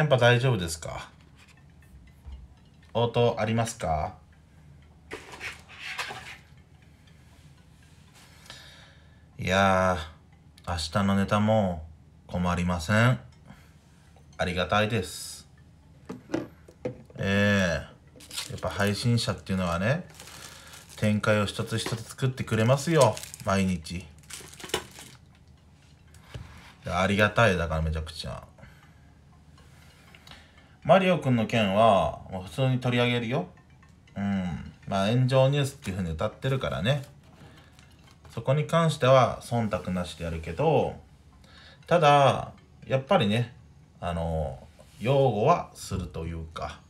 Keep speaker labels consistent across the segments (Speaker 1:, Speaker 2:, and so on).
Speaker 1: 電波大丈夫ですか応答ありますかいや明日のネタも困りませんありがたいですええー、やっぱ配信者っていうのはね展開を一つ一つ作ってくれますよ毎日ありがたいだからめちゃくちゃマリオくんの件は、もう普通に取り上げるよ。うん。まあ、炎上ニュースっていうふうに歌ってるからね。そこに関しては、忖度なしでやるけど、ただ、やっぱりね、あの、擁護はするというか、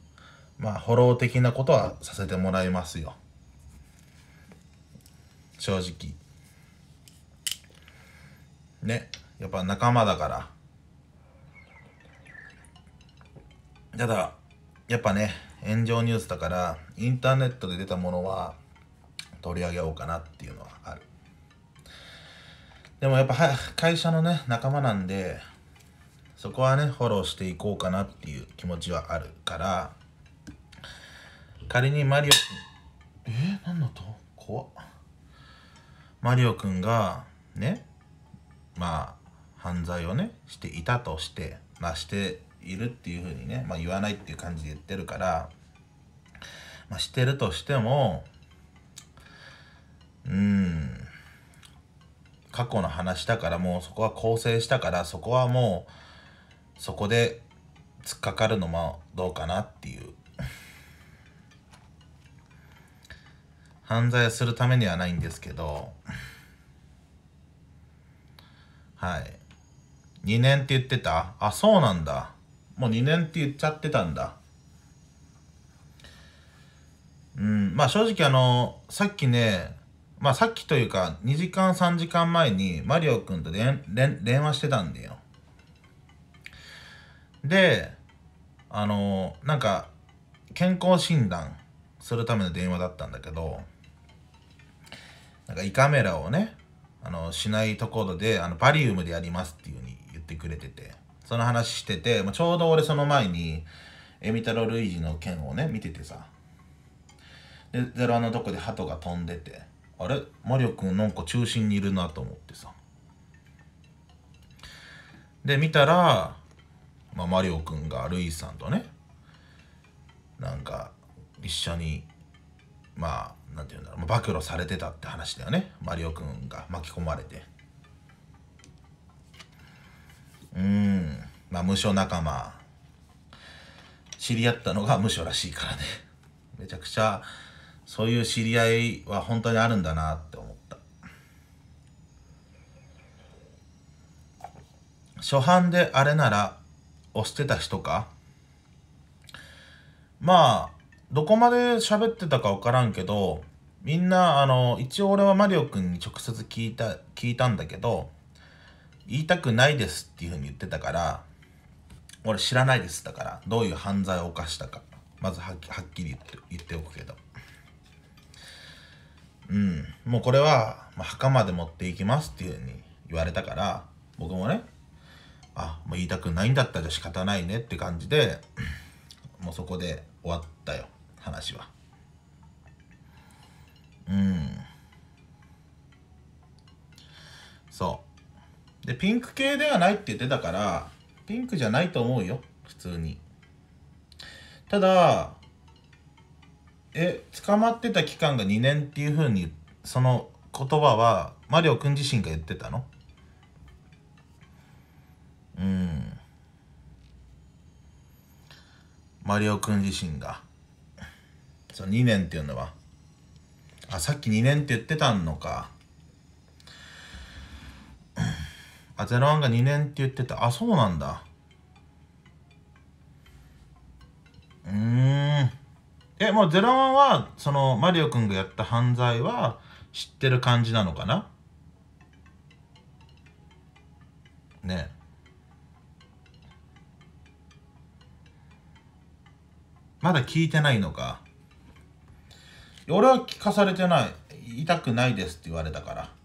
Speaker 1: まあ、フォロー的なことはさせてもらいますよ。正直。ね、やっぱ仲間だから。ただやっぱね炎上ニュースだからインターネットで出たものは取り上げようかなっていうのはあるでもやっぱ会社のね仲間なんでそこはねフォローしていこうかなっていう気持ちはあるから仮にマリオえー、何のと怖っマリオくんがねまあ犯罪をねしていたとしてまあしているっていうふうにね、まあ、言わないっていう感じで言ってるから、まあ、してるとしてもうん過去の話だからもうそこは構成したからそこはもうそこで突っかかるのもどうかなっていう犯罪をするためにはないんですけどはい2年って言ってたあそうなんだもう2年って言っちゃってたんだ。うん、まあ正直あの、さっきね、まあさっきというか、2時間3時間前にマリオくんと電話してたんだよ。で、あの、なんか、健康診断するための電話だったんだけど、なんか胃カメラをね、あの、しないところで、あの、バリウムでやりますっていうふうに言ってくれてて。その話してて、まあ、ちょうど俺その前に、エミタロ・ルイジの剣をね、見ててさ。で、ゼロのとこで鳩が飛んでて、あれマリオくんなんか中心にいるなと思ってさ。で、見たら、まあ、マリオくんがルイさんとね、なんか、一緒に、まあ、なんて言うんだろう、まあ、暴露されてたって話だよね。マリオくんが巻き込まれて。うん。まあ、無所仲間。知り合ったのが無所らしいからね。めちゃくちゃ、そういう知り合いは本当にあるんだなって思った。初版であれなら押してた人かまあ、どこまで喋ってたか分からんけど、みんな、あの、一応俺はマリオくんに直接聞いた、聞いたんだけど、言いたくないですっていうふうに言ってたから俺知らないですだからどういう犯罪を犯したかまずはっきり言っておくけどうんもうこれは、まあ、墓まで持っていきますっていうふうに言われたから僕もねあもう言いたくないんだったら仕方ないねって感じでもうそこで終わったよ話はうんそうで、ピンク系ではないって言ってたから、ピンクじゃないと思うよ、普通に。ただ、え、捕まってた期間が2年っていうふうに、その言葉は、マリオくん自身が言ってたのうん。マリオくん自身が。その2年っていうのは。あ、さっき2年って言ってたのか。あ、01が2年って言ってた。あ、そうなんだ。うーん。え、もう01は、その、マリオくんがやった犯罪は知ってる感じなのかなねまだ聞いてないのか。俺は聞かされてない。痛くないですって言われたから。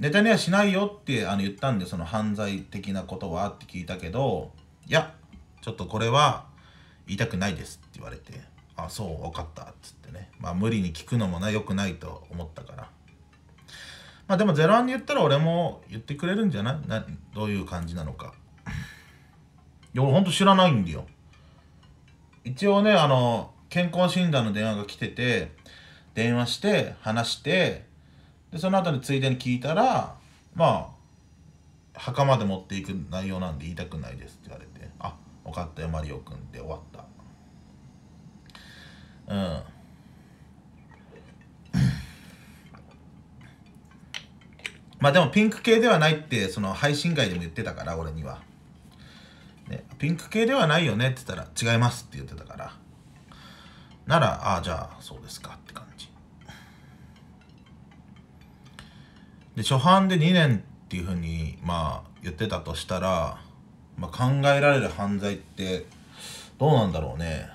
Speaker 1: ネタにはしないよってあの言ったんで、その犯罪的なことはって聞いたけど、いや、ちょっとこれは言いたくないですって言われて、あ、そう、分かったっつってね。まあ無理に聞くのもな、良くないと思ったから。まあでもゼロワンに言ったら俺も言ってくれるんじゃないなどういう感じなのか。いや、俺ほんと知らないんだよ。一応ね、あの、健康診断の電話が来てて、電話して、話して、でその後についでに聞いたらまあ墓まで持っていく内容なんで言いたくないですって言われて「あ分かったよマリオくん」って終わったうんまあでもピンク系ではないってその配信外でも言ってたから俺には、ね、ピンク系ではないよねって言ったら違いますって言ってたからならああじゃあそうですかって感じで初版で2年っていうふうにまあ言ってたとしたら、まあ、考えられる犯罪ってどうなんだろうね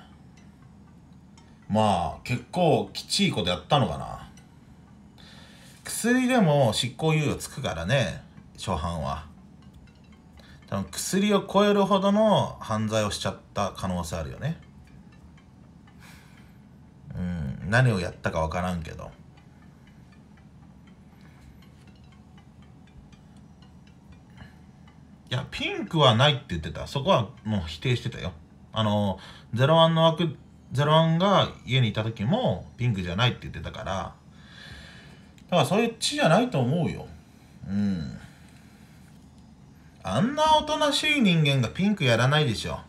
Speaker 1: まあ結構きちいことやったのかな薬でも執行猶予つくからね初犯は多分薬を超えるほどの犯罪をしちゃった可能性あるよねうん何をやったか分からんけどや、ピンクはないって言ってた。そこはもう否定してたよ。あの、01の枠、01が家にいた時もピンクじゃないって言ってたから、だからそういう血じゃないと思うよ。うん。あんなおとなしい人間がピンクやらないでしょ。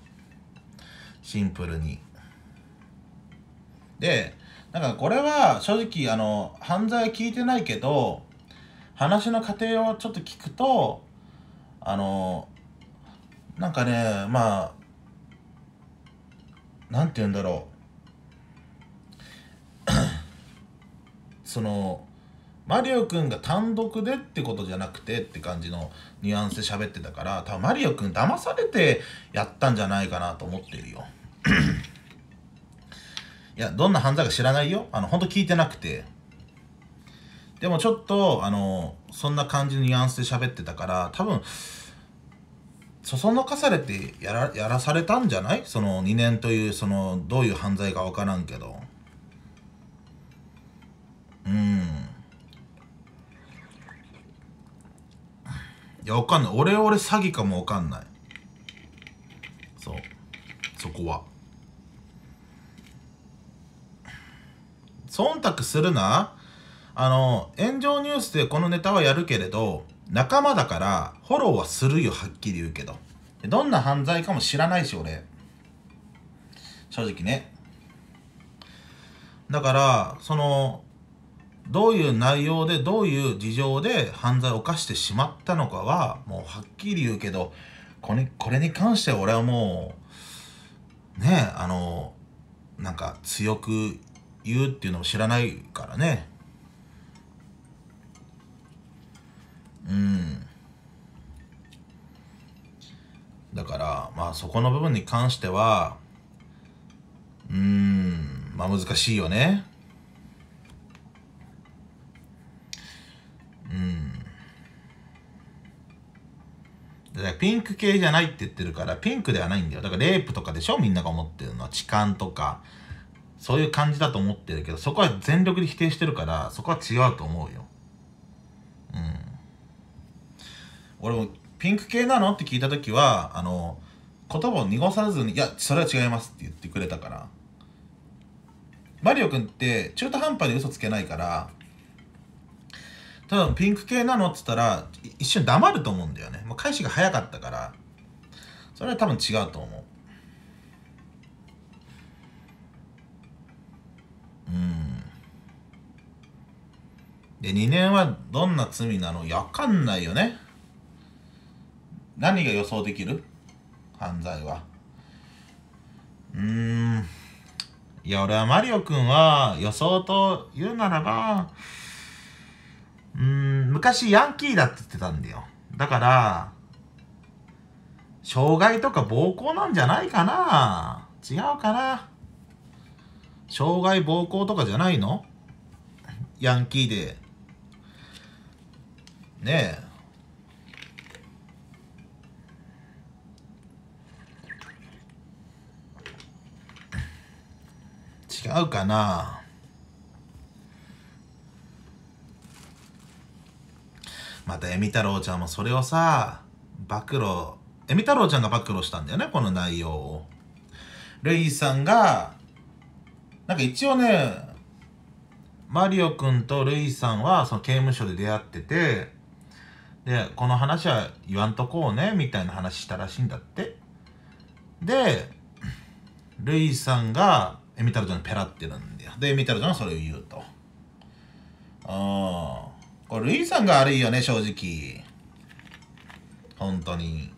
Speaker 1: シンプルに。で、なんかこれは正直あの、犯罪聞いてないけど、話の過程をちょっと聞くと、あのなんかねまあ何て言うんだろう そのマリオくんが単独でってことじゃなくてって感じのニュアンスで喋ってたから多分マリオくん騙されてやったんじゃないかなと思ってるよ いやどんな犯罪か知らないよあの本当聞いてなくてでもちょっとあのそんな感じのニュアンスで喋ってたから多分そそのかされてやらやらされたんじゃないその2年というそのどういう犯罪か分からんけどうんいや分かんない俺俺詐欺かも分かんないそうそこは忖度するなあの炎上ニュースでこのネタはやるけれど仲間だからフォローはするよはっきり言うけどどんな犯罪かも知らないし俺正直ねだからそのどういう内容でどういう事情で犯罪を犯してしまったのかはもうはっきり言うけどこれこれに関しては俺はもうねあのなんか強く言うっていうのを知らないからねうんだからまあそこの部分に関してはうんまあ難しいよねうん。ピンク系じゃないって言ってるから、ピンクではないんだよ。だからレイプとかでしょみんなが思ってるのは。痴漢とか、そういう感じだと思ってるけど、そこは全力で否定してるから、そこは違うと思うよ。うん。俺もピンク系なのって聞いた時はあの言葉を濁さずに「いやそれは違います」って言ってくれたからマリオくんって中途半端に嘘つけないから多分ピンク系なのっつったら一瞬黙ると思うんだよねもう返しが早かったからそれは多分違うと思ううんで2年はどんな罪なのわかんないよね何が予想できる犯罪は。うーん。いや、俺はマリオくんは予想と言うならば、うーん、昔ヤンキーだって言ってたんだよ。だから、障害とか暴行なんじゃないかな違うかな障害暴行とかじゃないのヤンキーで。ねえ。違うかなまた、恵美太郎ちゃんもそれをさ、暴露、恵美太郎ちゃんが暴露したんだよね、この内容を。レイさんが、なんか一応ね、マリオくんとルイさんはその刑務所で出会ってて、で、この話は言わんとこうね、みたいな話したらしいんだって。で、ルイさんが、エミタルトにペラってなんだよ。で、エミタルちゃんはそれを言うと。ああ。これ、ルイさんが悪いよね、正直。本当に。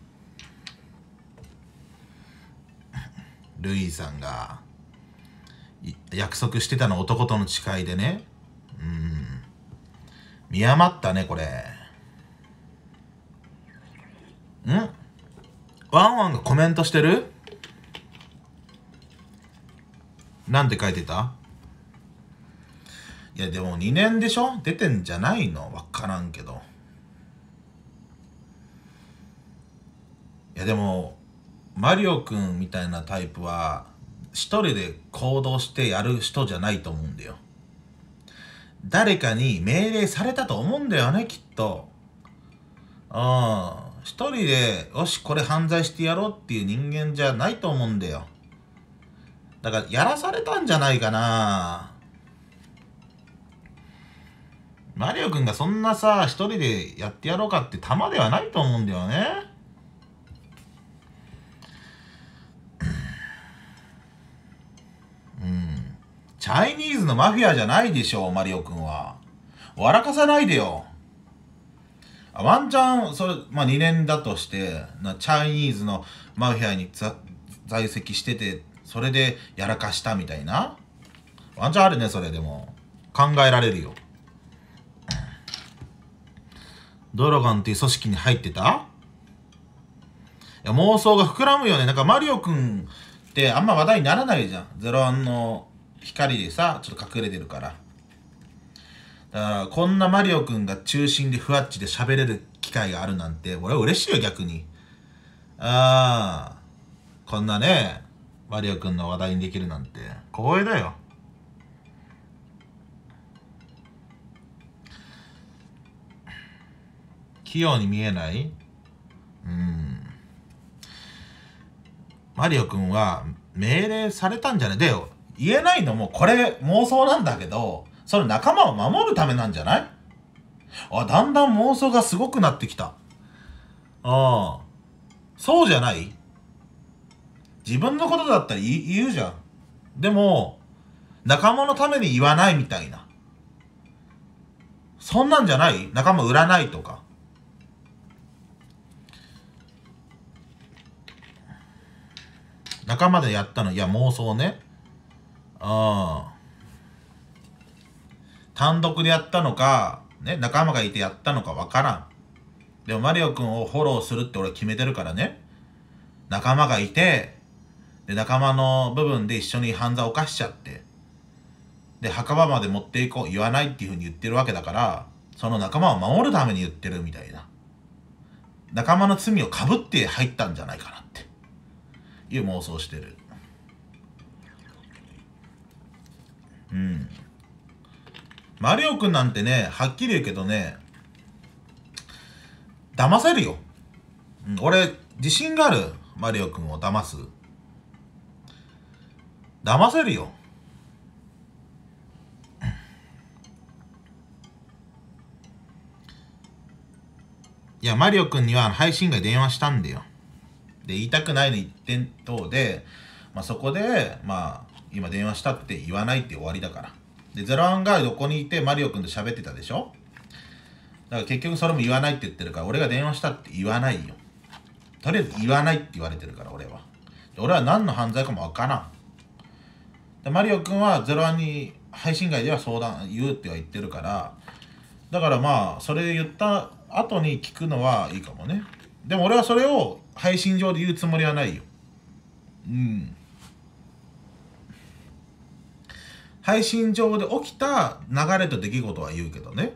Speaker 1: ルイさんが、約束してたの男との誓いでね。うん。見余ったね、これ。んワンワンがコメントしてるなんて書いてたいやでも2年でしょ出てんじゃないの分からんけどいやでもマリオくんみたいなタイプは一人で行動してやる人じゃないと思うんだよ誰かに命令されたと思うんだよねきっとうん一人でよしこれ犯罪してやろうっていう人間じゃないと思うんだよだからやらされたんじゃないかなマリオくんがそんなさ一人でやってやろうかって玉ではないと思うんだよねうんチャイニーズのマフィアじゃないでしょマリオくんは笑かさないでよワンチャンそれ、まあ、2年だとしてなチャイニーズのマフィアに在籍しててそれでやらかしたみたいなワンチャンあるねそれでも考えられるよドラゴンっていう組織に入ってたいや妄想が膨らむよねなんかマリオくんってあんま話題にならないじゃん01の光でさちょっと隠れてるからだからこんなマリオくんが中心でふわっちで喋れる機会があるなんて俺は嬉しいよ逆にああこんなねマリオくんの話題にできるなんて光栄だよ器用に見えないうんマリオくんは命令されたんじゃないでよ言えないのもこれ妄想なんだけどその仲間を守るためなんじゃないあだんだん妄想がすごくなってきたああそうじゃない自分のことだったら言うじゃん。でも、仲間のために言わないみたいな。そんなんじゃない仲間売らないとか。仲間でやったの、いや妄想ね。うん。単独でやったのか、ね、仲間がいてやったのかわからん。でもマリオくんをフォローするって俺決めてるからね。仲間がいて、で、仲間の部分で一緒に犯罪を犯しちゃって、で、墓場まで持っていこう、言わないっていうふうに言ってるわけだから、その仲間を守るために言ってるみたいな。仲間の罪をかぶって入ったんじゃないかなっていう妄想してる。うん。マリオくんなんてね、はっきり言うけどね、騙せるよ。うん、俺、自信がある。マリオくんを騙す。騙せるよいやマリオくんには配信外電話したんだよで言いたくないの一点等で、まあ、そこで、まあ、今電話したって言わないって終わりだからでゼロワンが横にいてマリオくんと喋ってたでしょだから結局それも言わないって言ってるから俺が電話したって言わないよとりあえず言わないって言われてるから俺は俺は何の犯罪かもわからんでマリオくんは「ゼロワンに配信外では相談言うっては言ってるからだからまあそれ言った後に聞くのはいいかもねでも俺はそれを配信上で言うつもりはないようん配信上で起きた流れと出来事は言うけどね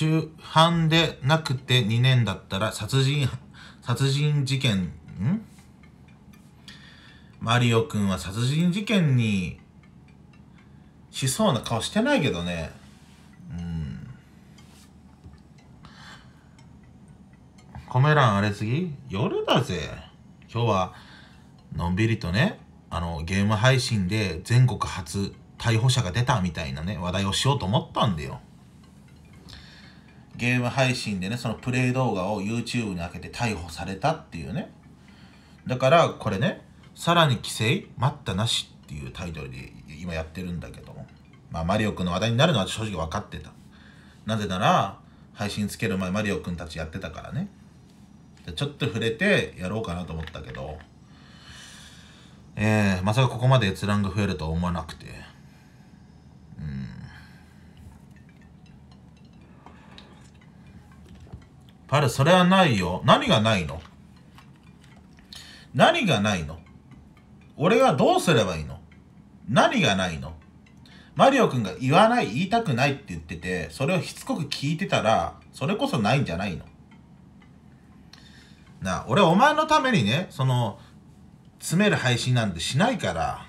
Speaker 1: 主犯でなくて2年だったら殺人、殺人事件、んマリオくんは殺人事件にしそうな顔してないけどね。うん。コメ欄あれ次夜だぜ。今日は、のんびりとね、あの、ゲーム配信で全国初逮捕者が出たみたいなね、話題をしようと思ったんだよ。ゲーム配信でねそのプレイ動画を YouTube に開けて逮捕されたっていうねだからこれねさらに規制待ったなしっていうタイトルで今やってるんだけどもまあマリオくんの話題になるのは正直分かってたなぜなら配信つける前マリオくんたちやってたからねちょっと触れてやろうかなと思ったけどえー、まさかここまで閲覧が増えるとは思わなくてパル、それはないよ。何がないの何がないの俺はどうすればいいの何がないのマリオくんが言わない、言いたくないって言ってて、それをしつこく聞いてたら、それこそないんじゃないのなあ、俺お前のためにね、その、詰める配信なんてしないから、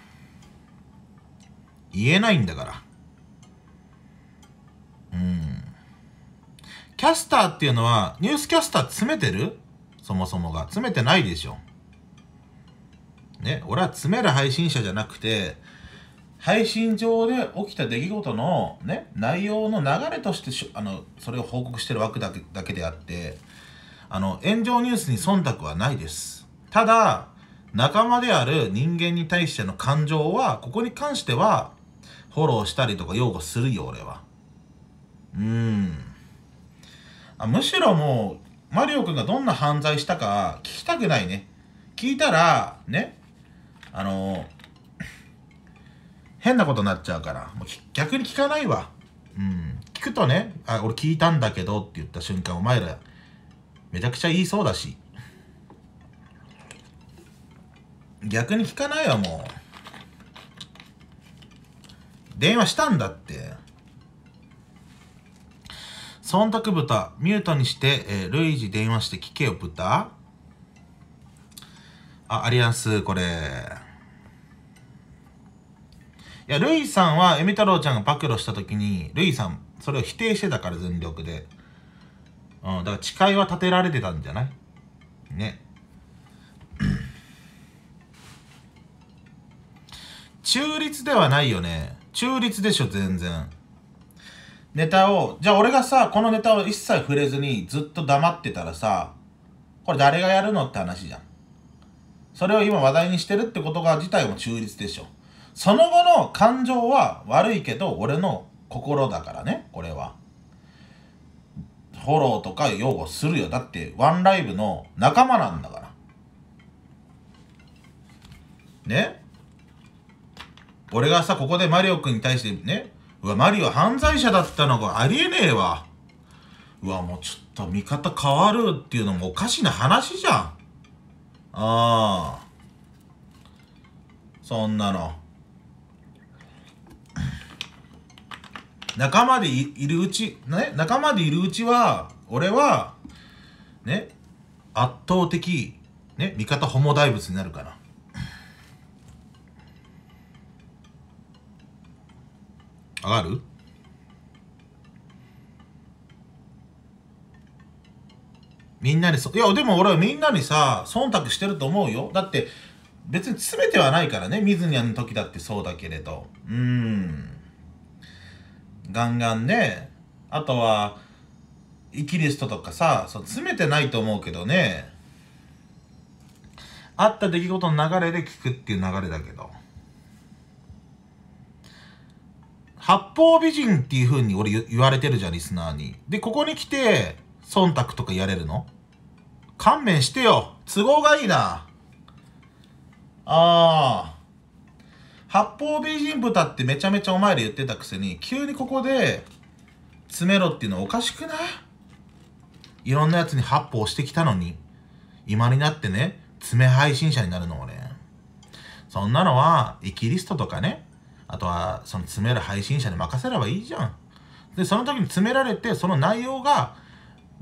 Speaker 1: 言えないんだから。うん。キャスターっていうのは、ニュースキャスター詰めてるそもそもが。詰めてないでしょ。ね、俺は詰める配信者じゃなくて、配信上で起きた出来事の、ね、内容の流れとしてしあのそれを報告してるわけだけだけであってあの炎上ニュースに忖度はないですただ仲間である人間に対しての感情はここに関してはフォローしたりとか擁護するよ俺はうんあむしろもうマリオくんがどんな犯罪したか聞きたくないね聞いたらねあの 変なことになっちゃうからもう逆に聞かないわうん聞くとね「あ俺聞いたんだけど」って言った瞬間お前らめちゃくちゃ言いそうだし逆に聞かないわもう電話したんだって忖度豚、ミュートにして、えー、ルイージ電話して聞けよ、豚。あ、ありやす、これ。いや、ルイさんは、エミ太郎ちゃんが暴露した時に、ルイさん、それを否定してたから、全力で。うん、だから誓いは立てられてたんじゃないね。中立ではないよね。中立でしょ、全然。ネタを、じゃあ俺がさ、このネタを一切触れずにずっと黙ってたらさ、これ誰がやるのって話じゃん。それを今話題にしてるってことが自体も中立でしょ。その後の感情は悪いけど、俺の心だからね、これは。フォローとか擁護するよ。だって、ワンライブの仲間なんだから。ね俺がさ、ここでマリオくんに対してね、うわ、マリオ犯罪者だったのがありえねえわ。うわ、もうちょっと見方変わるっていうのもおかしな話じゃん。ああ。そんなの。仲間でいるうち、ね、仲間でいるうちは、俺は、ね、圧倒的、ね、味方ホモ大仏になるから。上がるみんなにそ、いや、でも俺はみんなにさ、忖度してると思うよ。だって、別に詰めてはないからね、水にゃんの時だってそうだけれど。うん。ガンガンね。あとは、イキリストとかさ、そう詰めてないと思うけどね。あった出来事の流れで聞くっていう流れだけど。八方美人っていう風に俺言われてるじゃん、リスナーに。で、ここに来て、忖度とかやれるの勘弁してよ。都合がいいな。ああ。八方美人豚ってめちゃめちゃお前ら言ってたくせに、急にここで、詰めろっていうのおかしくないいろんなやつに八方してきたのに、今になってね、爪配信者になるの俺。そんなのは、イキリストとかね、あとはその詰める配信者に任せればいいじゃん。で、その時に詰められて、その内容が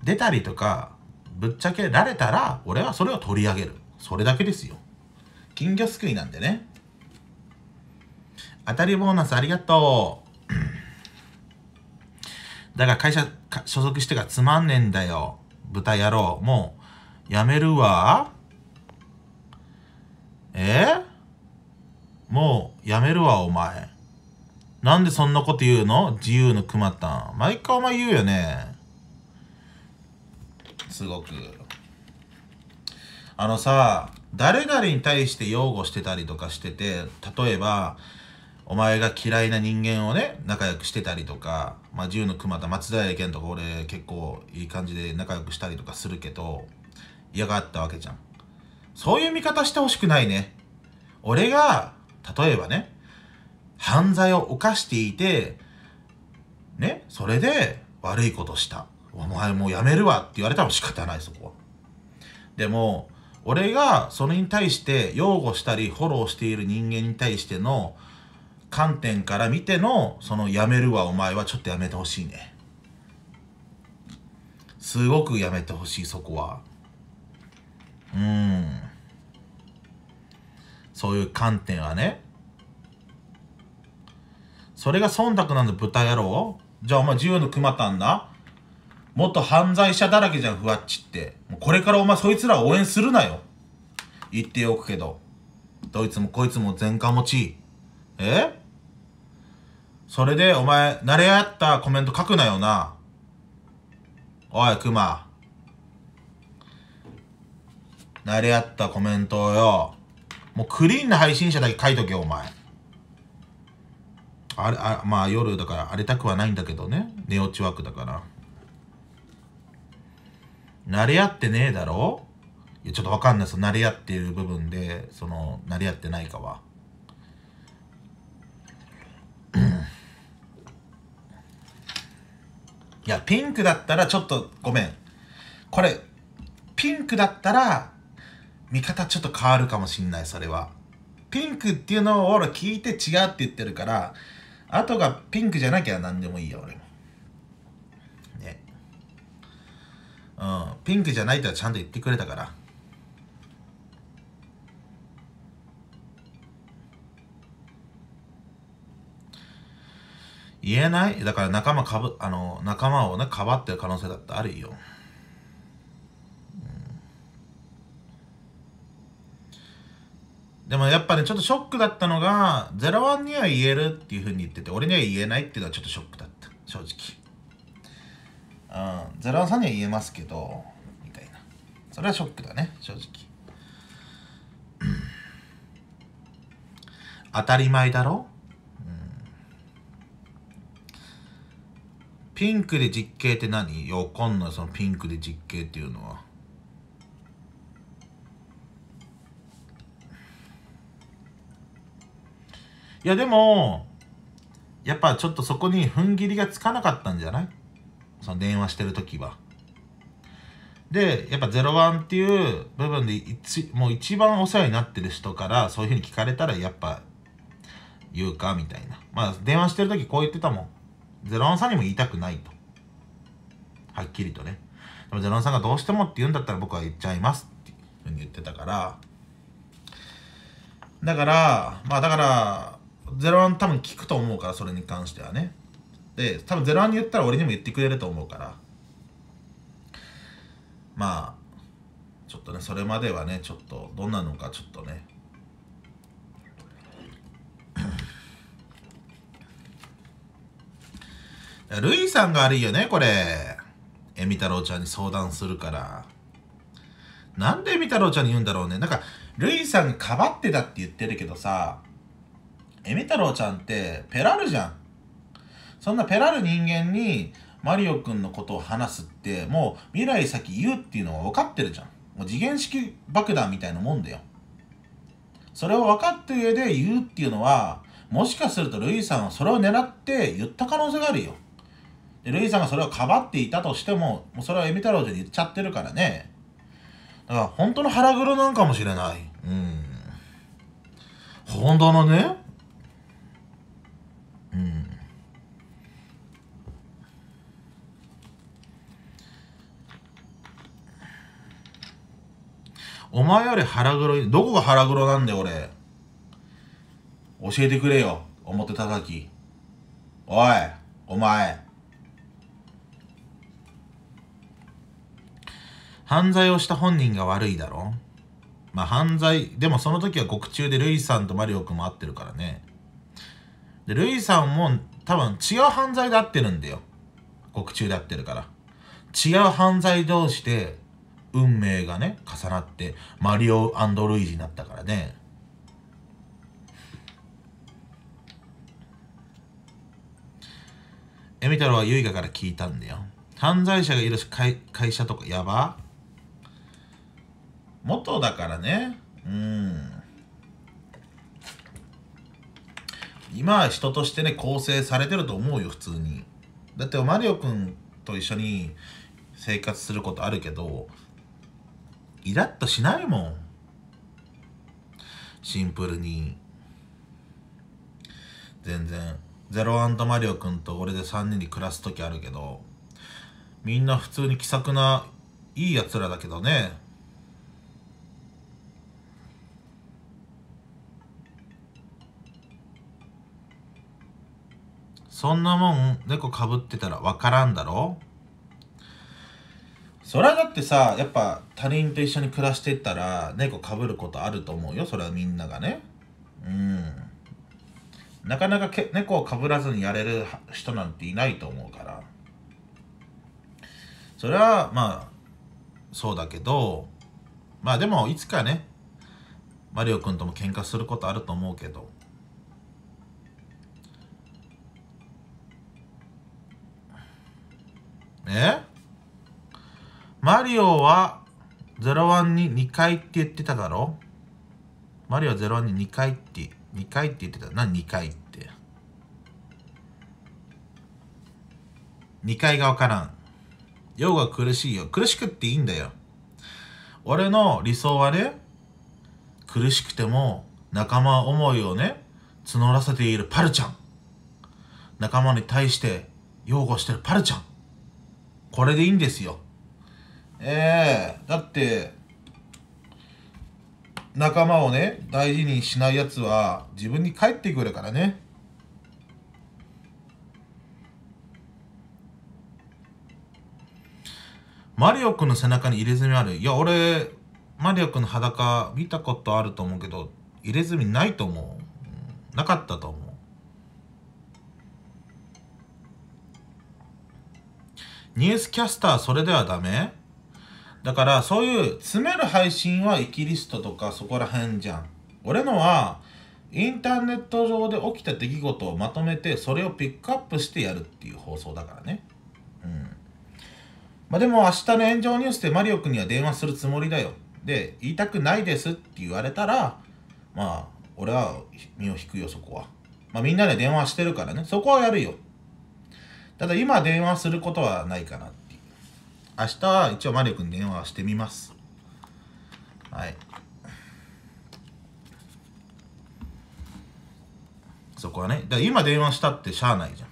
Speaker 1: 出たりとか、ぶっちゃけられたら、俺はそれを取り上げる。それだけですよ。金魚すくいなんでね。当たりボーナスありがとう。だから会社所属してからつまんねえんだよ。豚野郎。もう、やめるわ。えーもうやめるわ、お前。なんでそんなこと言うの自由のくまたん。毎回お前言うよね。すごく。あのさ、誰々に対して擁護してたりとかしてて、例えば、お前が嫌いな人間をね、仲良くしてたりとか、まあ、自由の熊田、松平健とか俺結構いい感じで仲良くしたりとかするけど、嫌がったわけじゃん。そういう見方してほしくないね。俺が例えばね、犯罪を犯していて、ね、それで悪いことした。お前もうやめるわって言われたら仕方ないそこは。でも、俺がそれに対して擁護したりフォローしている人間に対しての観点から見てのそのやめるわお前はちょっとやめてほしいね。すごくやめてほしいそこは。うん。そういう観点はねそれが忖度なんだ豚野郎じゃあお前自由の熊たんだ元犯罪者だらけじゃんふわっちってもうこれからお前そいつら応援するなよ言っておくけどどいつもこいつも前科持ちえそれでお前慣れ合ったコメント書くなよなおい熊慣れ合ったコメントをよもうクリーンな配信者だけ書いとけお前あれあまあ夜だから荒れたくはないんだけどね寝落ち枠だから慣れ合ってねえだろいやちょっとわかんないその慣れ合っている部分でその慣れ合ってないかはいやピンクだったらちょっとごめんこれピンクだったら見方ちょっと変わるかもしんない、それは。ピンクっていうのを俺聞いて違うって言ってるから、あとがピンクじゃなきゃ何でもいいよ、俺も。ね。うん、ピンクじゃないとはちゃんと言ってくれたから。言えないだから仲間かぶ、あの、仲間をね、かばってる可能性だってあるよ。でもやっぱね、ちょっとショックだったのが、01には言えるっていうふうに言ってて、俺には言えないっていうのはちょっとショックだった、正直。うん、01さんには言えますけど、みたいな。それはショックだね、正直。当たり前だろ、うん、ピンクで実刑って何よ、や、わかんなそのピンクで実刑っていうのは。いやでもやっぱちょっとそこに踏ん切りがつかなかったんじゃないその電話してる時は。でやっぱ01っていう部分で一もう一番お世話になってる人からそういうふうに聞かれたらやっぱ言うかみたいなまあ電話してる時こう言ってたもん01さんにも言いたくないとはっきりとねでも01さんがどうしてもって言うんだったら僕は言っちゃいますっていうふうに言ってたからだからまあだからゼロワン多分聞くと思うからそれに関してはねで多分ゼロワンに言ったら俺にも言ってくれると思うからまあちょっとねそれまではねちょっとどんなのかちょっとねルイさんが悪いよねこれえみ太郎ちゃんに相談するからなんでみ太郎ちゃんに言うんだろうねなんかルイさんがかばってたって言ってるけどさエミ太郎ちゃんってペラルじゃんそんなペラル人間にマリオくんのことを話すってもう未来先言うっていうのは分かってるじゃんもう次元式爆弾みたいなもんだよそれを分かった上で言うっていうのはもしかするとルイさんはそれを狙って言った可能性があるよでルイさんがそれをかばっていたとしてももうそれはエミ太郎ちゃんに言っちゃってるからねだから本当の腹黒なんかもしれないうん本当のねお前より腹黒い。どこが腹黒なんだよ、俺。教えてくれよ、表叩き。おい、お前。犯罪をした本人が悪いだろまあ犯罪、でもその時は獄中でルイさんとマリオくんも会ってるからね。で、ルイさんも多分違う犯罪で会ってるんだよ。獄中で会ってるから。違う犯罪同士で運命がね、重なって、マリオルイージになったからね。エミ太郎はユイカから聞いたんだよ。犯罪者がいる会会社とかやば元だからね。うん。今は人としてね、構成されてると思うよ、普通に。だってマリオくんと一緒に生活することあるけど、イラッとしないもんシンプルに全然ゼロアンマリオくんと俺で3人で暮らす時あるけどみんな普通に気さくないいやつらだけどねそんなもん猫かぶってたら分からんだろうそれはだってさやっぱ他人と一緒に暮らしてったら猫かぶることあると思うよそれはみんながねうんなかなかけ猫をかぶらずにやれる人なんていないと思うからそれはまあそうだけどまあでもいつかねマリオくんとも喧嘩することあると思うけどえマリオは01に2回って言ってただろマリオ01に2回って、2回って言ってた。何2回って。2回がわからん。用語が苦しいよ。苦しくっていいんだよ。俺の理想はね、苦しくても仲間思いをね、募らせているパルちゃん。仲間に対して擁護してるパルちゃん。これでいいんですよ。ええー、だって仲間をね大事にしないやつは自分に帰ってくるからねマリオくんの背中に入れ墨あるいや俺マリオくんの裸見たことあると思うけど入れ墨ないと思うなかったと思うニュースキャスターそれではダメだからそういう詰める配信はイキリストとかそこら辺じゃん俺のはインターネット上で起きた出来事をまとめてそれをピックアップしてやるっていう放送だからねうんまあでも明日の炎上ニュースでマリオくんには電話するつもりだよで言いたくないですって言われたらまあ俺は身を引くよそこはまあみんなで電話してるからねそこはやるよただ今電話することはないかな明日は一応マリオくん電話してみます。はい。そこはね。だ今電話したってしゃあないじゃん。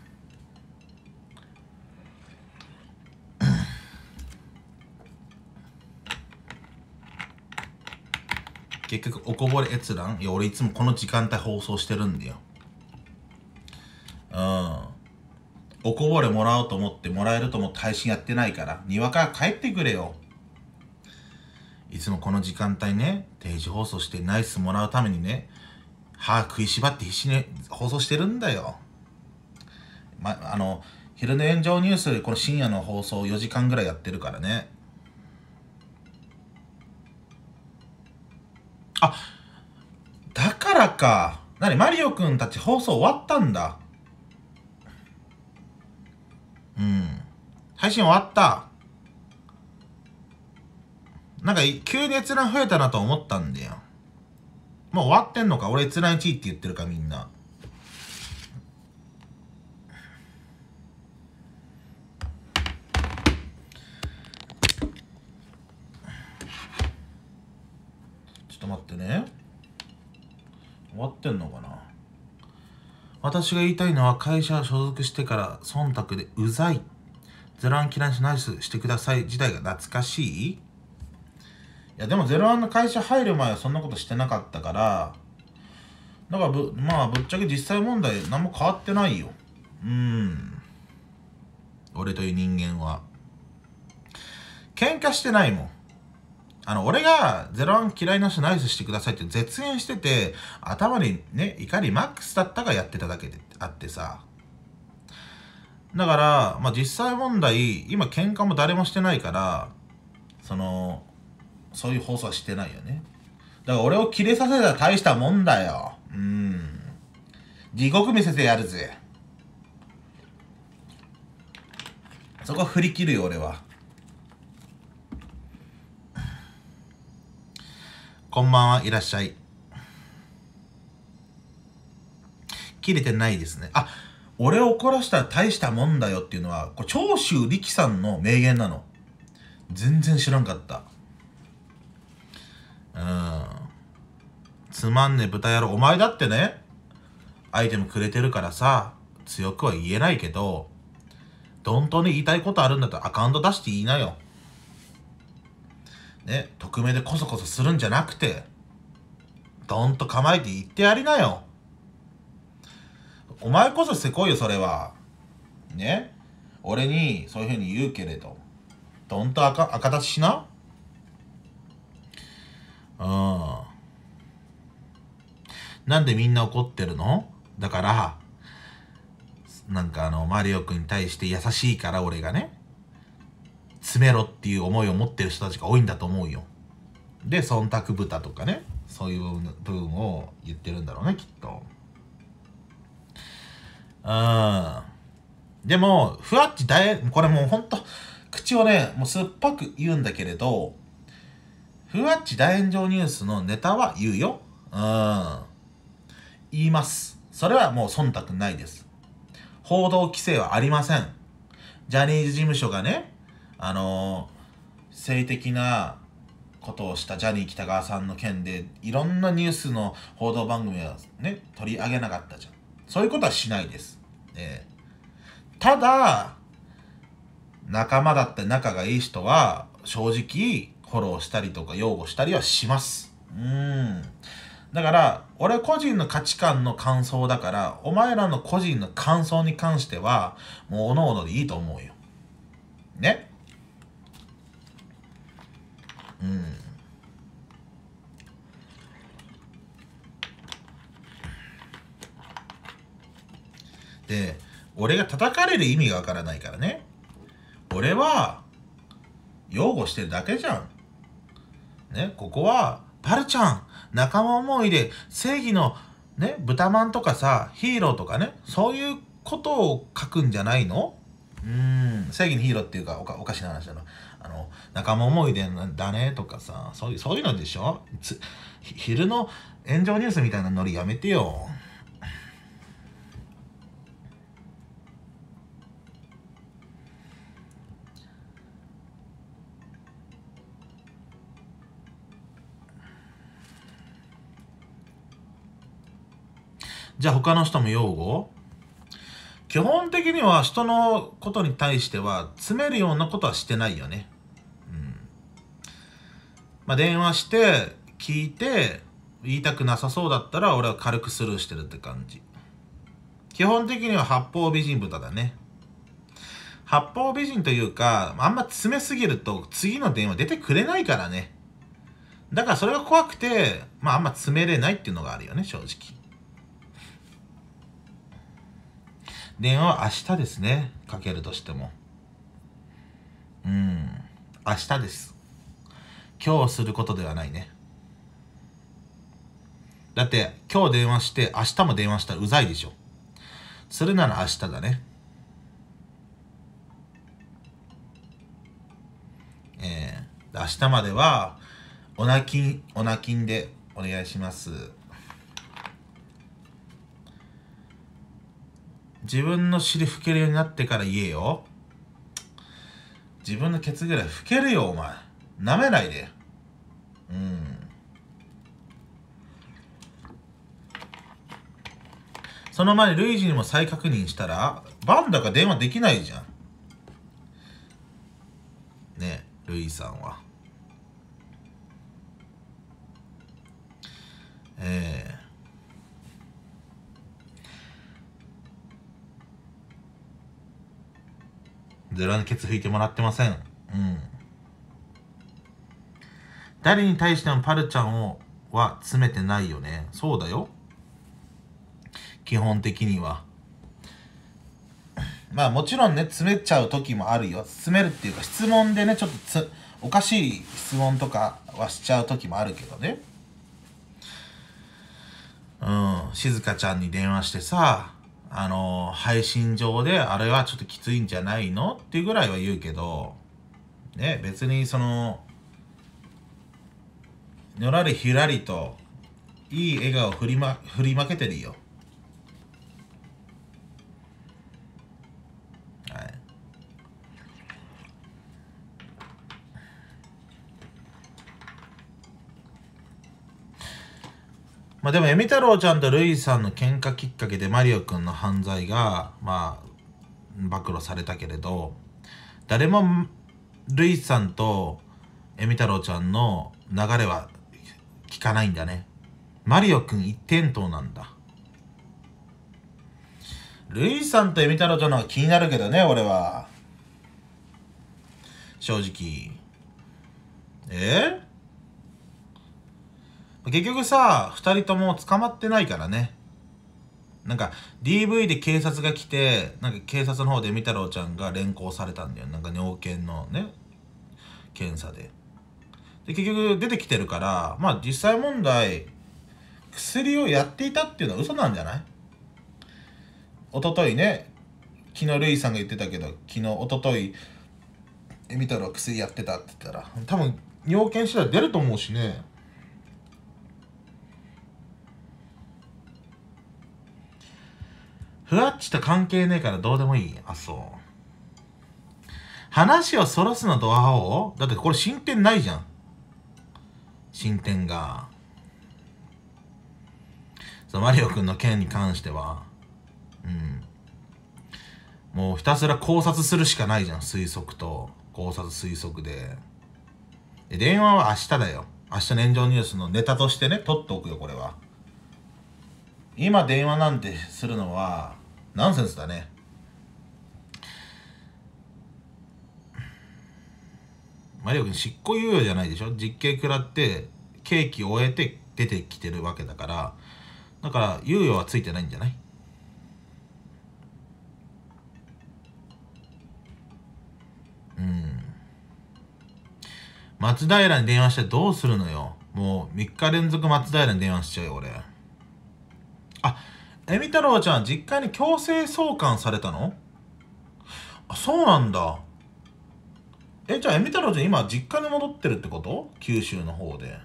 Speaker 1: 結局おこぼれ閲覧いや俺いつもこの時間帯放送してるんだようんおこぼれもらおうと思ってもらえるともって配信やってないから、にわか帰ってくれよ。いつもこの時間帯ね、定時放送してナイスもらうためにね、歯食いしばって必死に放送してるんだよ。ま、あの、昼の炎上ニュース、この深夜の放送4時間ぐらいやってるからね。あ、だからか。なに、マリオくんたち放送終わったんだ。うん。配信終わった。なんか、急に閲覧増えたなと思ったんだよ。もう終わってんのか俺閲覧1位って言ってるか、みんな。ちょっと待ってね。終わってんのかな私が言いたいのは会社を所属してから忖度でうざい。ゼロワン嫌いしナイスしてください自体が懐かしいいやでもゼロワンの会社入る前はそんなことしてなかったから、だからぶ、まあぶっちゃけ実際問題何も変わってないよ。うん。俺という人間は。喧嘩してないもん。あの、俺が01嫌いな人ナイスしてくださいって絶縁してて、頭にね、怒りマックスだったがやってただけであってさ。だから、まあ、実際問題、今喧嘩も誰もしてないから、その、そういう放送はしてないよね。だから俺をキレさせたら大したもんだよ。うん。地獄見せてやるぜ。そこ振り切るよ、俺は。こんばんはいらっしゃい。切れてないですね。あ、俺を怒らしたら大したもんだよっていうのは、これ長州力さんの名言なの。全然知らんかった。うん。つまんねえ豚野郎。お前だってね、アイテムくれてるからさ、強くは言えないけど、本当に言いたいことあるんだったらアカウント出して言いなよ。ね、匿名でこそこそするんじゃなくて、どんと構えて言ってやりなよ。お前こそせこいよ、それは。ね。俺にそういうふうに言うけれど、どんと赤赤出ししな。うん。なんでみんな怒ってるのだから、なんかあの、マリオくんに対して優しいから、俺がね。詰めろっていう思いを持ってる人たちが多いんだと思うよ。で、忖度豚とかね、そういう部分を言ってるんだろうね、きっと。うん。でも、ふわっち大、これもうほんと、口をね、もう酸っぱく言うんだけれど、ふわっち大炎上ニュースのネタは言うよ。うん。言います。それはもう忖度ないです。報道規制はありません。ジャニーズ事務所がね、あの性的なことをしたジャニー喜多川さんの件でいろんなニュースの報道番組はね取り上げなかったじゃんそういうことはしないです、えー、ただ仲間だって仲がいい人は正直フォローしたりとか擁護したりはしますうんだから俺個人の価値観の感想だからお前らの個人の感想に関してはもうおのおのでいいと思うよねうんで俺が叩かれる意味がわからないからね俺は擁護してるだけじゃんねここはパルちゃん仲間思いで正義のね豚まんとかさヒーローとかねそういうことを書くんじゃないのうん正義のヒーローっていうかおかおかしな話だなあの、仲間思い出だねとかさ、そういう、そういうのでしょ昼の炎上ニュースみたいなノリやめてよ。じゃあ他の人も擁護基本的には人のことに対しては詰めるようなことはしてないよね。まあ、電話して聞いて言いたくなさそうだったら俺は軽くスルーしてるって感じ基本的には八方美人豚だね八方美人というかあんま詰めすぎると次の電話出てくれないからねだからそれが怖くてまああんま詰めれないっていうのがあるよね正直電話は明日ですねかけるとしてもうん明日です今日することではないね。だって、今日電話して、明日も電話したらうざいでしょ。するなら明日だね。えー、明日までは、おなきおなきんでお願いします。自分の尻拭けるようになってから言えよ。自分のケツぐらい拭けるよ、お前。舐めないで。うん。その前にルイージにも再確認したら、バンダが電話できないじゃん。ねルイさんは。ええーゼラにケツ拭いてもらってません。うん。誰に対してもパルちゃんをは詰めてないよねそうだよ基本的にはまあもちろんね詰めちゃう時もあるよ詰めるっていうか質問でねちょっとつおかしい質問とかはしちゃう時もあるけどねうん静香ちゃんに電話してさあの配信上であれはちょっときついんじゃないのっていうぐらいは言うけどね別にそののらりひらりといい笑顔振り,、ま、振りまけてるよ、まあでも、エミ太郎ちゃんとルイさんの喧嘩きっかけでマリオくんの犯罪が、まあ、暴露されたけれど、誰もルイさんとエミ太郎ちゃんの流れは聞かないんだね。マリオくん一点倒なんだ。ルイさんとエミ太郎ちゃんの方が気になるけどね、俺は。正直。えー、結局さ、二人とも捕まってないからね。なんか DV で警察が来てなんか警察の方でみたろうちゃんが連行されたんだよなんか尿検のね検査でで、結局出てきてるから、まあ実際問題、薬をやっていたっていうのは嘘なんじゃない一昨日ね、昨日ルイさんが言ってたけど、昨日、一昨日見たら薬やってたって言ったら、多分、尿検たら出ると思うしね。ふわっちと関係ねえからどうでもいい。あ、そう。話をそらすのと、あおだってこれ進展ないじゃん。進展が。そのマリオくんの件に関しては、うん。もうひたすら考察するしかないじゃん、推測と。考察推測で。で、電話は明日だよ。明日の炎上ニュースのネタとしてね、取っておくよ、これは。今電話なんてするのは、ナンセンスだね。マリオ君執行猶予じゃないでしょ実刑食らって刑期終えて出てきてるわけだからだから猶予はついてないんじゃないうん松平に電話してどうするのよもう3日連続松平に電話しちゃうよ俺あえみ太郎ちゃん実家に強制送還されたのあそうなんだえじゃあえみたろうちゃん今実家に戻ってるってこと九州の方で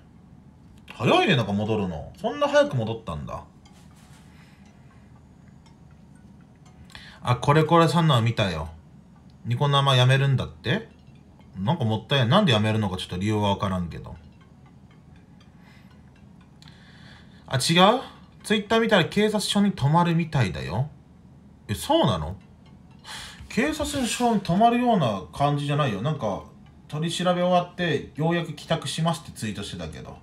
Speaker 1: 早いねなんか戻るのそんな早く戻ったんだあこれこれんンナ見たよニコ生やめるんだってなんかもったいなんでやめるのかちょっと理由は分からんけどあ違うツイッター見たら警察署に泊まるみたいだよえそうなの警察署に泊まるような感じじゃないよなんか取り調べ終わってようやく帰宅しますってツイートしてたけど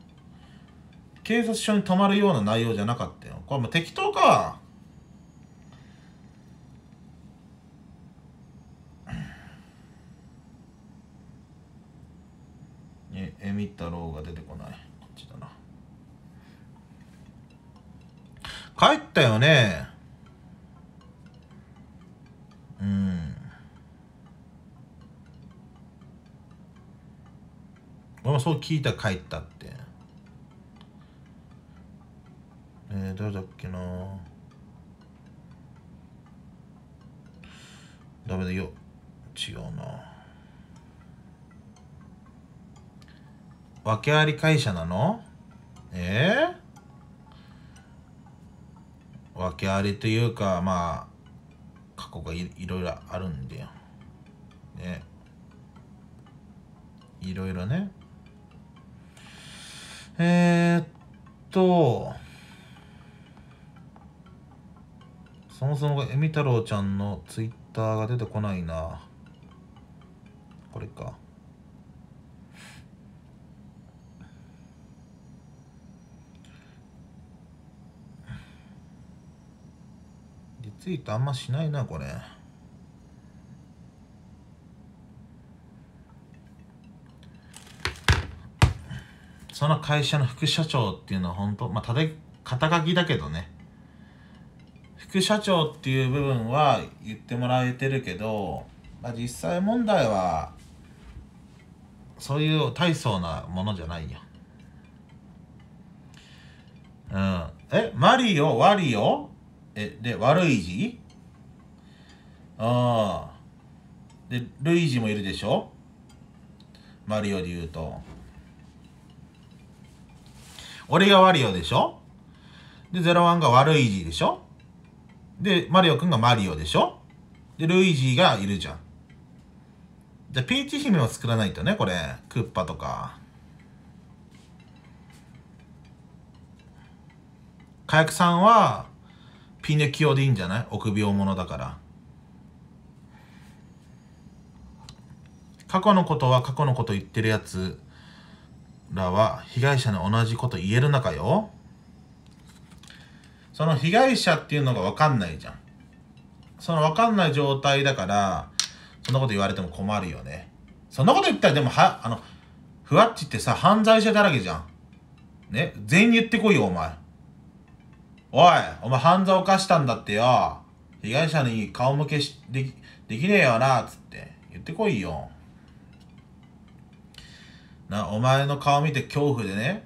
Speaker 1: 警察署に泊まるような内容じゃなかったよこれもう適当か え、えみたろうが出てこないこっちだな帰ったよねうん俺もそう聞いた帰ったってえー、誰だっけなダメだよ違うな訳あり会社なのえー、訳ありというかまあ過去がいろいろあるんだよねいろいろねえー、っと、そもそもえみ太郎ちゃんのツイッターが出てこないな。これか。リツイートあんましないな、これ。その会社の副社長っていうのは本当まあ肩書きだけどね副社長っていう部分は言ってもらえてるけど、まあ、実際問題はそういう大層なものじゃないよ。うん、えマリオワリオえで悪い字ああでルイージもいるでしょマリオで言うと。俺がワリオでしょで、01がンが悪いジでしょで、マリオくんがマリオでしょで、ルイージーがいるじゃん。じゃ、ピーチ姫を作らないとね、これ。クッパとか。火薬さんは、ピネキオでいいんじゃない臆病者だから。過去のことは過去のこと言ってるやつらは被害者に同じこと言えるのよその被害者っていうのが分かんないじゃんその分かんない状態だからそんなこと言われても困るよねそんなこと言ったらでもはあのふわっちってさ犯罪者だらけじゃんね全員言ってこいよお前おいお前犯罪犯したんだってよ被害者に顔向けしできできねえよなっつって言ってこいよなお前の顔見て恐怖でね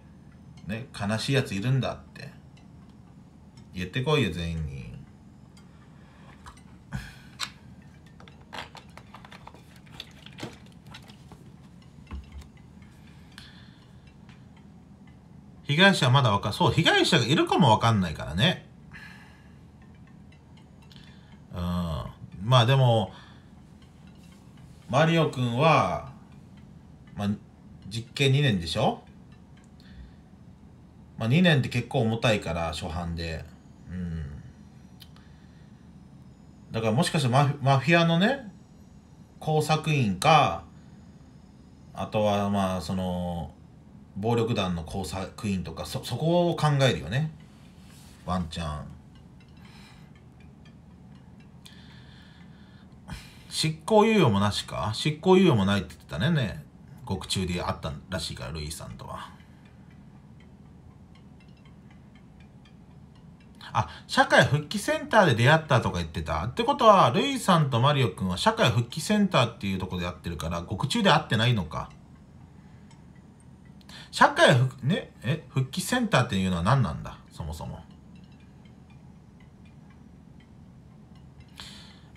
Speaker 1: ね悲しいやついるんだって言ってこいよ全員に被害者まだわかそう被害者がいるかもわかんないからねうんまあでもマリオくんは、まあ、実刑2年でしょまあ2年って結構重たいから、初版で。うん。だからもしかしてマフマフィアのね、工作員か、あとはまあその、暴力団の工作員とか、そ、そこを考えるよね。ワンちゃん。執行猶予もなしか執行猶予もないって言ってたねね獄中で会ったらしいからルイさんとはあ社会復帰センターで出会ったとか言ってたってことはルイさんとマリオくんは社会復帰センターっていうとこで会ってるから獄中で会ってないのか社会復,、ね、え復帰センターっていうのは何なんだそもそも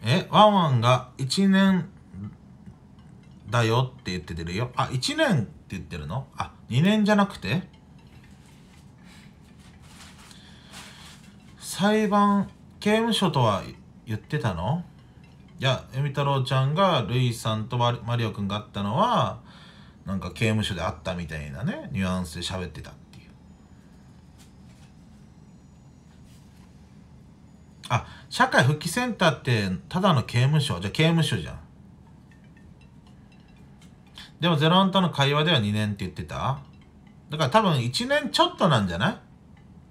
Speaker 1: えワンワンが1年だよって言っててるよ。あ、1年って言ってるのあ、2年じゃなくて裁判、刑務所とは言ってたのいや、海太郎ちゃんがルイさんとマリオくんがあったのは、なんか刑務所であったみたいなね、ニュアンスで喋ってたっていう。あ、社会復帰センターってただの刑務所じゃあ刑務所じゃん。でもゼロンとの会話では2年って言ってただから多分1年ちょっとなんじゃな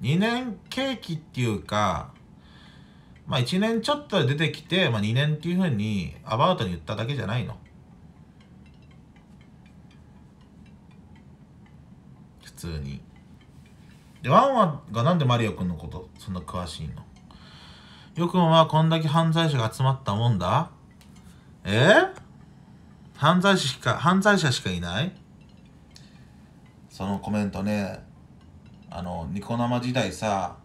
Speaker 1: い ?2 年契機っていうか、まあ1年ちょっとで出てきて、まあ2年っていうふうにアバウトに言っただけじゃないの。普通に。で、ワンワンがなんでマリオくんのことそんな詳しいのよくもまあこんだけ犯罪者が集まったもんだえー、犯罪者しか、犯罪者しかいないそのコメントね、あの、ニコ生時代さ、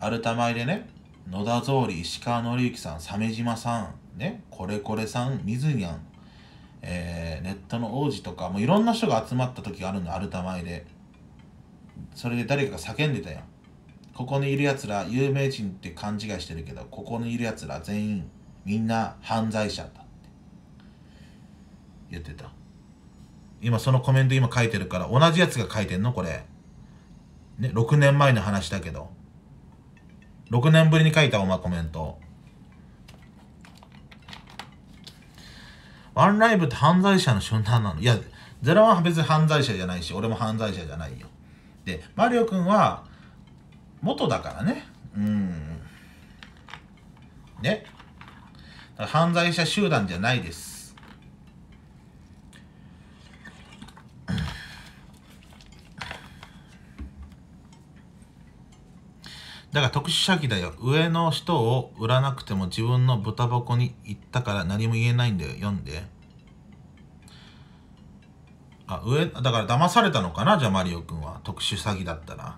Speaker 1: アルタ前でね、野田総理、石川紀之さん、鮫島さん、ね、これこれさん、水にゃん、えー、ネットの王子とか、もういろんな人が集まった時があるの、アルタ前で。それで誰かが叫んでたよ。ここにいるやつら、有名人って勘違いしてるけど、ここにいるやつら全員、みんな犯罪者だ。言ってた。今そのコメント今書いてるから、同じやつが書いてんのこれ。ね、6年前の話だけど。6年ぶりに書いたお前コメント。ワンライブって犯罪者の瞬間なのいや、ゼロワンは別に犯罪者じゃないし、俺も犯罪者じゃないよ。で、マリオくんは、元だからね。うん。ね。犯罪者集団じゃないです。だが特殊詐欺だよ。上の人を売らなくても自分の豚箱に行ったから何も言えないんだよ。読んで。あ、上、だから騙されたのかなじゃあマリオくんは。特殊詐欺だったら。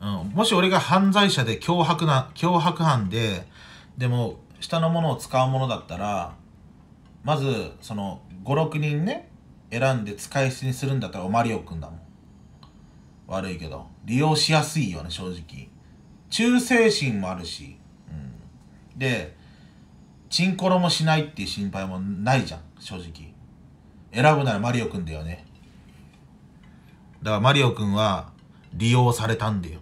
Speaker 1: うん、もし俺が犯罪者で脅迫な、脅迫犯で、でも、下のものを使うものだったら、まず、その、5、6人ね、選んで使い捨てにするんだったら、マリオくんだもん。悪いけど利用しやすいよね正直忠誠心もあるし、うん、でチンコロもしないっていう心配もないじゃん正直選ぶならマリオくんだよねだからマリオくんは利用されたんだよ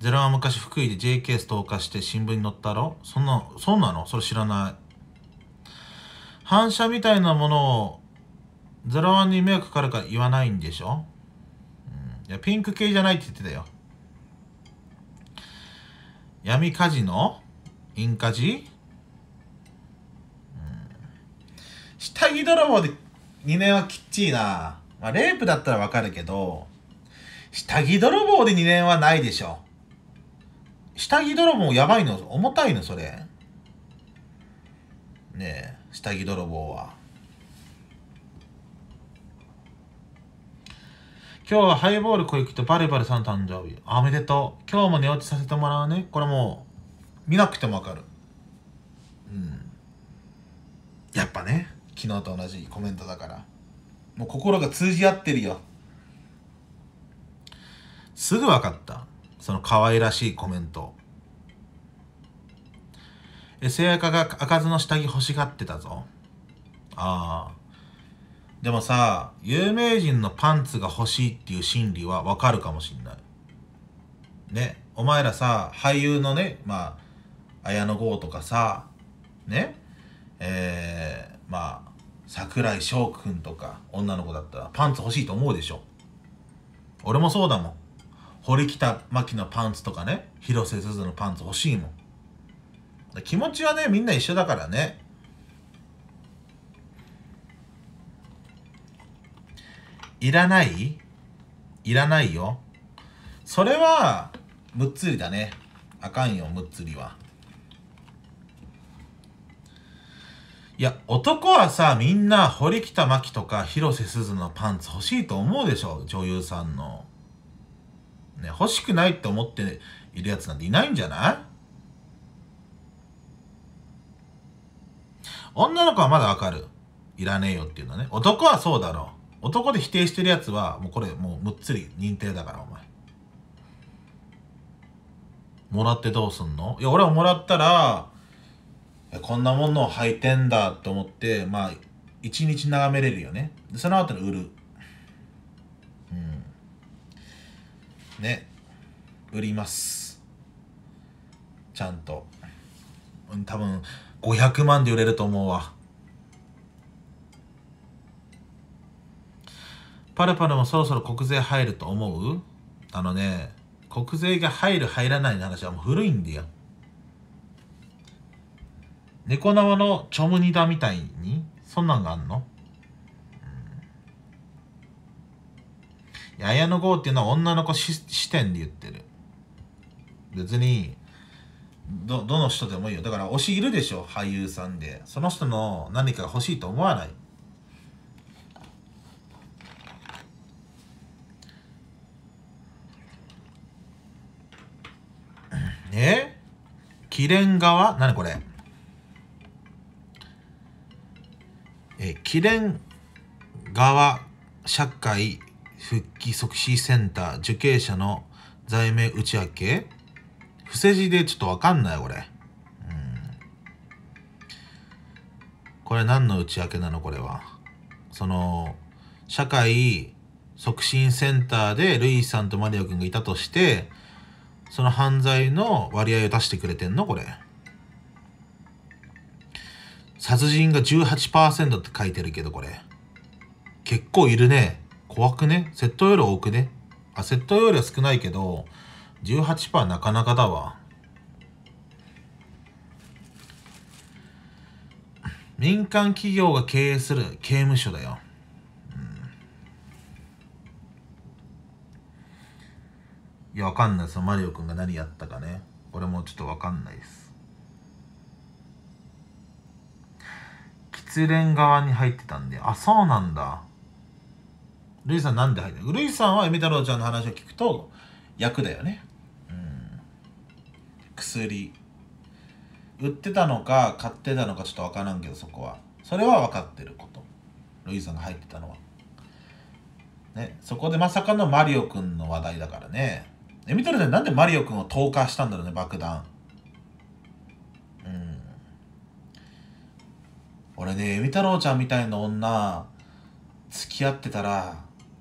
Speaker 1: ゼロは昔福井で JK ストーカーして新聞に載ったろそんな、そんなのそれ知らない。反射みたいなものをゼロワンに迷惑かかるか言わないんでしょ、うん、いやピンク系じゃないって言ってたよ闇カジノインカジ、うん、下着泥棒で2年はきっちりな、まあ、レイプだったらわかるけど下着泥棒で2年はないでしょ下着泥棒やばいの重たいのそれねえ下着泥棒は今日はハイボール小雪とバレバレさん誕生日おめでとう今日も寝落ちさせてもらうねこれもう見なくてもわかるうんやっぱね昨日と同じコメントだからもう心が通じ合ってるよすぐ分かったその可愛らしいコメントえ、せやかが開かずの下着欲しがってたぞ。ああ。でもさ、有名人のパンツが欲しいっていう心理はわかるかもしんない。ね。お前らさ、俳優のね、まあ、綾野剛とかさ、ね。えー、まあ、桜井翔くんとか、女の子だったらパンツ欲しいと思うでしょ。俺もそうだもん。堀北真希のパンツとかね、広瀬すずのパンツ欲しいもん。気持ちはね、みんな一緒だからね。いらないいらないよ。それは、むっつりだね。あかんよ、むっつりは。いや、男はさ、みんな、堀北真希とか、広瀬すずのパンツ欲しいと思うでしょ、女優さんの。ね、欲しくないって思っているやつなんていないんじゃない女の子はまだわかる。いらねえよっていうのはね。男はそうだろう。男で否定してるやつは、もうこれ、もうむっつり認定だから、お前。もらってどうすんのいや、俺はもらったら、こんなものを履いてんだと思って、まあ、一日眺めれるよね。で、その後に売る。うん。ね。売ります。ちゃんと。多分、500万で売れると思うわパルパルもそろそろ国税入ると思うあのね国税が入る入らないの話はもう古いんだよ猫縄のチョムニダみたいにそんなんがあんの、うん、や綾野剛っていうのは女の子視点で言ってる別にどどの人でもいいよだから推しいるでしょ俳優さんでその人の何か欲しいと思わないえキレン側何これえキレン側社会復帰促進センター受刑者の罪名打ち明け伏せ字でちょっとわかんない、これ。うん。これ何の内訳なの、これは。その、社会促進センターでルイさんとマリオくんがいたとして、その犯罪の割合を出してくれてんのこれ。殺人が18%って書いてるけど、これ。結構いるね。怖くね窃盗より多くねあ、窃盗よりは少ないけど、18%なかなかだわ。民間企業が経営する刑務所だよ。いや、わかんないですよ。マリオくんが何やったかね。俺もちょっとわかんないです。喫煙側に入ってたんで、あ、そうなんだ。ルイさんなんで入ってるルイさんはエミ太郎ちゃんの話を聞くと、役だよね。薬売ってたのか買ってたのかちょっと分からんけどそこはそれは分かってることルイさんが入ってたのはねそこでまさかのマリオくんの話題だからねえ見てるねなんでマリオくんを投下したんだろうね爆弾うん俺ねみたろうちゃんみたいな女付き合ってたら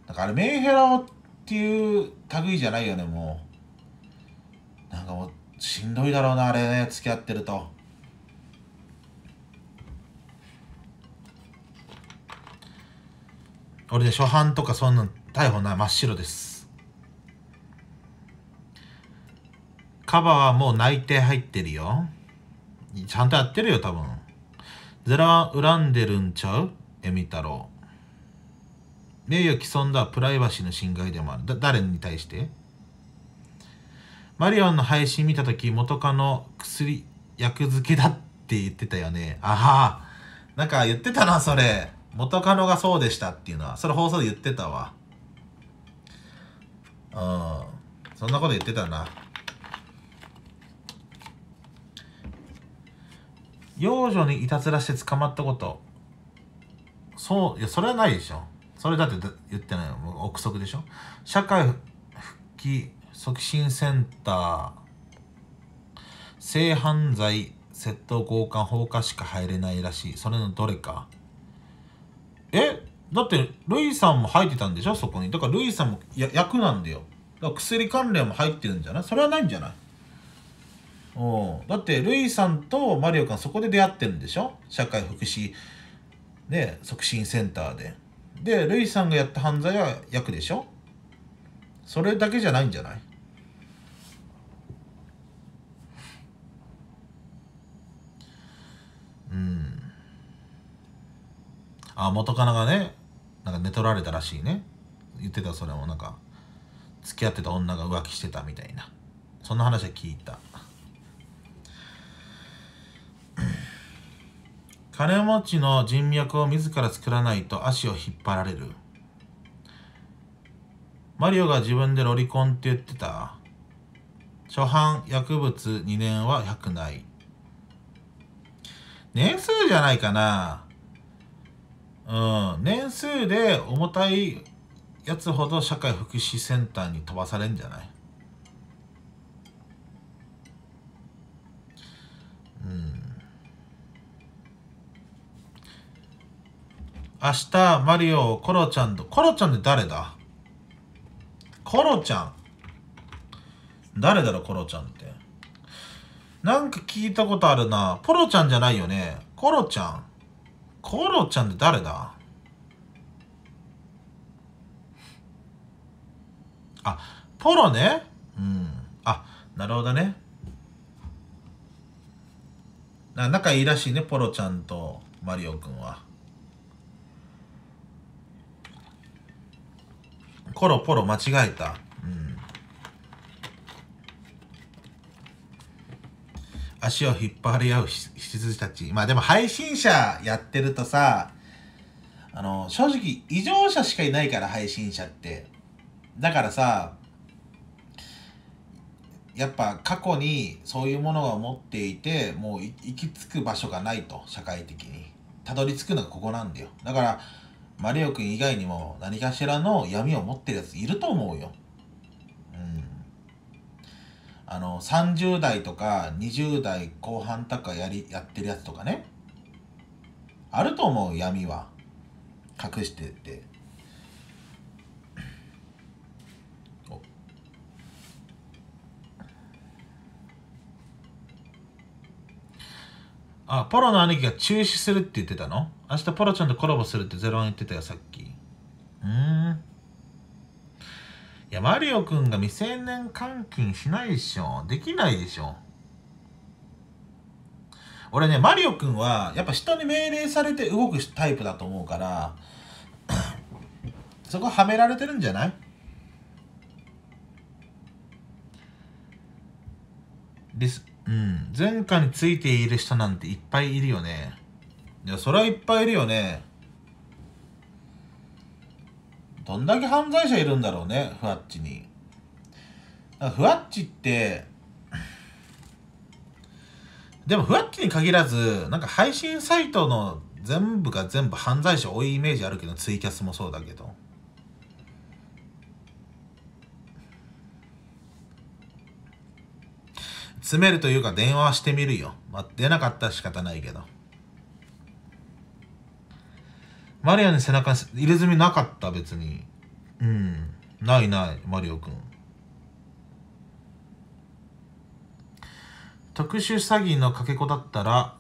Speaker 1: なんかあれメンヘラっていう類じゃないよねもうなんかもうしんどいだろうなあれね付き合ってると俺で初犯とかそんな逮捕ない真っ白ですカバはもう内定入ってるよちゃんとやってるよ多分ゼラ恨んでるんちゃうえみ太郎名誉毀損だプライバシーの侵害でもあるだ誰に対してマリオンの配信見たとき、元カノ薬、薬漬けだって言ってたよね。ああ、なんか言ってたな、それ。元カノがそうでしたっていうのは、それ放送で言ってたわ。うん。そんなこと言ってたな。幼女にいたずらして捕まったこと。そう、いや、それはないでしょ。それだって言ってないの。憶測でしょ。社会復帰促進センター、性犯罪、窃盗、強姦、放火しか入れないらしい。それのどれか。えだって、ルイさんも入ってたんでしょそこに。だから、ルイさんもや役なんだよ。だから薬関連も入ってるんじゃないそれはないんじゃないおだって、ルイさんとマリオ君そこで出会ってるんでしょ社会福祉ね促進センターで。で、ルイさんがやった犯罪は役でしょそれだけじゃないんじゃないうんあ元カノがねなんか寝取られたらしいね言ってたそれもなんか付き合ってた女が浮気してたみたいなそんな話は聞いた 金持ちの人脈を自ら作らないと足を引っ張られるマリオが自分でロリコンって言ってた初版薬物2年は100ない年数じゃないかな。うん、年数で重たいやつほど社会福祉センターに飛ばされんじゃないうん。明日、マリオ、コロちゃんと、コロちゃんって誰だコロちゃん。誰だろ、コロちゃん。なんか聞いたことあるな。ポロちゃんじゃないよね。コロちゃん。コロちゃんって誰だあ、ポロね。うん。あ、なるほどね。な仲いいらしいね、ポロちゃんとマリオくんは。コロポロ間違えた。足を引っ張り合う羊たち。まあでも配信者やってるとさ、あの、正直異常者しかいないから配信者って。だからさ、やっぱ過去にそういうものを持っていて、もう行き着く場所がないと、社会的に。たどり着くのがここなんだよ。だから、マリオくん以外にも何かしらの闇を持ってるやついると思うよ。うん。あの30代とか20代後半とかやりやってるやつとかねあると思う闇は隠しててあポロの兄貴が中止するって言ってたの明日ポロちゃんとコラボするってゼロン言ってたよさっきうんや、マリオくんが未成年監禁しないでしょ。できないでしょ。俺ね、マリオくんは、やっぱ人に命令されて動くタイプだと思うから、そこはめられてるんじゃないです。うん。前科についている人なんていっぱいいるよね。いや、それはいっぱいいるよね。どんだけ犯罪者いるんだろうね、ふわっちに。ふわっちって、でもふわっちに限らず、なんか配信サイトの全部が全部犯罪者多いイメージあるけど、ツイキャスもそうだけど。詰めるというか電話はしてみるよ。まあ、出なかったら仕方ないけど。マリオに背中に入れ墨なかった別にうんないないマリオくん特殊詐欺のかけ子だったら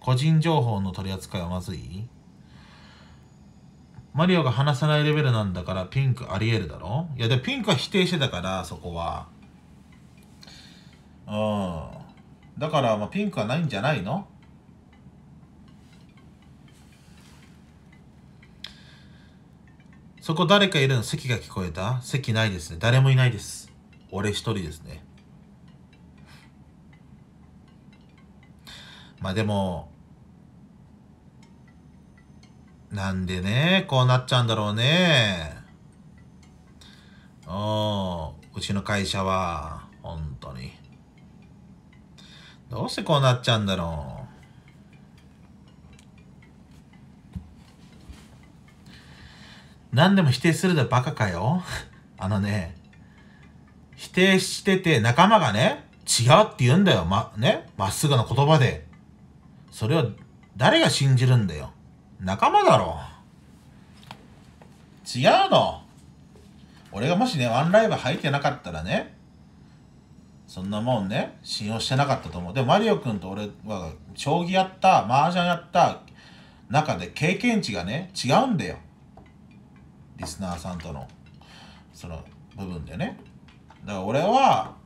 Speaker 1: 個人情報の取り扱いはまずいマリオが話さないレベルなんだからピンクありえるだろいやでピンクは否定してたからそこはうんだから、まあ、ピンクはないんじゃないのそこ誰かいるの席が聞こえた席ないですね。誰もいないです。俺一人ですね。まあでも、なんでね、こうなっちゃうんだろうね。おうちの会社は、本当に。どうしてこうなっちゃうんだろう。何でも否定するだバカかよ。あのね、否定してて仲間がね、違うって言うんだよ。ま、ね、まっすぐな言葉で。それを誰が信じるんだよ。仲間だろ。違うの。俺がもしね、ワンライブ入ってなかったらね、そんなもんね、信用してなかったと思う。でも、マリオくんと俺は、将棋やった、麻雀やった中で経験値がね、違うんだよ。リスナーさんとのその部分でねだから俺は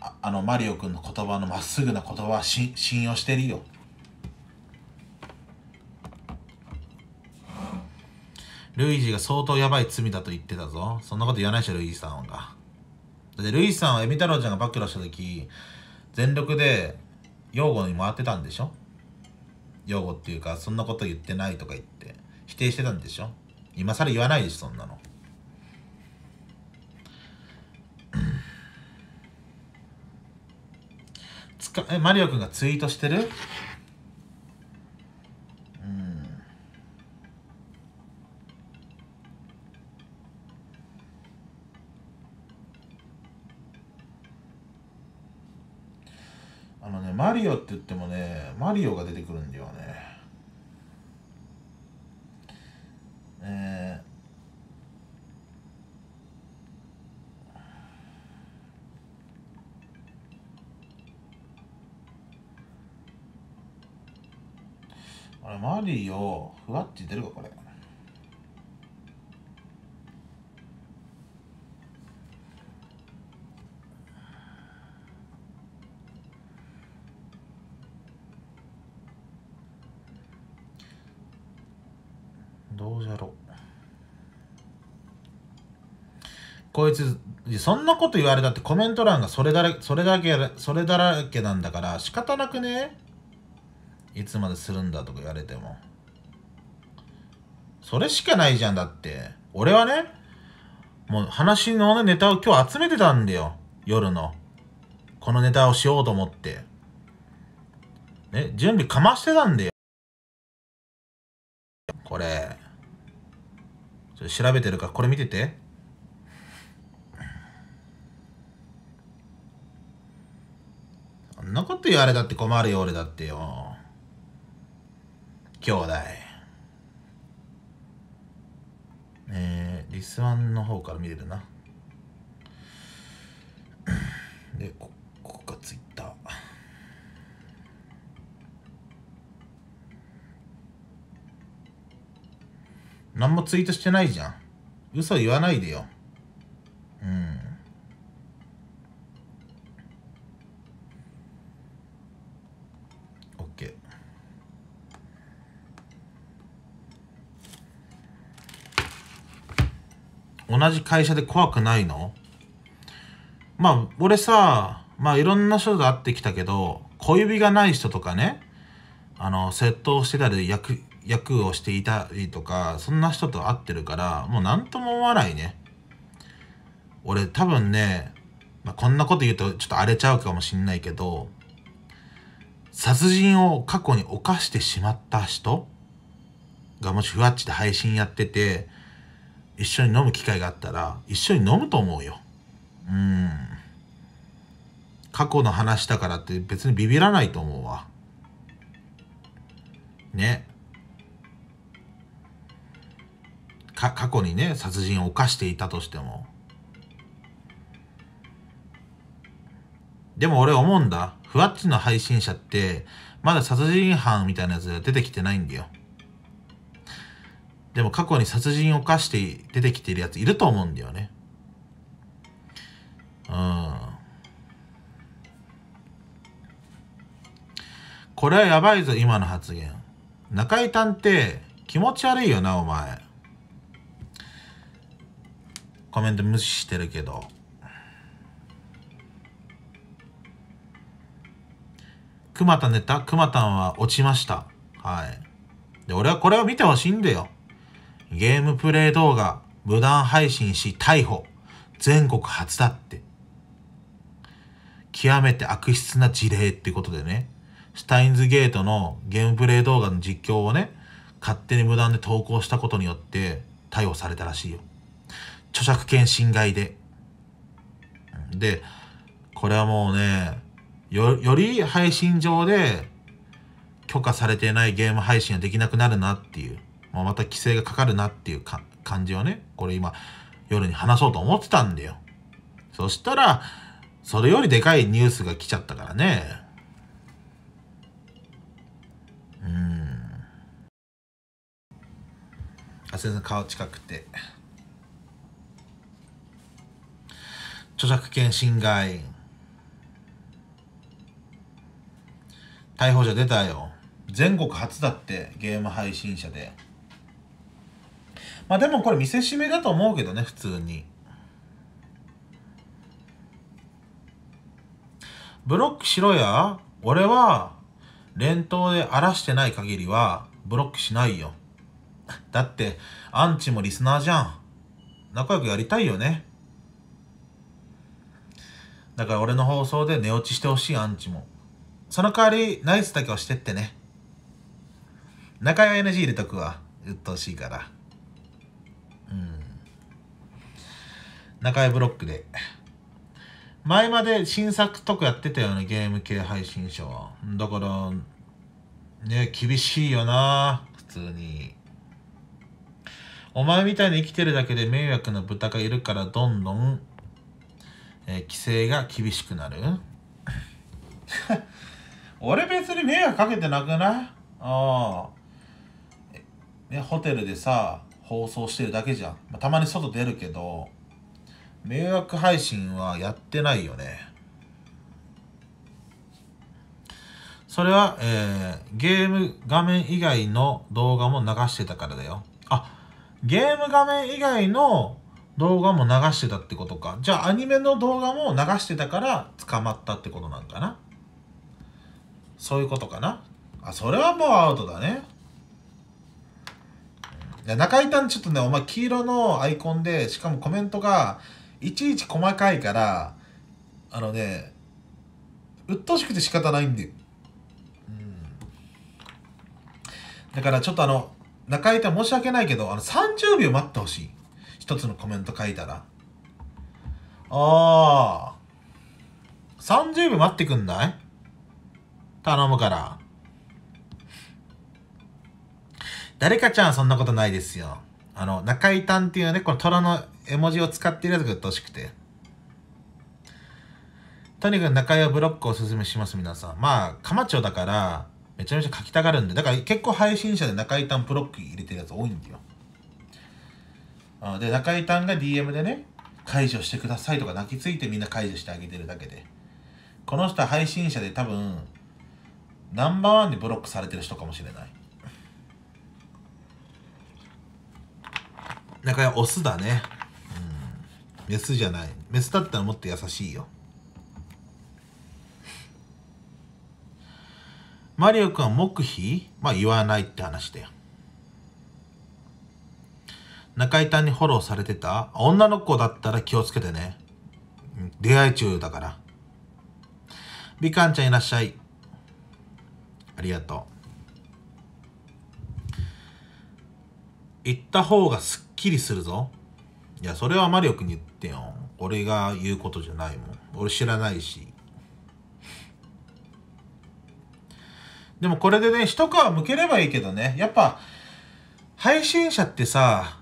Speaker 1: ああのマリオくんの言葉のまっすぐな言葉は信用してるよルイージが相当やばい罪だと言ってたぞそんなこと言わないでしょルイージさんがだってルイージさんはエミ太郎ちゃんが暴露した時全力で擁護に回ってたんでしょ擁護っていうかそんなこと言ってないとか言って否定してたんでしょ今更言わないでしょそんなのつかえマリオくんがツイートしてるマリオって言ってもねマリオが出てくるんだよねえーあれマリーをふわって出るかこれどうじゃろこいつそんなこと言われたってコメント欄がそれだらそれだけそれだらけなんだから仕方なくねいつまでするんだとか言われてもそれしかないじゃんだって俺はねもう話のネタを今日集めてたんだよ夜のこのネタをしようと思ってね準備かましてたんだよちょっと調べてるから、これ見てて。そんなこと言われたって困るよ、俺だってよ。兄弟。えー、リスワンの方から見れるな。で、こ何もツイートしてないじゃん。嘘言わないでよ。うん。OK。同じ会社で怖くないのまあ、俺さ、まあいろんな人と会ってきたけど、小指がない人とかね、あの、窃盗してたり、役、役をしていたりとかそんな人と会ってるからもう何とも思わないね俺多分ね、まあ、こんなこと言うとちょっと荒れちゃうかもしんないけど殺人を過去に犯してしまった人がもしふわっちで配信やってて一緒に飲む機会があったら一緒に飲むと思うようん過去の話だからって別にビビらないと思うわね過去にね殺人を犯していたとしてもでも俺思うんだふわっちの配信者ってまだ殺人犯みたいなやつが出てきてないんだよでも過去に殺人を犯して出てきてるやついると思うんだよねうんこれはやばいぞ今の発言中井探偵気持ち悪いよなお前コメント無視してるけどくまた寝たくまたんは落ちましたはいで俺はこれを見てほしいんだよゲームプレイ動画無断配信し逮捕全国初だって極めて悪質な事例ってことでねスタインズゲートのゲームプレイ動画の実況をね勝手に無断で投稿したことによって逮捕されたらしいよ著作権侵害で。で、これはもうね、よ、より配信上で許可されてないゲーム配信はできなくなるなっていう、まうまた規制がかかるなっていうか感じをね、これ今夜に話そうと思ってたんだよ。そしたら、それよりでかいニュースが来ちゃったからね。うん。あ、すいません、顔近くて。著作権侵害逮捕者出たよ全国初だってゲーム配信者でまあでもこれ見せしめだと思うけどね普通にブロックしろや俺は連投で荒らしてない限りはブロックしないよだってアンチもリスナーじゃん仲良くやりたいよねだから俺の放送で寝落ちしてほしいアンチも。その代わり、ナイスだけをしてってね。中屋 NG 入れとくわ。うっとうしいから。うん。中屋ブロックで。前まで新作とかやってたよね、ゲーム系配信者は。だから、ね、厳しいよな、普通に。お前みたいに生きてるだけで迷惑な豚がいるからどんどんえー、規制が厳しくなる 俺別に迷惑かけてなくないあね、ホテルでさ放送してるだけじゃん、まあ、たまに外出るけど迷惑配信はやってないよねそれは、えー、ゲーム画面以外の動画も流してたからだよあゲーム画面以外の動画も流してたってことか。じゃあアニメの動画も流してたから捕まったってことなんかな。そういうことかな。あ、それはもうアウトだね。いや中井さんちょっとね、お前黄色のアイコンで、しかもコメントがいちいち細かいから、あのね、鬱陶しくて仕方ないんだよ。うん。だからちょっとあの、中井さん申し訳ないけど、あの30秒待ってほしい。一つのコメント書いたら。ああ。30秒待ってくんない頼むから。誰かちゃんそんなことないですよ。あの、中井んっていうね、この虎の絵文字を使ってるやつが欲しくて。とにかく中井はブロックをおすすめします、皆さん。まあ、釜町だから、めちゃめちゃ書きたがるんで、だから結構配信者で中井んブロック入れてるやつ多いんだよ。で、中井さんが DM でね、解除してくださいとか泣きついてみんな解除してあげてるだけで。この人は配信者で多分、ナンバーワンにブロックされてる人かもしれない。中井オスだね。うん。メスじゃない。メスだったらもっと優しいよ。マリオくんは黙秘まあ言わないって話だよ。中井さんにフォローされてた女の子だったら気をつけてね。出会い中だから。美観ちゃんいらっしゃい。ありがとう。行った方がすっきりするぞ。いや、それはマリオくんに言ってよ。俺が言うことじゃないもん。俺知らないし。でもこれでね、一皮むければいいけどね。やっぱ、配信者ってさ、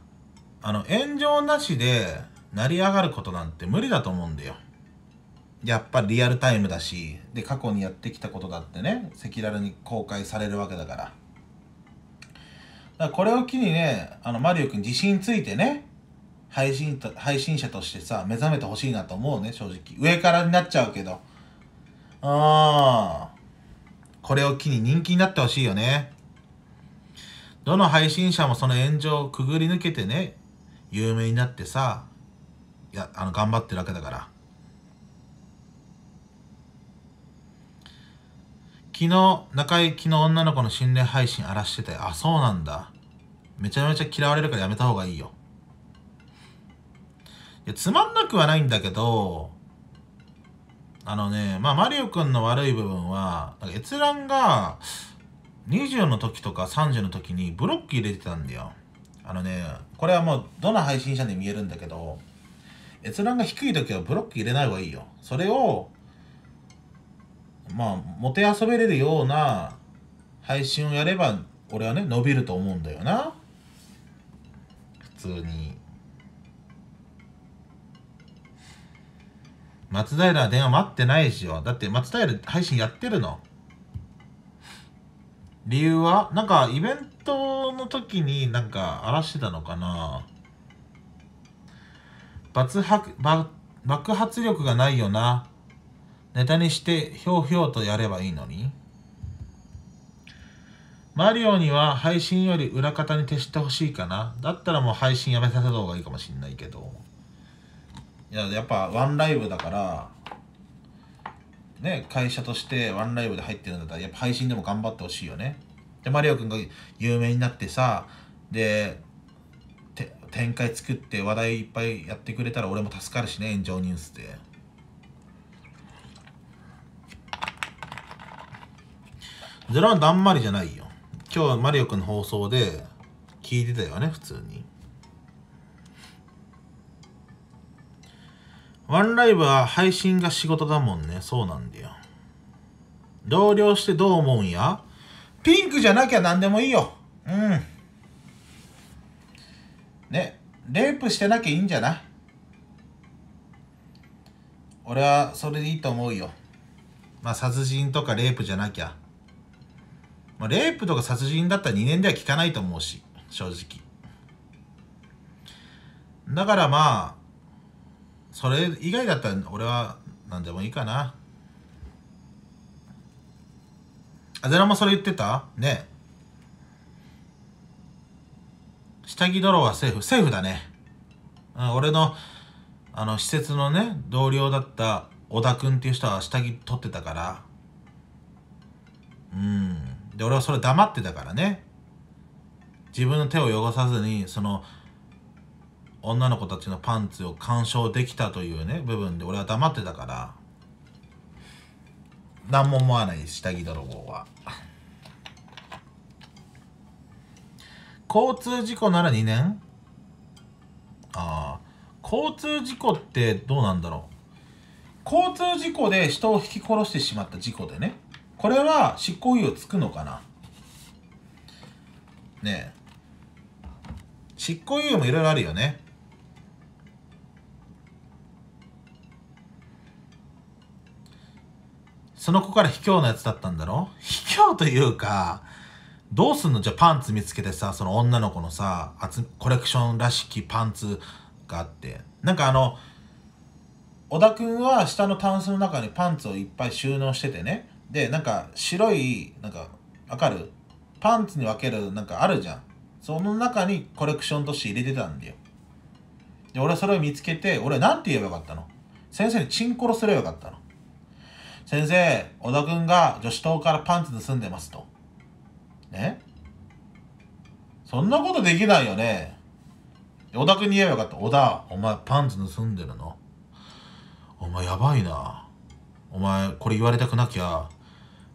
Speaker 1: あの炎上なしで成り上がることなんて無理だと思うんだよやっぱりリアルタイムだしで過去にやってきたことだってね赤裸々に公開されるわけだからだからこれを機にねあのマリオくん自信ついてね配信と配信者としてさ目覚めてほしいなと思うね正直上からになっちゃうけどあん。これを機に人気になってほしいよねどの配信者もその炎上をくぐり抜けてね有名になってさいやあの頑張ってるわけだから昨日中井昨日女の子の心霊配信荒らしててあそうなんだめちゃめちゃ嫌われるからやめた方がいいよいやつまんなくはないんだけどあのねまあマリオくんの悪い部分は閲覧が20の時とか30の時にブロック入れてたんだよあのね、これはもうどの配信者に見えるんだけど、閲覧が低い時はブロック入れない方がいいよ。それを、まあ、もてあそべれるような配信をやれば、俺はね、伸びると思うんだよな。普通に。松平は電話待ってないしよ。だって松平配信やってるの。理由はなんかイベントトの時になんか荒らしてたのかな爆発爆発力がないよなネタにしてひょうひょうとやればいいのにマリオには配信より裏方に徹してほしいかなだったらもう配信やめさせた方がいいかもしんないけどいややっぱワンライブだからね会社としてワンライブで入ってるんだったらやっぱ配信でも頑張ってほしいよねでマリオくんが有名になってさで展開作って話題いっぱいやってくれたら俺も助かるしね炎上ニュースでゼロはだんまりじゃないよ今日マリオくんの放送で聞いてたよね普通にワンライブは配信が仕事だもんねそうなんだよ同僚してどう思うんやピンクじゃなきゃ何でもいいよ。うん。ね、レイプしてなきゃいいんじゃない俺はそれでいいと思うよ。まあ殺人とかレイプじゃなきゃ。まあ、レイプとか殺人だったら2年では効かないと思うし、正直。だからまあ、それ以外だったら俺は何でもいいかな。あゼラもそれ言ってたね下着泥はセーフセーフだね、うん、俺のあの施設のね同僚だった小田君っていう人は下着取ってたからうんで俺はそれ黙ってたからね自分の手を汚さずにその女の子たちのパンツを鑑賞できたというね部分で俺は黙ってたから何も思わない下着泥棒は交通事故なら2年ああ交通事故ってどうなんだろう交通事故で人を引き殺してしまった事故でねこれは執行猶予つくのかなねえ執行猶予もいろいろあるよねその子から卑怯なやつだったんだろ卑怯というか、どうすんのじゃあパンツ見つけてさ、その女の子のさ、コレクションらしきパンツがあって。なんかあの、小田くんは下のタンスの中にパンツをいっぱい収納しててね。で、なんか白い、なんか、わかるパンツに分ける、なんかあるじゃん。その中にコレクションとして入れてたんだよ。で、俺はそれを見つけて、俺な何て言えばよかったの先生にチンコロすればよかったの先生、小田君が女子党からパンツ盗んでますと。ねそんなことできないよね。小田君に言えばよかった。小田、お前パンツ盗んでるのお前やばいな。お前これ言われたくなきゃ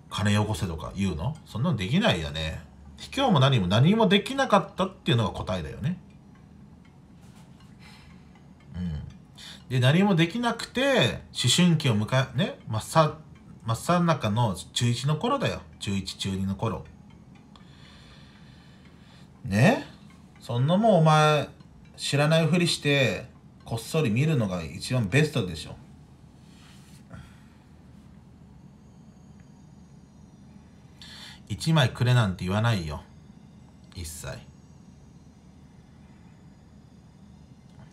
Speaker 1: 金よこせとか言うのそんなのできないよね。卑怯も何も何もできなかったっていうのが答えだよね。うん。で、何もできなくて思春期を迎え、ね、真さ、真っ最中の中1の頃だよ。中1、中2の頃。ねそんなもんお前、知らないふりして、こっそり見るのが一番ベストでしょ。1枚くれなんて言わないよ。一切。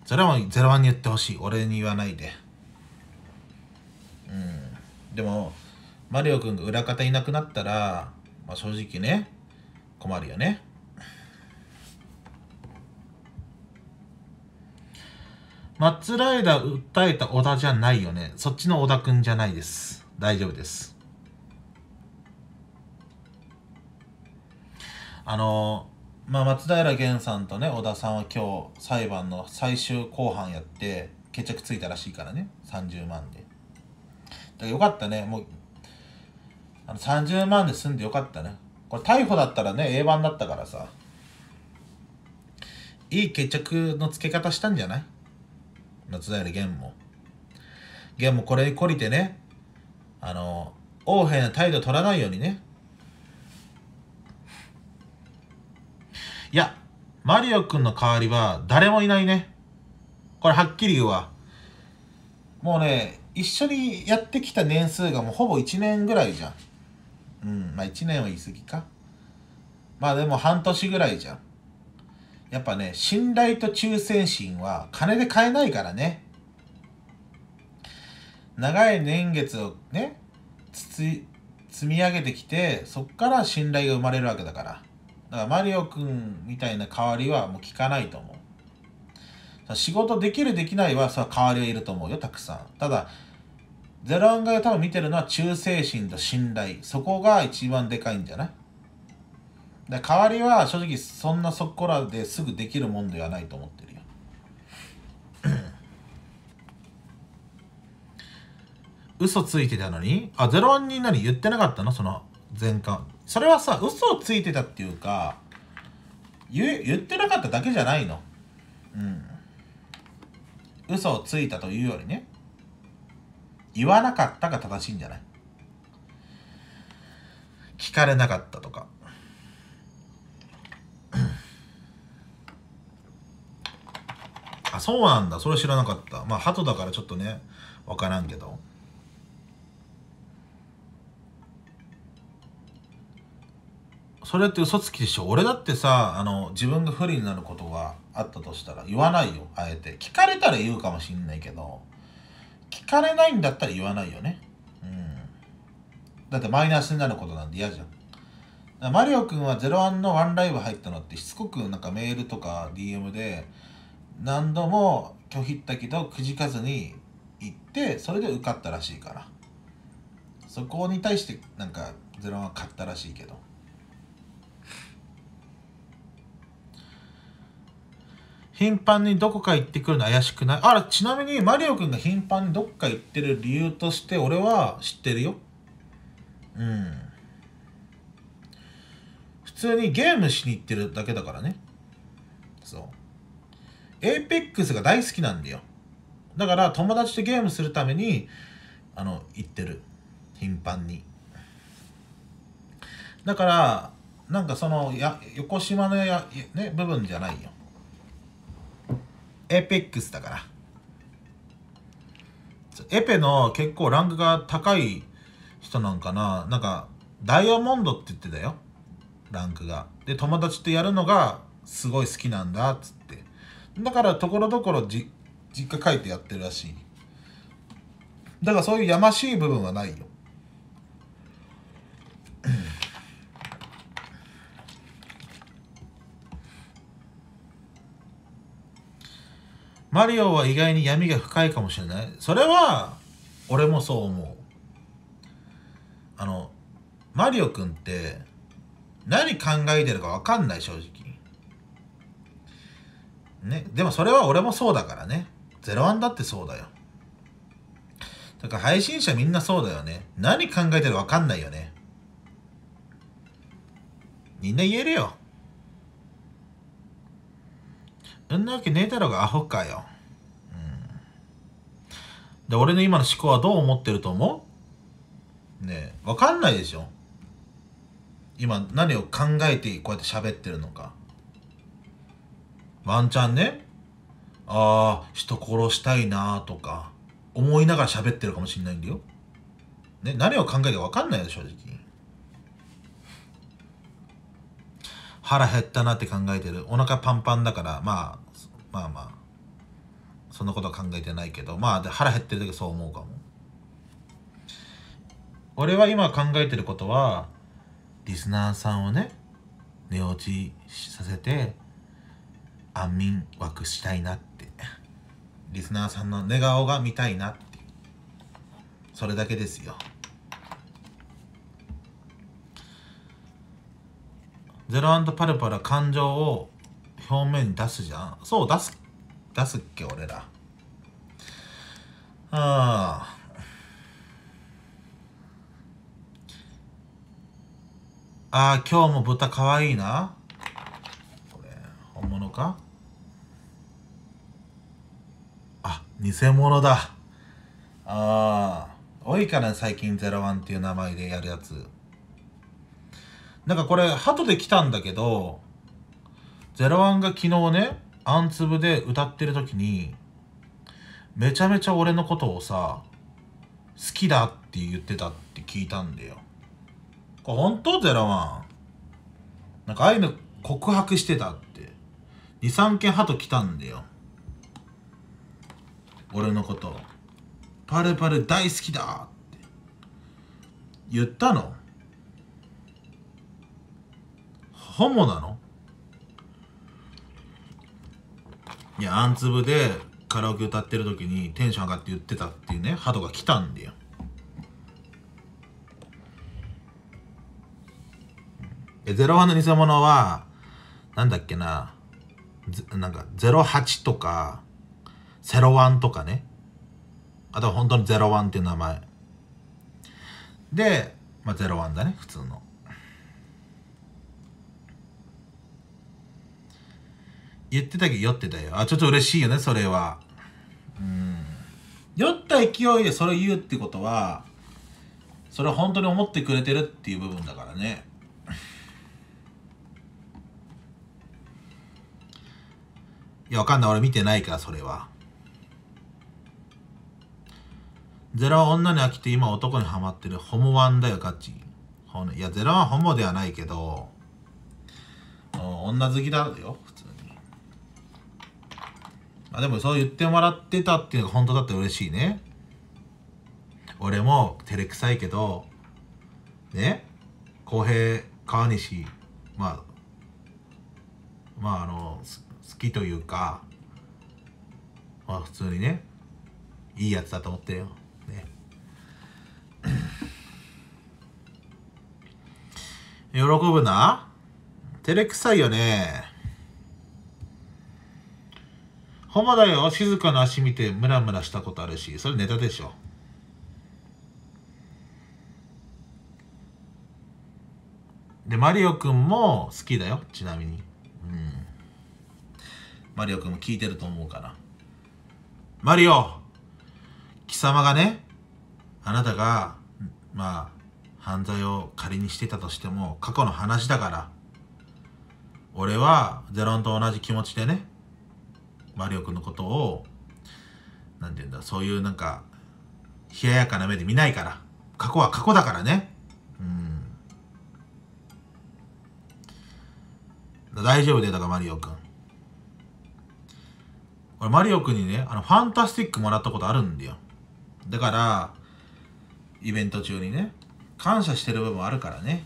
Speaker 1: それはゼロワンに言ってほしい俺に言わないでうんでもマリオくんが裏方いなくなったら、まあ、正直ね、困るよね。マッツライダー訴えた小田じゃないよね。そっちの小田くんじゃないです。大丈夫です。あのまあ、松平健さんとね小田さんは今日裁判の最終公判やって決着ついたらしいからね30万でだからよかったねもうあの30万で済んでよかったねこれ逮捕だったらね A 版だったからさいい決着のつけ方したんじゃない松平玄も玄もこれに懲りてねあの横柄な態度取らないようにねいやマリオくんの代わりは誰もいないねこれはっきり言うわもうね一緒にやってきた年数がもうほぼ1年ぐらいじゃんうんまあ1年は言い過ぎかまあでも半年ぐらいじゃんやっぱね信頼と忠誠心は金で買えないからね長い年月をね積み上げてきてそっから信頼が生まれるわけだからだからマリオくんみたいな代わりはもう聞かないと思う仕事できるできないはそ代わりはいると思うよたくさんただゼロアンが多分見てるのは忠誠心と信頼。そこが一番でかいんじゃないで代わりは正直そんなそこらですぐできるもんではないと思ってるよ。嘘ついてたのにあ、ゼロアンに何言ってなかったのその前回。それはさ、嘘をついてたっていうか、言言ってなかっただけじゃないの。うん。嘘をついたというよりね。言わなかったが正しいんじゃない聞かれなかったとか。あ、そうなんだ。それ知らなかった。まあ、鳩だからちょっとね、わからんけど。それって嘘つきでしょ俺だってさあの自分が不利になることがあったとしたら言わないよあえて聞かれたら言うかもしんないけど聞かれないんだったら言わないよね。うん。だってマイナスになることなんて嫌じゃん。マリオくんは01のワンライブ入ったのってしつこくなんかメールとか DM で何度も拒否ったけどくじかずに行ってそれで受かったらしいからそこに対してなんか01は買ったらしいけど頻繁にどこか行ってくるの怪しくないあら、ちなみにマリオくんが頻繁にどっか行ってる理由として俺は知ってるよ。うん。普通にゲームしに行ってるだけだからね。そう。エイペックスが大好きなんだよ。だから友達とゲームするために、あの、行ってる。頻繁に。だから、なんかそのや横島のや、ね、部分じゃないよ。エペックスだから。エペの結構ランクが高い人なんかな。なんか、ダイヤモンドって言ってたよ。ランクが。で、友達とやるのがすごい好きなんだ、っつって。だから、ところどころ実家帰ってやってるらしい。だからそういうやましい部分はないよ。マリオは意外に闇が深いかもしれないそれは俺もそう思うあのマリオくんって何考えてるか分かんない正直ねでもそれは俺もそうだからね01だってそうだよだから配信者みんなそうだよね何考えてるか分かんないよねみんな言えるよそんなわけねえだろうがアホかよ。うん。で、俺の今の思考はどう思ってると思うねえ、わかんないでしょ。今何を考えてこうやって喋ってるのか。ワンチャンね、ああ、人殺したいなとか、思いながら喋ってるかもしんないんだよ。ね、何を考えてかわかんないよ、正直。腹減ったなって考えてる。お腹パンパンだから、まあ、まあまあそんなことは考えてないけどまあ腹減ってる時そう思うかも俺は今考えてることはリスナーさんをね寝落ちさせて安眠枠したいなってリスナーさんの寝顔が見たいなってそれだけですよゼロパルパル感情を表面に出すじゃんそう出す出すっけ俺らああああ今日も豚かわいいなこれ本物かあ偽物だああ多いから最近01っていう名前でやるやつなんかこれ鳩で来たんだけどゼロワンが昨日ね、アンツブで歌ってる時に、めちゃめちゃ俺のことをさ、好きだって言ってたって聞いたんだよ。これ本当ゼロワン。なんかうの告白してたって。2、3件ハト来たんだよ。俺のこと。パルパル大好きだって。言ったのホモなのいやあんつぶでカラオケ歌ってる時にテンション上がって言ってたっていうねハトが来たんだよゼロワンの偽物はなんだっけななんか08とかゼロワンとかねあとは本当にゼロワンっていう名前で、まあ、ゼロワンだね普通の言ってたけど酔ってたよあちょっと嬉しいよねそれはうん酔った勢いでそれ言うってことはそれは本当に思ってくれてるっていう部分だからねいやわかんない俺見てないからそれはゼロは女に飽きて今男にはまってるホモワンだよガチいやゼロはホモではないけど女好きだよ普あでもそう言ってもらってたっていうのが本当だって嬉しいね俺も照れくさいけどね浩平川西まあまああの好きというかまあ普通にねいいやつだと思ってよね 喜ぶな照れくさいよねんまだよ、静かな足見てムラムラしたことあるし、それネタでしょ。で、マリオくんも好きだよ、ちなみに。うん。マリオくんも聞いてると思うから。マリオ貴様がね、あなたが、まあ、犯罪を仮にしてたとしても、過去の話だから、俺は、ゼロンと同じ気持ちでね、マリオくんのことを、なんて言うんだ、そういうなんか、冷ややかな目で見ないから。過去は過去だからね。うん。大丈夫で、だからマリオくん。俺、マリオくんにね、あの、ファンタスティックもらったことあるんだよ。だから、イベント中にね、感謝してる部分あるからね。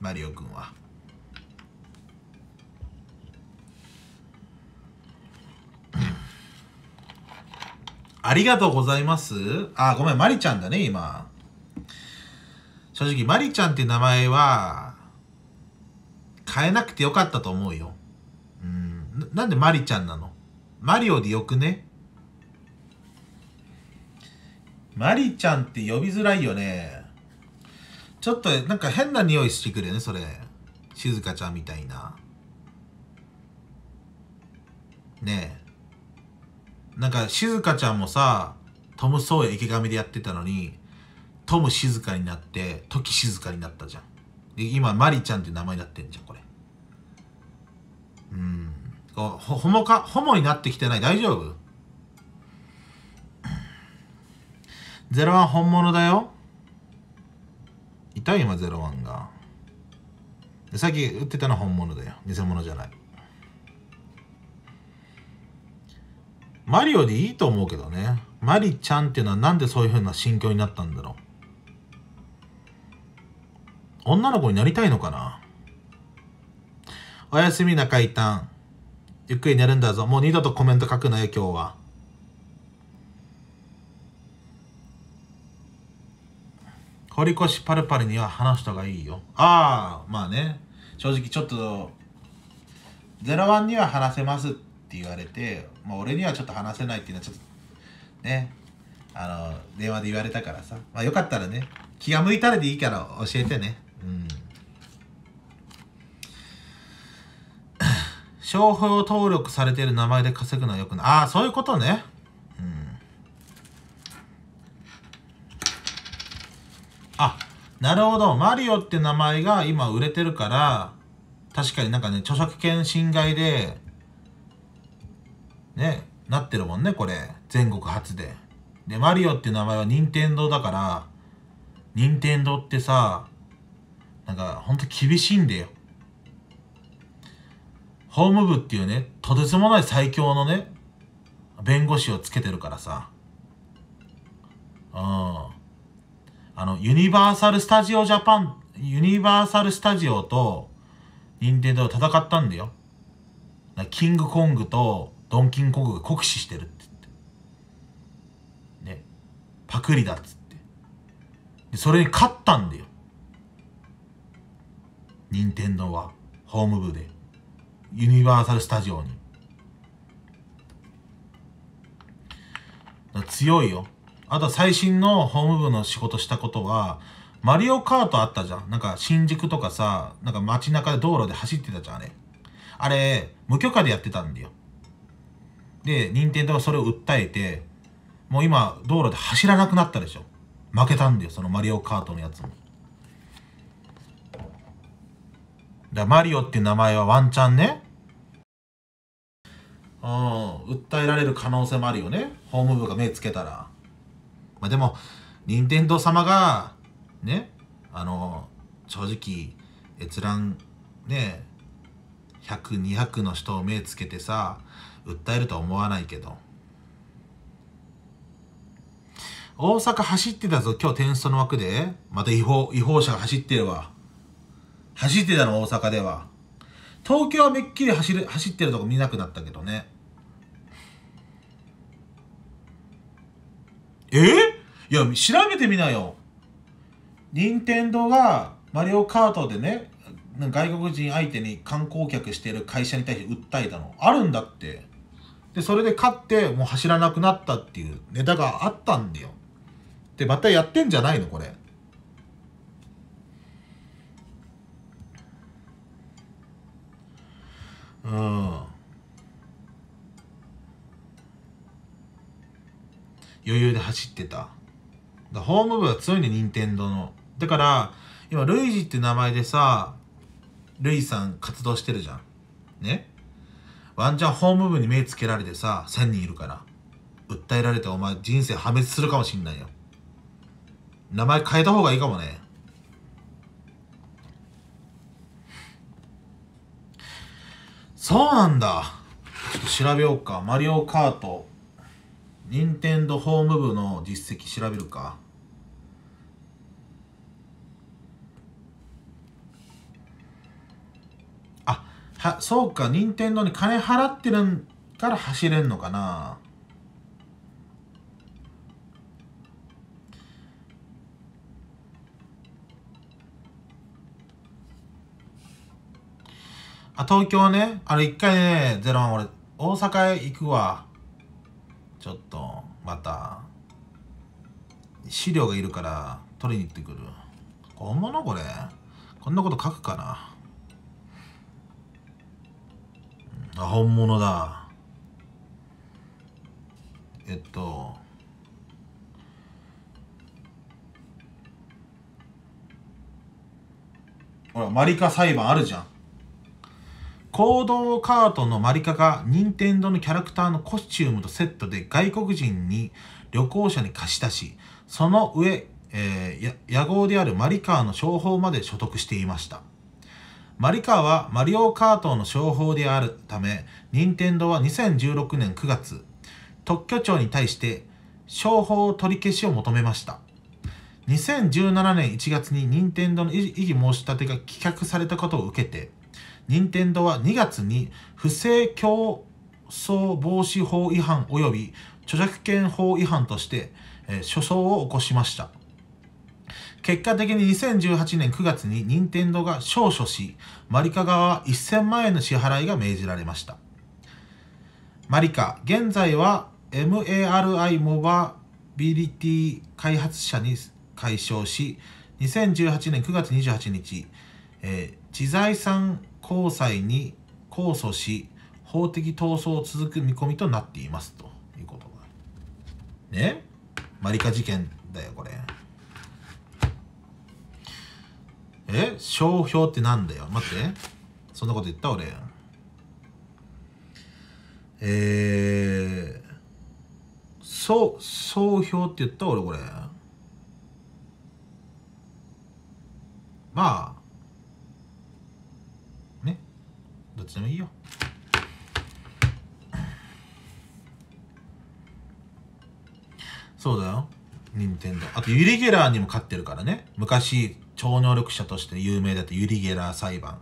Speaker 1: マリオくんは。ありがとうございます。あ、ごめん、まりちゃんだね、今。正直、まりちゃんって名前は、変えなくてよかったと思うよ。うん。なんでまりちゃんなのマリオでよくねマリちゃんって呼びづらいよね。ちょっとなんか変な匂いしてくるよね、それ。静香ちゃんみたいな。ねえ。なんか静香ちゃんもさトム・ソーヤ池上でやってたのにトム静香になってトキ静香になったじゃんで今マリちゃんって名前になってんじゃんこれうんほもかほもになってきてない大丈夫ゼロワン本物だよいた今ゼロワンがさっき売ってたのは本物だよ偽物じゃないマリオでいいと思うけどね。マリちゃんっていうのはなんでそういうふうな心境になったんだろう。女の子になりたいのかなおやすみなたん。ゆっくり寝るんだぞ。もう二度とコメント書くなよ、今日は。堀越パルパルには話したがいいよ。ああ、まあね。正直ちょっと、01には話せますってって言われて、まあ、俺にはちょっと話せないっていうのはちょっとねあの電話で言われたからさ、まあ、よかったらね気が向いたらでいいから教えてねうん商標登録されてる名前で稼ぐのはよくないああそういうことねうんあなるほどマリオって名前が今売れてるから確かになんかね著作権侵害でね、なってるもんね、これ。全国初で。で、マリオっていう名前は任天堂だから、任天堂ってさ、なんかほんと厳しいんだよ。法務部っていうね、とてつもない最強のね、弁護士をつけてるからさ。うん。あの、ユニバーサル・スタジオ・ジャパン、ユニバーサル・スタジオと、任天堂戦ったんだよ。キングコングと、ドンキンコグが酷使してるって言って。ね。パクリだっつって。で、それに勝ったんだよ。任天堂は、ホーム部で。ユニバーサル・スタジオに。強いよ。あと最新のホーム部の仕事したことは、マリオカートあったじゃん。なんか新宿とかさ、なんか街中で道路で走ってたじゃん、あれ。あれ、無許可でやってたんだよ。で、任天堂がそれを訴えて、もう今、道路で走らなくなったでしょ。負けたんだよ、そのマリオカートのやつも。だマリオっていう名前はワンチャンね、うん、訴えられる可能性もあるよね。法務部が目つけたら。まあでも、任天堂様が、ね、あの、正直、閲覧、ね、100、200の人を目つけてさ、訴えるとは思わないけど大阪走ってたぞ今日テンストの枠でまた違法違法者が走ってるわ走ってたの大阪では東京はめっきり走る走ってるとこ見なくなったけどねえいや調べてみなよ任天堂がマリオカートでね外国人相手に観光客してる会社に対して訴えたのあるんだってで、それで勝って、もう走らなくなったっていうネタがあったんだよ。で、またやってんじゃないのこれ。うん。余裕で走ってた。だホーム部は強いね、任天堂の。だから、今、ルイージって名前でさ、ルイさん活動してるじゃん。ねワンチャン法務部に目つけられてさ1000人いるから訴えられてお前人生破滅するかもしんないよ名前変えた方がいいかもねそうなんだちょっと調べようかマリオカート任天堂法務部の実績調べるかは、そうか、任天堂に金払ってるから走れんのかな。あ、東京ね。あれ、一回ね、ゼロワン、俺、大阪へ行くわ。ちょっと、また。資料がいるから、取りに行ってくる。本物これ。こんなこと書くかな。あ本物だえっとほらマリカ裁判あるじゃん行動カートのマリカが任天堂のキャラクターのコスチュームとセットで外国人に旅行者に貸し出しその上、えー、野号であるマリカーの商法まで所得していましたマリカーはマリオカートの商法であるため、任天堂は2016年9月、特許庁に対して商法取り消しを求めました。2017年1月に任天堂の異議申し立てが棄却されたことを受けて、任天堂は2月に不正競争防止法違反及び著作権法違反として、えー、訴訟を起こしました。結果的に2018年9月に任天堂が勝訴し、マリカ側は1000万円の支払いが命じられました。マリカ、現在は MARI モバビリティ開発者に解消し、2018年9月28日、えー、知財産交際に控訴し、法的闘争を続く見込みとなっていますということがねマリカ事件だよこれえ商標ってなんだよ待ってそんなこと言った俺えー、そう総評って言った俺これまあねどっちでもいいよそうだよ任天堂あとユリ・ゲラーにも勝ってるからね昔超能力者として有名だったユリ・ゲラー裁判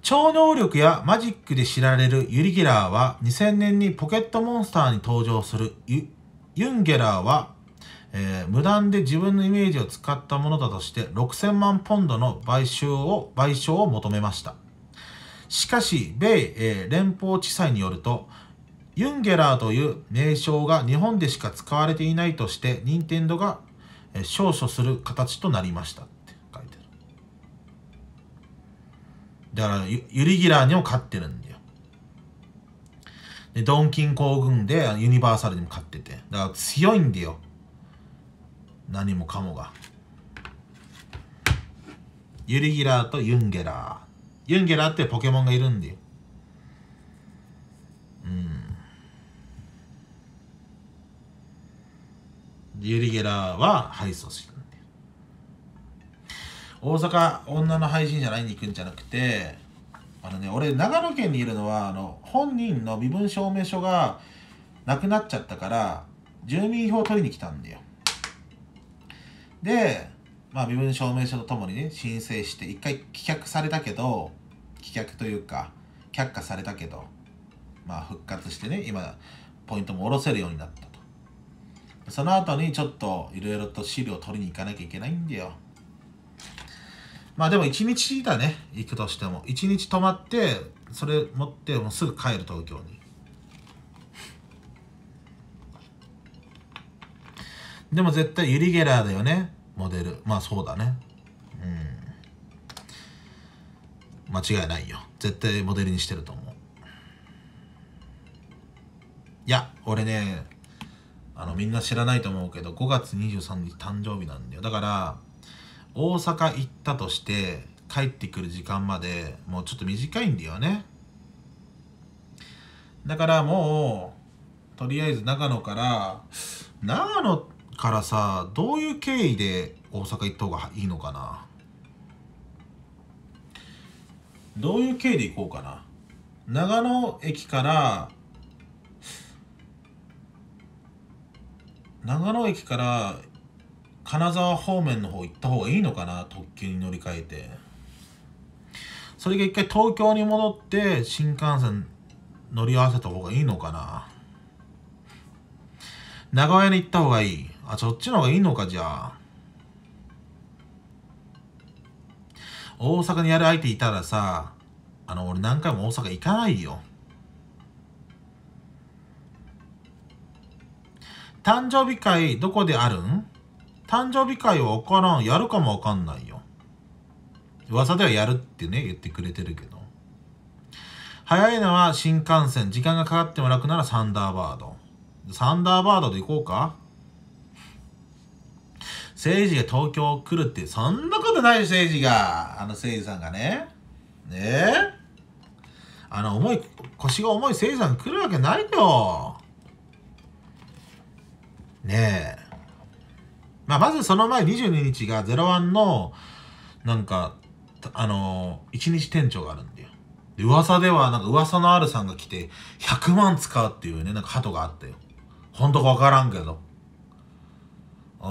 Speaker 1: 超能力やマジックで知られるユリ・ゲラーは2000年にポケットモンスターに登場するユン・ゲラーは、えー、無断で自分のイメージを使ったものだとして6000万ポンドの賠償を賠償を求めましたしかし米、えー、連邦地裁によるとユンゲラーという名称が日本でしか使われていないとして任天堂が勝訴する形となりましたって書いてるだからユリギラーにも勝ってるんだよでドンキン行軍でユニバーサルにも勝っててだから強いんだよ何もかもがユリギラーとユンゲラーユンゲラーってポケモンがいるんだよユリ・ゲラーは配送するん大阪女の配信者ないに行くんじゃなくてあのね俺長野県にいるのはあの本人の身分証明書がなくなっちゃったから住民票を取りに来たんだよでまあ身分証明書とともにね申請して一回棄却されたけど棄却というか却下されたけどまあ復活してね今ポイントも下ろせるようになったその後にちょっといろいろと資料取りに行かなきゃいけないんだよ。まあでも1日だね、行くとしても。1日泊まって、それ持ってもうすぐ帰る東京に。でも絶対ユリ・ゲラーだよね、モデル。まあそうだね。うん。間違いないよ。絶対モデルにしてると思う。いや、俺ね、あのみんな知らないと思うけど5月23日誕生日なんだよだから大阪行ったとして帰ってくる時間までもうちょっと短いんだよねだからもうとりあえず長野から長野からさどういう経緯で大阪行った方がいいのかなどういう経緯で行こうかな長野駅から長野駅から金沢方面の方行った方がいいのかな特急に乗り換えてそれが一回東京に戻って新幹線乗り合わせた方がいいのかな長屋に行った方がいいあそっちの方がいいのかじゃあ大阪にやる相手いたらさあの俺何回も大阪行かないよ誕生日会どこであるん誕生日会は分からん。やるかも分かんないよ。噂ではやるってね、言ってくれてるけど。早いのは新幹線。時間がかかっても楽ならサンダーバード。サンダーバードで行こうか誠治が東京来るって、そんなことないよ、誠治が。あの誠治さんがね。ねえあの、重い、腰が重い誠治さん来るわけないよ。ねえ。まあ、まずその前22日が01の、なんか、あのー、1日店長があるんだよ。で、噂では、なんか噂のあるさんが来て、100万使うっていうね、なんか鳩があったよ。ほんとかわからんけど。う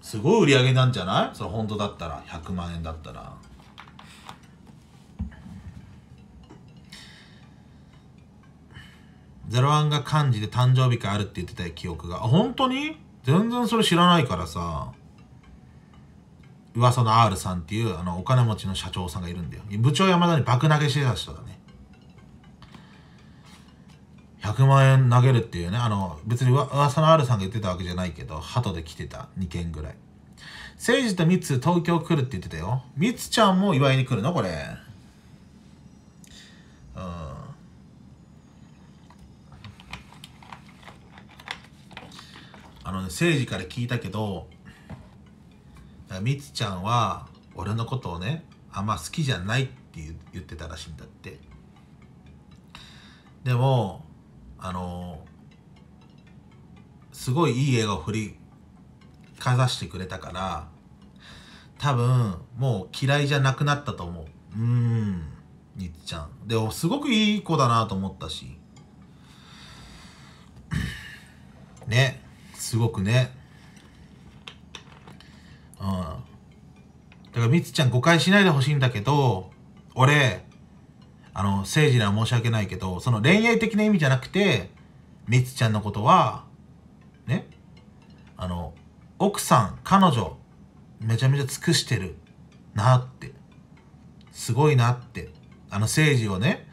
Speaker 1: ん。すごい売り上げなんじゃないそれ本当だったら、100万円だったら。ゼロワンが漢字で誕生日会あるって言ってた記憶が。あ、本当に全然それ知らないからさ。噂の R さんっていうあのお金持ちの社長さんがいるんだよ。部長山田に爆投げしてた人だね。100万円投げるっていうね、あの、別に噂の R さんが言ってたわけじゃないけど、鳩で来てた2件ぐらい。誠治とミツ東京来るって言ってたよ。ミツちゃんも祝いに来るのこれ。うん。あね、誠治から聞いたけどみつちゃんは俺のことをねあんま好きじゃないって言ってたらしいんだってでもあのすごいいい映画を振りかざしてくれたから多分もう嫌いじゃなくなったと思ううんみつちゃんでもすごくいい子だなと思ったしねすごくねうんだからみつちゃん誤解しないでほしいんだけど俺あの誠治には申し訳ないけどその恋愛的な意味じゃなくてみつちゃんのことはねあの奥さん彼女めちゃめちゃ尽くしてるなってすごいなってあの誠治をね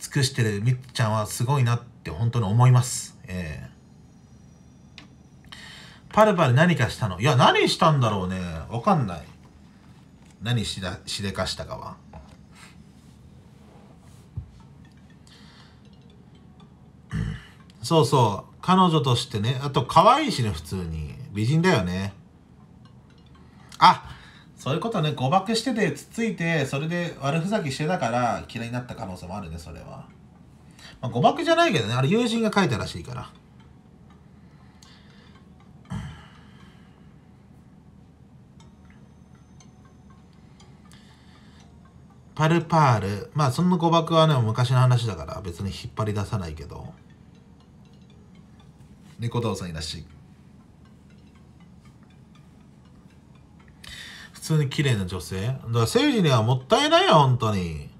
Speaker 1: 尽くしてるみっちゃんはすごいなって本当に思いますええーパルパル何かしたのいや、何したんだろうね。わかんない。何しだしでかしたかは。そうそう。彼女としてね。あと、可愛いしね、普通に。美人だよね。あそういうことね。誤爆してて、つついて、それで悪ふざけしてたから、嫌いになった可能性もあるね、それは。まあ、誤爆じゃないけどね。あれ、友人が書いたらしいから。パルパール。まあ、その誤爆はね、昔の話だから別に引っ張り出さないけど。猫父さんいらっしゃい。普通に綺麗な女性。だから政治にはもったいないよ、本当に。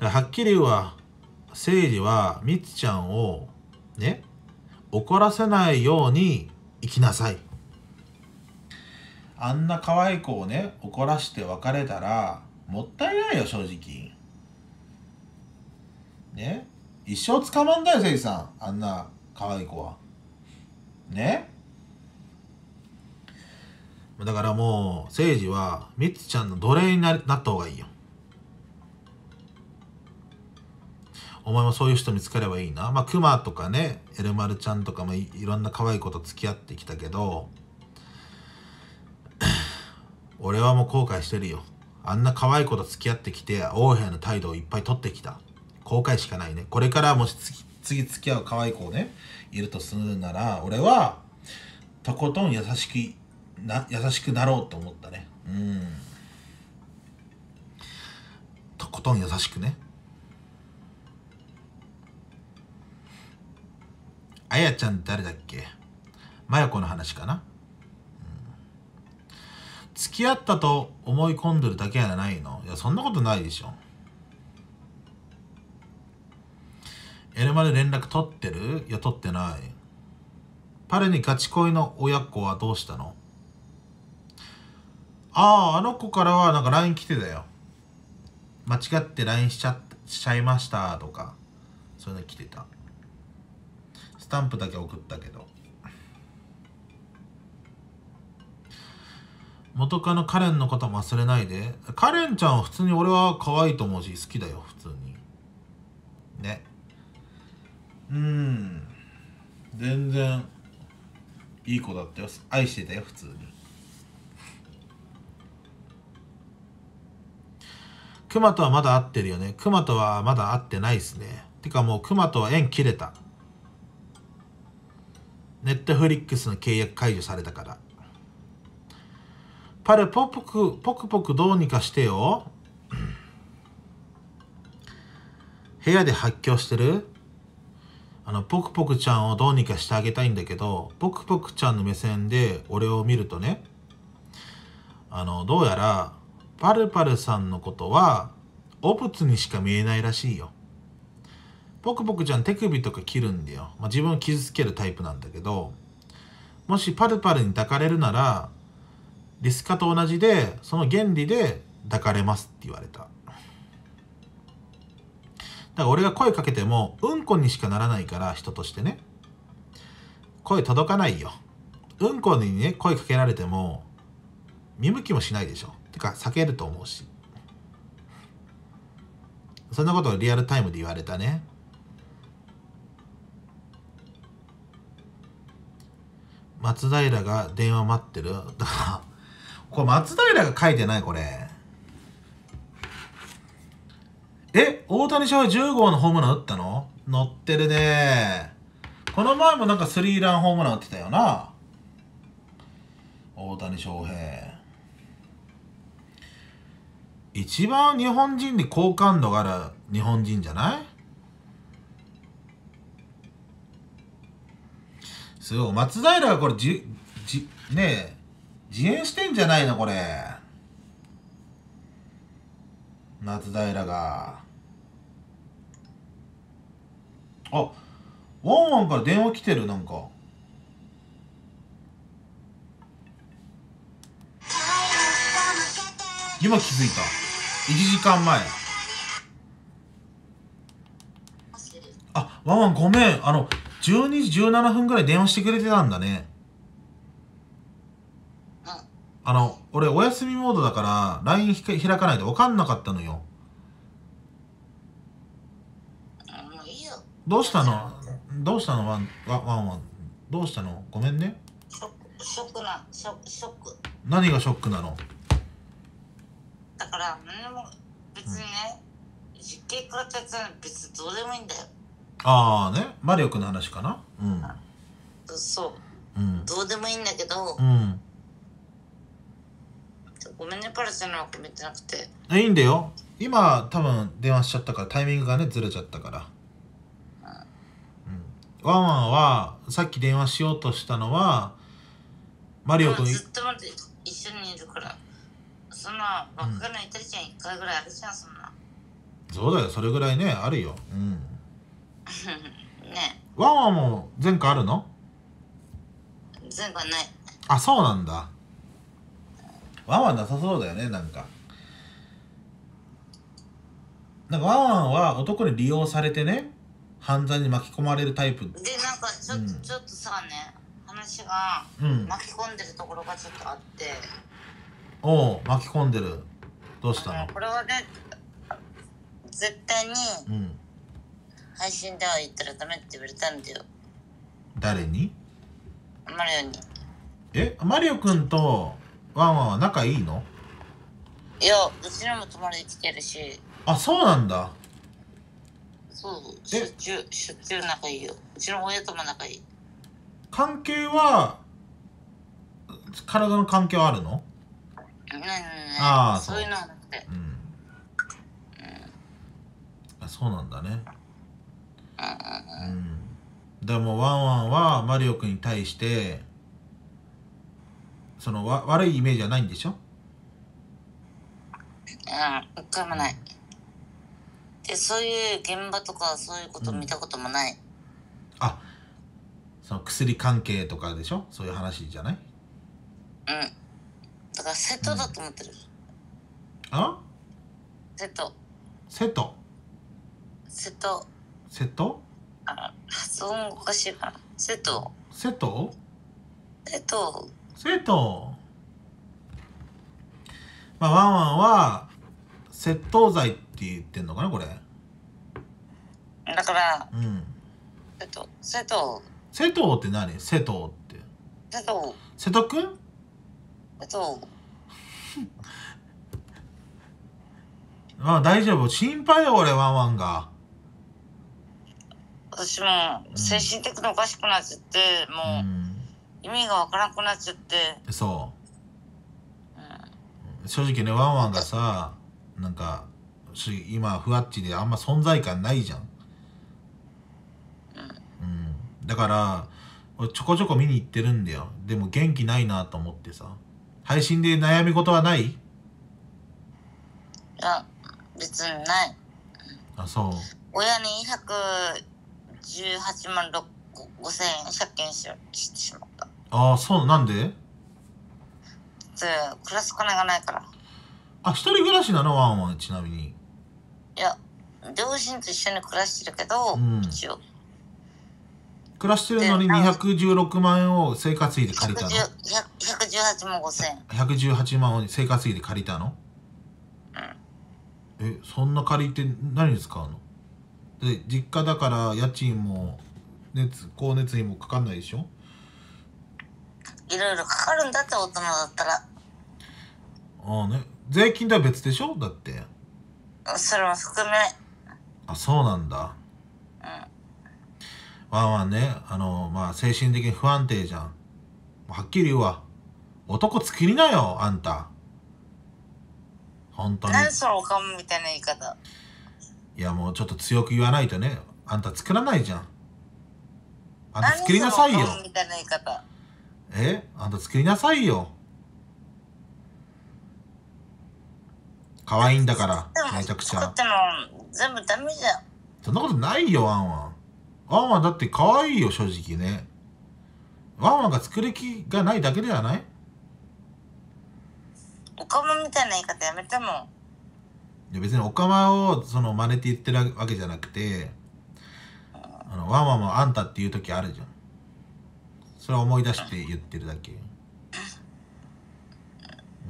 Speaker 1: はっきり言うわ。政治は、みつちゃんを、ね、怒らせないように生きなさい。あんな可愛い子をね、怒らして別れたら、もったいないよ、正直。ね一生捕まんだよ、せいさん。あんな可愛い子は。ねだからもう、せいじは、みつちゃんの奴隷にななった方がいいよ。お前もそういう人見つかればいいな。まあ、クマとかね、エルマルちゃんとかもいろんな可愛い子と付き合ってきたけど、俺はもう後悔してるよ。あんな可愛い子と付き合ってきて、王兵の態度をいっぱい取ってきた。後悔しかないね。これからもし次付き合う可愛い子をね、いるとするなら、俺は、とことん優しく、な、優しくなろうと思ったね。うん。とことん優しくね。あやちゃん誰だっけ真や子の話かな付き合ったと思い込んでるだけやないのいやそんなことないでしょ N まで連絡取ってるいや取ってないパレにガチ恋の親子はどうしたのあああの子からはなんか LINE 来てたよ間違って LINE しちゃしちゃいましたとかそういうの来てたスタンプだけ送ったけど元カノカレンのことも忘れないで。カレンちゃんは普通に俺は可愛いと思うし、好きだよ、普通に。ね。うん。全然、いい子だったよ。愛してたよ、普通に。クマとはまだ会ってるよね。クマとはまだ会ってないっすね。てかもうクマとは縁切れた。ネットフリックスの契約解除されたから。パルポクポクポクどうにかしてよ部屋で発狂してるあのポクポクちゃんをどうにかしてあげたいんだけどポクポクちゃんの目線で俺を見るとねあのどうやらパルパルさんのことはお物にしか見えないらしいよポクポクちゃん手首とか切るんだよ、まあ、自分を傷つけるタイプなんだけどもしパルパルに抱かれるならリス化と同じでその原理で抱かれますって言われただから俺が声かけてもうんこにしかならないから人としてね声届かないようんこにね声かけられても見向きもしないでしょてか避けると思うしそんなことをリアルタイムで言われたね松平が電話待ってるだからこれ松平が書いてないこれえ大谷翔平10号のホームラン打ったの乗ってるねこの前もなんかスリーランホームラン打ってたよな大谷翔平一番日本人に好感度がある日本人じゃないすごい松平がこれじじねえ自演してんじゃないのこれ夏平があワンワンから電話来てるなんか今気づいた1時間前あワンワンごめんあの12時17分ぐらい電話してくれてたんだねあの、俺お休みモードだから LINE 開かないと分かんなかったのよ。もういいよ。どうしたのどうしたのワンワンワンワン。どうしたのごめんね。シ
Speaker 2: ョック、ショックな、ショック、ショック。
Speaker 1: 何がショックなの
Speaker 2: だから何も別にね、実験からたやつは別にどうでもいいんだよ。
Speaker 1: ああね、魔力の話かなうん。そう。うん。
Speaker 2: どうでもいいんだけど、うん。ごめんね、パルスの枠見てなくて。
Speaker 1: いいんだよ。今、多分電話しちゃったから、タイミングがね、ずれちゃったから。うん、ワンワンは、さっき電話しようとしたのは、
Speaker 2: マリオとずっと一緒にいるから。そんな、僕のイタリアン1回ぐらいあるじゃん、そんな。
Speaker 1: そうだよ、それぐらいね、あるよ。うん。
Speaker 2: ね
Speaker 1: ワンワンも前科あるの前科ない。あ、そうなんだ。ワンワンなさそうだよねなんかなんかワンワンは男に利用されてね犯罪に巻き込まれるタイプでなん
Speaker 2: かちょ,、うん、ちょっとさね話が巻き込んでるところがちょっとあって、
Speaker 1: うん、おう、巻き込んでるどうしたの
Speaker 2: これはね絶対に、うん、配信では言ったらダメって言われたんだよ誰にマリオに
Speaker 1: えマリオくんとワンワンは仲いいの
Speaker 2: いやうちらも泊まりに来てるしあそうなんだそうしょっちゅうしょっちゅう仲いいようちの親とも仲いい関係は
Speaker 1: 体の関係はあるの
Speaker 2: ないないああそういうのなく
Speaker 1: てうん、うん、あそうなんだねうん、でもワンワンはマリオくんに対してそのわ悪いイメージはないんでしょう
Speaker 2: ん一回もないでそういう現場とかそういうこと見たこともない、うん、
Speaker 1: あその薬関係とかでしょそういう話じゃない
Speaker 2: うんだから瀬戸だと思ってる、うん、あ瀬戸瀬戸瀬戸瀬戸あ発音おかしいかな瀬戸瀬戸瀬戸
Speaker 1: 生徒、まあ、ワンワンは窃盗罪って言ってんのかなこれ
Speaker 2: だからうんえと瀬戸
Speaker 1: 瀬戸って何瀬戸って瀬戸瀬戸くん瀬戸まあ大丈夫心配よ俺ワンワンが
Speaker 2: 私も精神的におかしくなっちゃってもう、うん意味がわからなくなっちゃっ
Speaker 1: てそう、うん、正直ねワンワンがさなんか今ふわっちであんま存在感ないじゃん、うん、うん、だから俺ちょこちょこ見に行ってるんだよでも元気ないなと思ってさ配信で悩み事はないい
Speaker 2: や別にないあそう親に118万6 5 0円借金しししまう
Speaker 1: ああそうなんで
Speaker 2: そう暮らす金がないから
Speaker 1: あ一人暮らしなのワンワンちなみに
Speaker 2: いや両親と一緒に暮らしてるけど、うん、一応
Speaker 1: 暮らしてるのに216万円を生活費で借りたの
Speaker 2: 118万5000
Speaker 1: 円118万を生活費で借りたのうんえそんな借りて何に使うので実家だから家賃も熱光熱費もかかんないでしょ
Speaker 2: いろいろかかるんだって大人だったら
Speaker 1: ああね税金とは別でしょだって
Speaker 2: それも含め
Speaker 1: あそうなんだうんまあまあねあのまあ精神的に不安定じゃんはっきり言うわ男作りなよあんた本当に何そ
Speaker 2: のおかんみたいな言い方
Speaker 1: いやもうちょっと強く言わないとねあんた作らないじゃん
Speaker 2: あんた作りなさいよみたいな言い方
Speaker 1: えあんた作りなさいよ。可愛いんだから、めちゃくちゃ。
Speaker 2: 全部ダメじゃ
Speaker 1: そんなことないよ、ワンワン。ワンワンだって可愛いよ、正直ね。ワンワンが作る気がないだけではない
Speaker 2: おかまみたいな言い方やめたもん。い
Speaker 1: や別におかまをその真似て言ってるわけじゃなくて、あのワンワンもあんたっていう時あるじゃん。それを思い出して言ってるだけ、う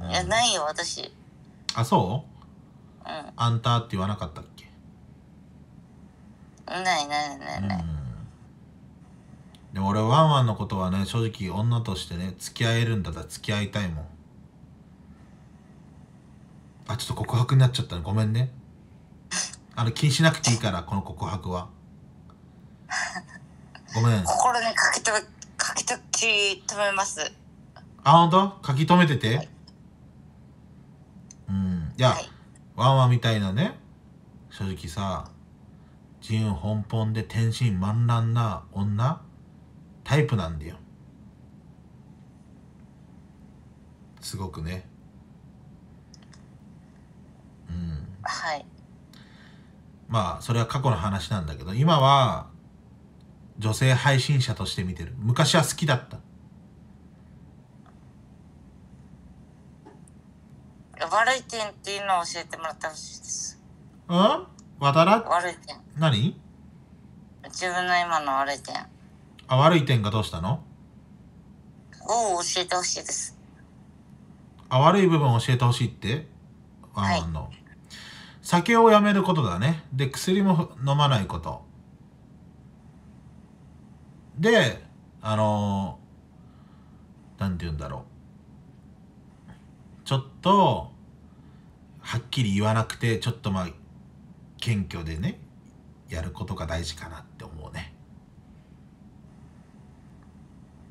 Speaker 1: ん、いやな
Speaker 2: いよ私あそううん
Speaker 1: あんたって言わなかったっけ
Speaker 2: ないないないない、
Speaker 1: うん、でも俺ワンワンのことはね正直女としてね付き合えるんだったら付き合いたいもんあちょっと告白になっちゃったごめんねあの気にしなくていいからこの告白はごめん心
Speaker 2: にかけて書きとき留めます。
Speaker 1: あ、本当書き留めてて、はい、うん。いや、はい、ワンワンみたいなね、正直さ、自由奔放で天真満乱な女、タイプなんだよ。すごくね。うん。はい。まあ、それは過去の話なんだけど、今は、女性配信者として見てる昔は好きだった
Speaker 2: 悪い点っていうのを教えてもらってほしいですうん渡ら悪い点何自分の今の悪い点
Speaker 1: あ悪い点がどうしたの
Speaker 2: を教えてほしいです
Speaker 1: あ悪い部分を教えてほしいってワンワンの、はい、酒をやめることだねで薬も飲まないことであの何て言うんだろうちょっとはっきり言わなくてちょっとまあ謙虚でねやることが大事かなって思うね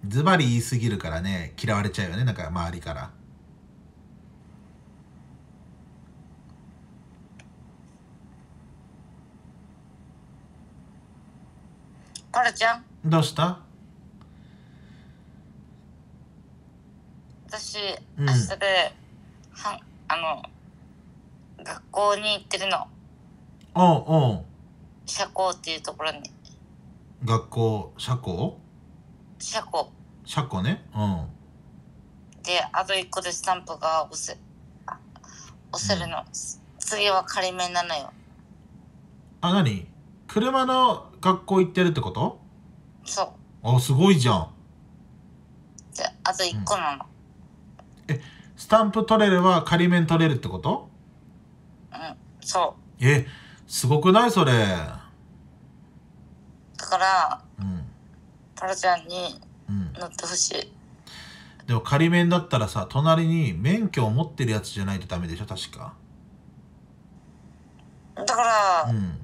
Speaker 1: ズバリ言いすぎるからね嫌われちゃうよねなんか周りからカラちゃんどうした
Speaker 2: 私、明日ではあの学校に行ってるの
Speaker 1: おうおう
Speaker 2: 社交っていうところに
Speaker 1: 学校社交社交車庫ねうん
Speaker 2: であと一個でスタンプが押せ押せるの、うん、次は仮面なのよ
Speaker 1: あ何車の学校行ってるってことそう。あ、すごいじゃん。
Speaker 2: で、あと1
Speaker 1: 個なの。うん、え、スタンプ取れれば仮面取れるってこと
Speaker 2: うん、そ
Speaker 1: う。え、すごくないそれ。だ
Speaker 2: から、うん。タラちゃんに乗ってほしい、う
Speaker 1: ん、でも仮免だったらさ隣に免許を持ってるやつじゃないとダメでしょ確か
Speaker 2: だから、うん、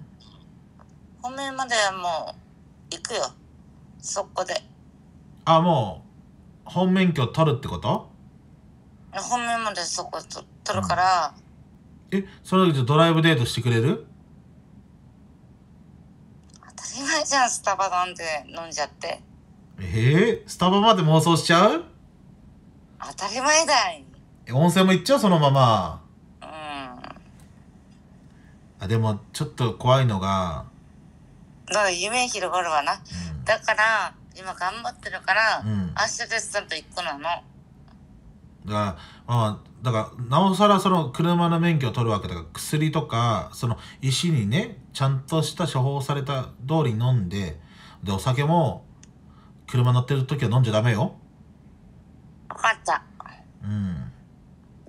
Speaker 2: 本命まではもう行くよそこで
Speaker 1: あもう本免許取るってこと
Speaker 2: 本免までそこ取
Speaker 1: るから、うん、えその時ドライブデートしてくれる
Speaker 2: 当たり前じゃんスタバなんて飲んじゃって
Speaker 1: えー、スタバまで妄想しちゃう
Speaker 2: 当たり前だい
Speaker 1: 温泉も行っちゃうそのままうんあでもちょっと怖いのが
Speaker 2: だ夢広がるわな、うん、だから今頑張ってるから、うん、明日ですさんと行くなのだか
Speaker 1: らあだからなおさらその車の免許を取るわけだから薬とかその石にねちゃんとした処方された通り飲んででお酒も車乗ってる時は飲んじゃダメよ
Speaker 2: 分かったうん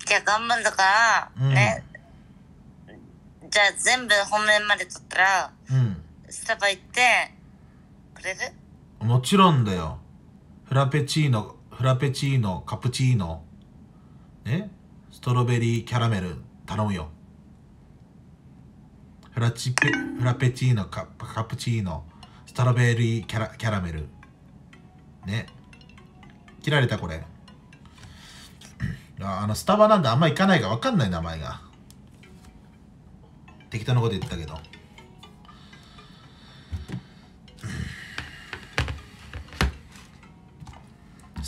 Speaker 2: じゃあ頑張るから、うん、ねじゃあ全部本命まで取ったら、うん、スタバ行って
Speaker 1: くれるもちろんだよフラペチーノフラペチーノカプチーノねストロベリーキャラメル頼むよフラチペフラペチーノカカプチーノストロベリーキャラキャラメルね切られたこれあのスタバなんであんま行かないか分かんない名前が適当なこと言ったけど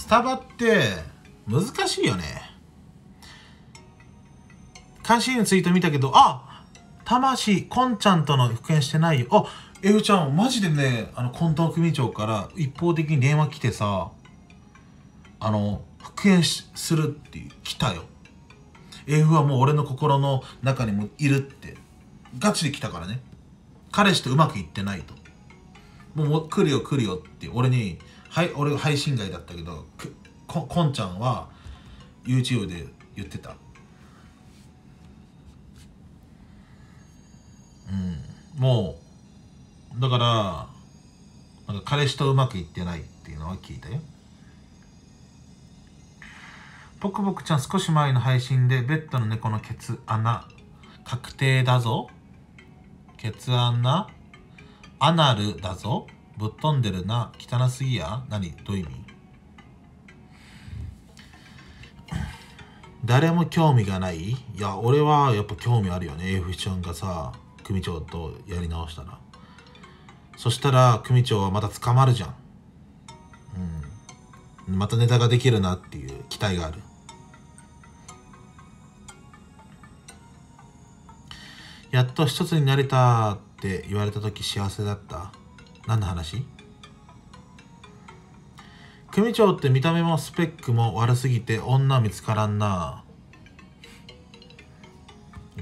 Speaker 1: タバって難しいよね関心のツイート見たけどあ魂こんちゃんとの復縁してないよあエふちゃんマジでねあのト藤組長から一方的に電話来てさあの復縁するって来たよ F はもう俺の心の中にもいるってガチで来たからね彼氏とうまくいってないともう来るよ来るよって俺にはい俺配信外だったけどここんちゃんは YouTube で言ってた
Speaker 2: う
Speaker 1: んもうだからなんか彼氏とうまくいってないっていうのは聞いたよポクポクちゃん少し前の配信でベッドの猫のケツ穴確定だぞケツ穴アナルだぞぶっ飛んでるな汚すぎや何どういう意味誰も興味がないいや俺はやっぱ興味あるよね F ちゃんがさ組長とやり直したらそしたら組長はまた捕まるじゃんうんまたネタができるなっていう期待があるやっと一つになれたって言われた時幸せだった何の話組長って見た目もスペックも悪すぎて女見つからんな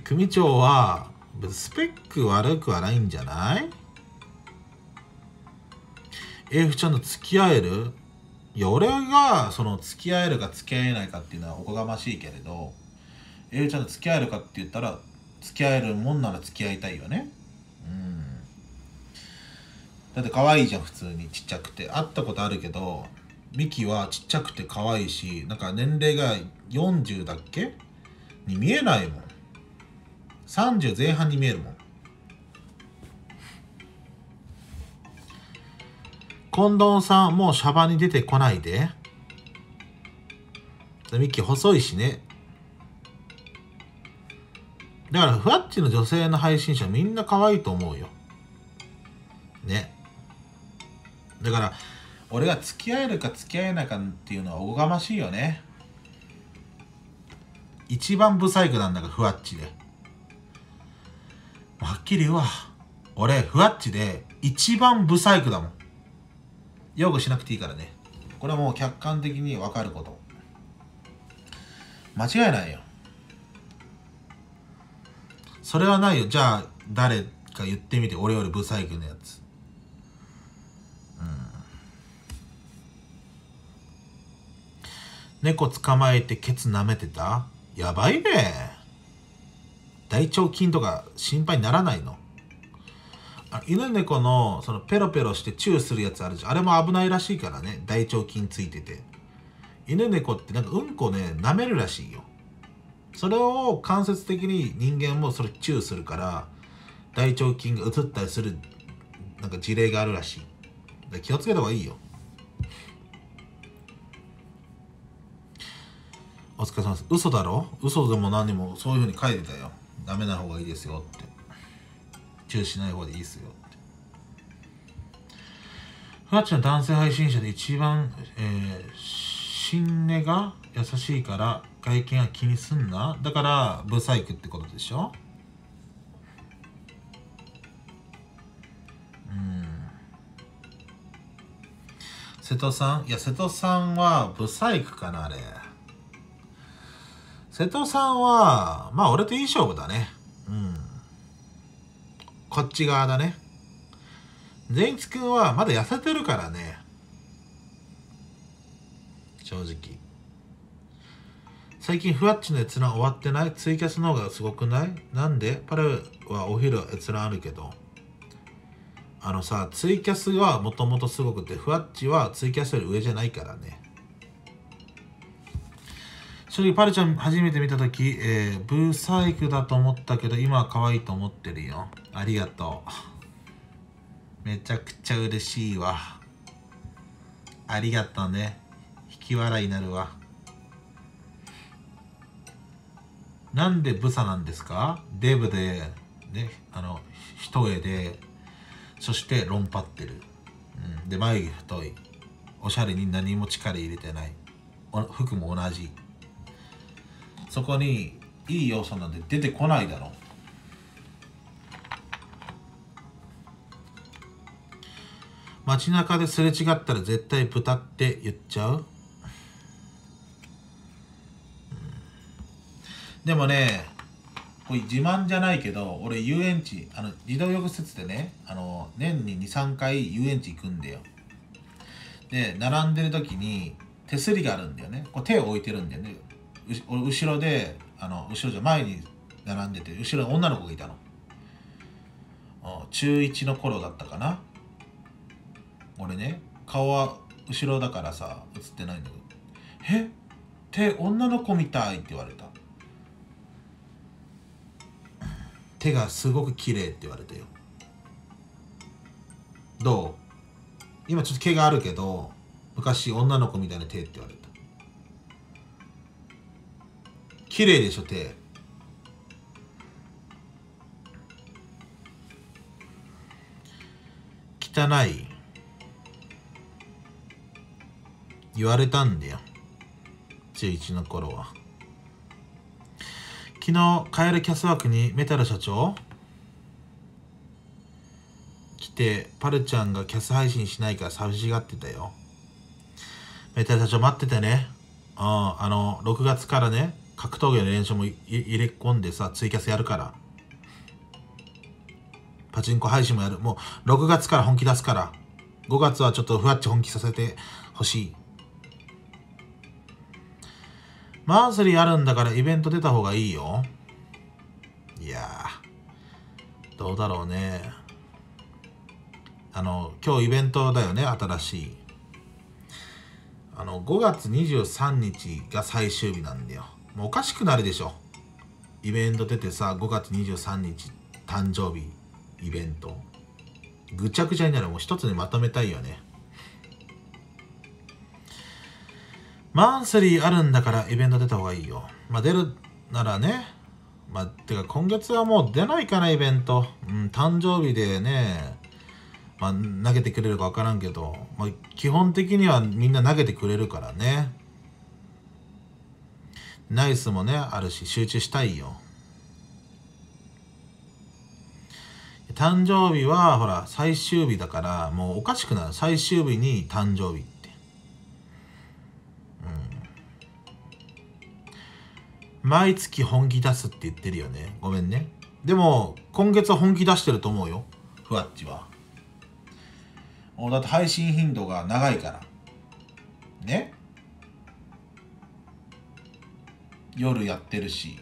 Speaker 1: 組長はスペック悪くはないんじゃない f ちゃんと付き合えるいや俺がその付き合えるか付き合えないかっていうのはおこがましいけれど AF ちゃんと付き合えるかって言ったら付き合えるもんなら付き合いたいよねだって可愛いじゃん普通にちっちゃくて会ったことあるけどミキはちっちゃくて可愛いしなんか年齢が40だっけに見えないもん30前半に見えるもん近藤さんもうシャバに出てこないでミキ細いしねだからふわっちの女性の配信者みんな可愛いと思うよねだから俺が付き合えるか付き合えないかっていうのはおこがましいよね一番不細工なんだが、ふわっちではっきり言うわ俺ふわっちで一番不細工だもん擁護しなくていいからねこれはもう客観的に分かること間違いないよそれはないよじゃあ誰か言ってみて俺より不細工のやつ猫捕まえてケツ舐めてたやばいね。大腸菌とか心配にならないの犬猫のそのペロペロしてチューするやつあるじゃんあれも危ないらしいからね大腸菌ついてて犬猫ってなんかうんこね舐めるらしいよそれを間接的に人間もそれチューするから大腸菌が移ったりするなんか事例があるらしい気をつけた方がいいよお疲れ様です嘘だろ嘘でも何でもそういうふうに書いてたよダメな方がいいですよって注意しない方がいいですよってふわちゃん男性配信者で一番、えー、新根が優しいから外見は気にすんなだからブサイクってことでしょうん、瀬戸さんいや瀬戸さんはブサイクかなあれ瀬戸さんは、まあ俺といい勝負だね。うん。こっち側だね。善一君はまだ痩せてるからね。正直。最近ふわっちの閲覧終わってないツイキャスの方がすごくないなんでパルはお昼閲覧あるけど。あのさ、ツイキャスはもともとすごくて、ふわっちはツイキャスより上じゃないからね。正直パルちゃん初めて見た時、えー、ブサイクだと思ったけど今は可愛いと思ってるよありがとうめちゃくちゃ嬉しいわありがとうね引き笑いになるわなんでブサなんですかデブでねあの一重でそして論破ってる、うん、で眉毛太いおしゃれに何も力入れてない服も同じそこにいい要素なんて出てこないだろう街中ですれ違ったら絶対豚って言っちゃうでもねこれ自慢じゃないけど俺遊園地あの児童養護施設でねあの年に23回遊園地行くんだよで並んでる時に手すりがあるんだよねこう手を置いてるんだよね後ろであの後ろじゃ前に並んでて後ろに女の子がいたの中1の頃だったかな俺ね顔は後ろだからさ映ってないんだけど「え手女の子みたい」って言われた手がすごく綺麗って言われたよどう今ちょっと毛があるけど昔女の子みたいな手って言われた綺麗でしょ手汚い言われたんだよ中1の頃は昨日カエルキャスワークにメタル社長来てパルちゃんがキャス配信しないから寂しがってたよメタル社長待っててねうんあの6月からね格闘技の練習も入れ込んでさ、ツイキャスやるから。パチンコ配信もやる。もう、6月から本気出すから。5月はちょっとふわっち本気させてほしい。マンスリーあるんだからイベント出た方がいいよ。いやどうだろうね。あの、今日イベントだよね、新しい。あの、5月23日が最終日なんだよ。もうおかしくなるでしょイベント出てさ5月23日誕生日イベントぐちゃぐちゃになるもう一つにまとめたいよねマンスリーあるんだからイベント出た方がいいよまあ出るならねまあてか今月はもう出ないからイベントうん誕生日でねまあ投げてくれるか分からんけど、まあ、基本的にはみんな投げてくれるからねナイスもねあるし集中したいよ誕生日はほら最終日だからもうおかしくなる最終日に誕生日ってうん毎月本気出すって言ってるよねごめんねでも今月は本気出してると思うよふわっちはだって配信頻度が長いからね夜やってるし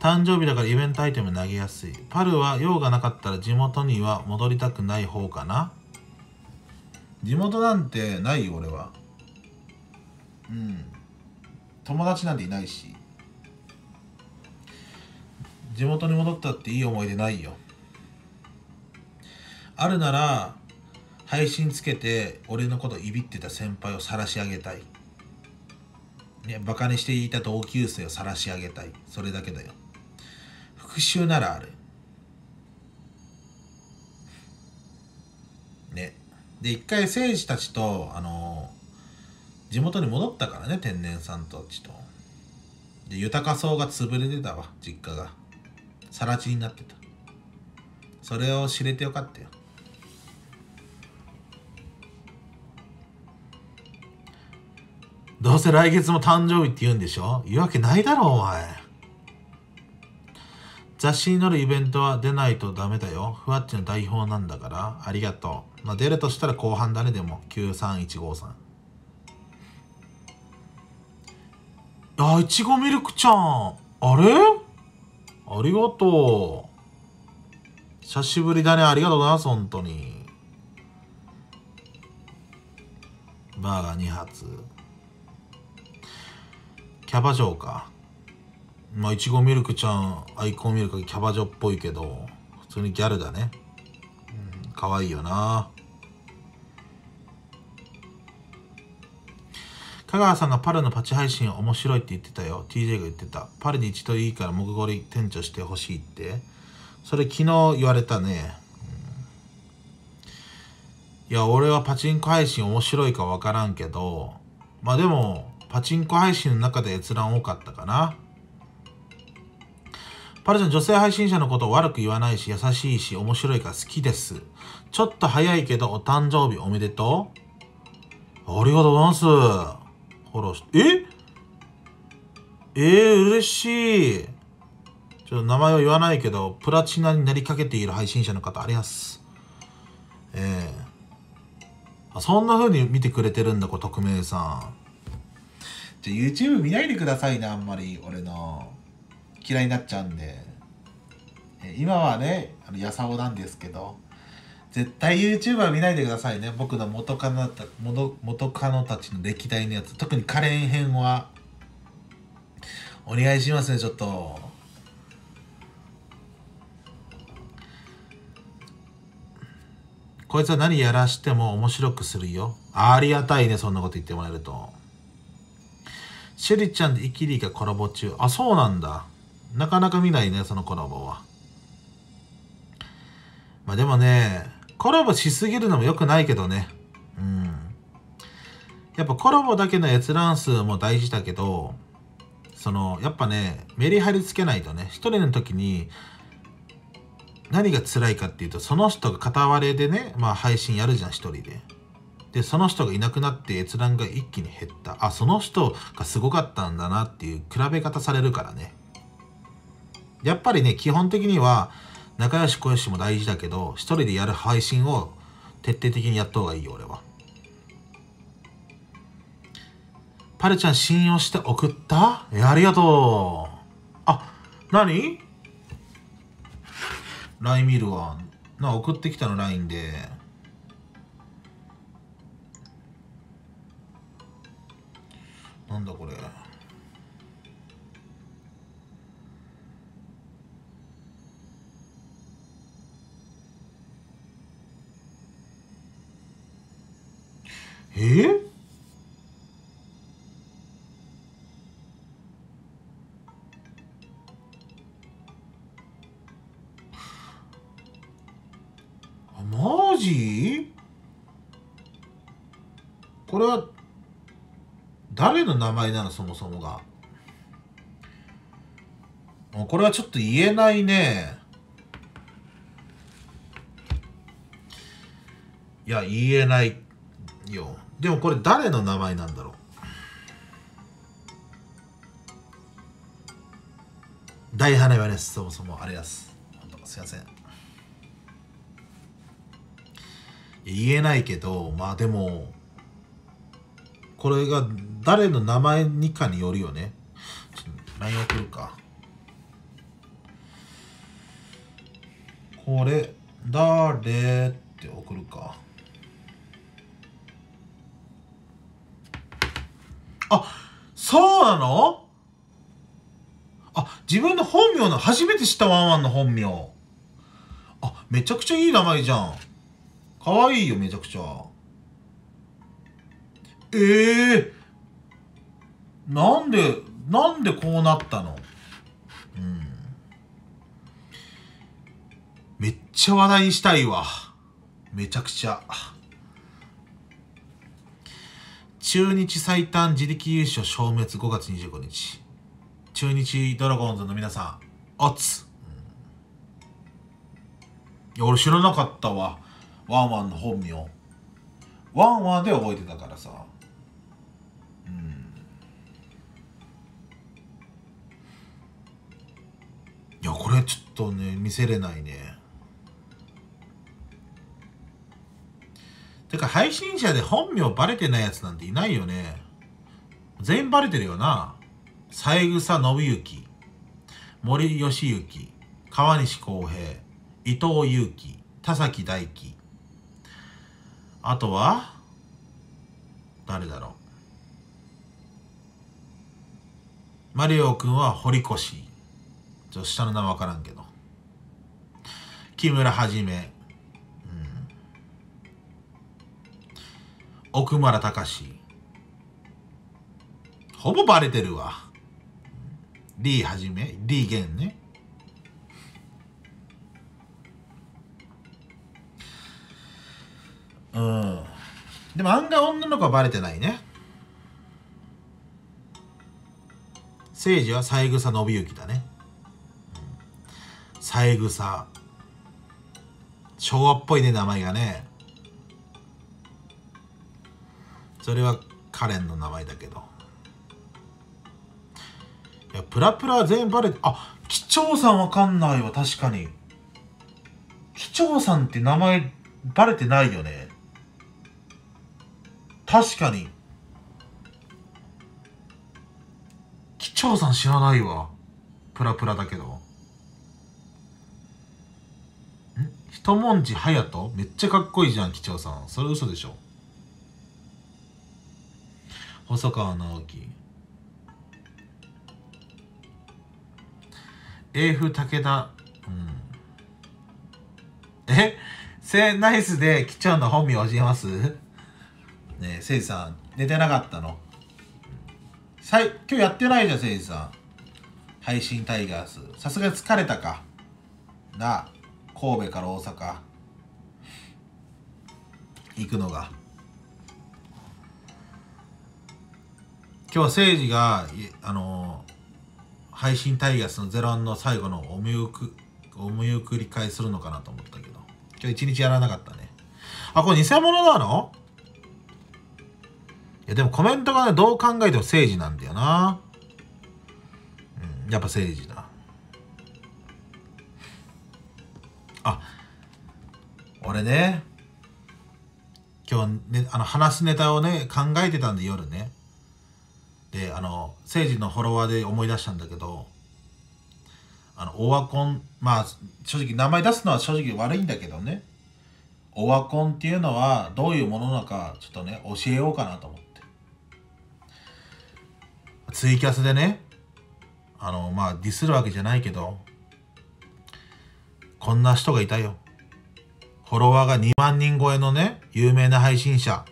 Speaker 1: 誕生日だからイベントアイテム投げやすいパルは用がなかったら地元には戻りたくない方かな地元なんてないよ俺はうん友達なんていないし地元に戻ったっていい思い出ないよあるなら配信つけて俺のこといびってた先輩を晒し上げたい、ね、バカにしていた同級生を晒し上げたいそれだけだよ復讐ならあるねで一回政治たちとあのー、地元に戻ったからね天然さんたちとで豊かそうが潰れてたわ実家が更地になってたそれを知れてよかったよどうせ来月も誕生日って言うんでしょ言うわけないだろ、お前。雑誌に載るイベントは出ないとダメだよ。ふわっちの代表なんだから、ありがとう。まあ、出るとしたら後半だね、でも。93153。あ、いちごミルクちゃん。あれありがとう。久しぶりだね。ありがとうございます、本当に。バーガー2発。キャバ嬢か。まあ、いちごミルクちゃん、アイコンミルクキャバ嬢っぽいけど、普通にギャルだね。うん、かわいいよな。香川さんがパルのパチ配信面白いって言ってたよ。TJ が言ってた。パルに一度いいから木ゴリ店長してほしいって。それ昨日言われたね。いや、俺はパチンコ配信面白いか分からんけど、まあでも、パチンコ配信の中で閲覧多かったかな。パルちゃん、女性配信者のことを悪く言わないし、優しいし、面白いから好きです。ちょっと早いけど、お誕生日おめでとう。ありがとうございます。フォローして、ええー、嬉しい。ちょっと名前を言わないけど、プラチナになりかけている配信者の方、あります。ええー、そんな風に見てくれてるんだ、これ、匿名さん。ちょ、YouTube 見ないでくださいね、あんまり、俺の。嫌いになっちゃうんで。今はね、あの、やさおなんですけど、絶対 YouTuber 見ないでくださいね。僕の元カノた元元カノたちの歴代のやつ、特にカレン編は、お願いしますね、ちょっと。こいつは何やらしても面白くするよ。ありがたいね、そんなこと言ってもらえると。シェリちゃんでイキリがコラボ中。あ、そうなんだ。なかなか見ないね、そのコラボは。まあでもね、コラボしすぎるのも良くないけどね。うん。やっぱコラボだけの閲覧数も大事だけど、その、やっぱね、メリハリつけないとね、一人の時に、何が辛いかっていうと、その人が片割れでね、まあ配信やるじゃん、一人で。でその人がいなくなって閲覧が一気に減ったあその人がすごかったんだなっていう比べ方されるからねやっぱりね基本的には仲良し恋しも大事だけど一人でやる配信を徹底的にやった方がいいよ俺はパルちゃん信用して送ったえありがとうあ何 ?LINE 見るわな送ってきたの LINE でなんだこれえあマジこれは誰の名前なのそもそもがもうこれはちょっと言えないねいや言えないよでもこれ誰の名前なんだろう大花嫁ですそもそもあれですすいません言えないけどまあでもこれが誰の名前にかによるよね。ちょ LINE 送るか。これ、誰って送るか。あ、そうなのあ、自分の本名の初めて知ったワンワンの本名。あ、めちゃくちゃいい名前じゃん。かわいいよ、めちゃくちゃ。ええー、なんでなんでこうなったのうんめっちゃ話題にしたいわめちゃくちゃ中日最短自力優勝消滅5月25日中日ドラゴンズの皆さんおつ、うん、いや俺知らなかったわワンワンの本名ワンワンで覚えてたからさいやこれちょっとね見せれないねてか配信者で本名バレてないやつなんていないよね全員バレてるよな三枝信之森義行川西康平伊藤祐樹田崎大輝あとは誰だろうマリオくんは堀越ちょ下の名前わからんけど。木村はじめ、うん、奥村隆ほぼバレてるわ。リーはじめ、リーゲンね。うん。でも案外女の子はバレてないね。政治は三枝信之だね。三枝昭和っぽいね名前がねそれはカレンの名前だけどいやプラプラ全員バレてあ機長さんわかんないわ確かに機長さんって名前バレてないよね確かに機長さん知らないわプラプラだけど文字隼人めっちゃかっこいいじゃん、機長さん。それ嘘でしょ。細川直樹。A 風武田。うん。えせナイスで機長の本名教えますねえ、せいさん、寝てなかったのさい今日やってないじゃん、せいさん。配信タイガース。さすがに疲れたか。なあ。神戸から大阪行くのが今日は誠治があのー、配信タイガースの01の最後のお見送お見送り会するのかなと思ったけど今日一日やらなかったねあこれ偽物なのいやでもコメントがねどう考えても誠治なんだよな、うん、やっぱ誠治だ俺ね今日ねあの話すネタをね考えてたんで夜ねであの政治のフォロワーで思い出したんだけどあのオワコンまあ正直名前出すのは正直悪いんだけどねオワコンっていうのはどういうものなのかちょっとね教えようかなと思ってツイキャスでねあのまあディスるわけじゃないけどこんな人がいたよフォロワーが2万人超えのね、有名な配信者、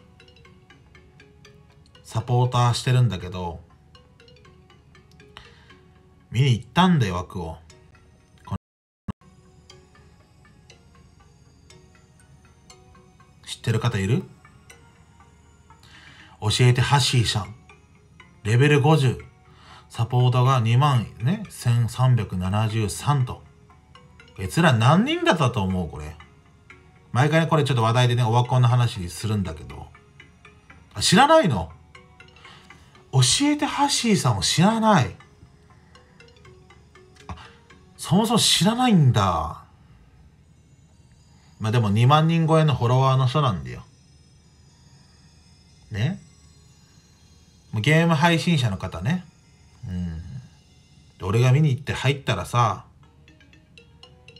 Speaker 1: サポーターしてるんだけど、見に行ったんだよ、枠を。知ってる方いる教えてハッシーさん。レベル50。サポーターが2万ね、1373と。つら何人だったと思うこれ。毎回ね、これちょっと話題でね、オワコンの話にするんだけど。あ知らないの教えてハッシーさんを知らない。そもそも知らないんだ。まあでも2万人超えのフォロワーの人なんだよ。ね。ゲーム配信者の方ね。うん。俺が見に行って入ったらさ、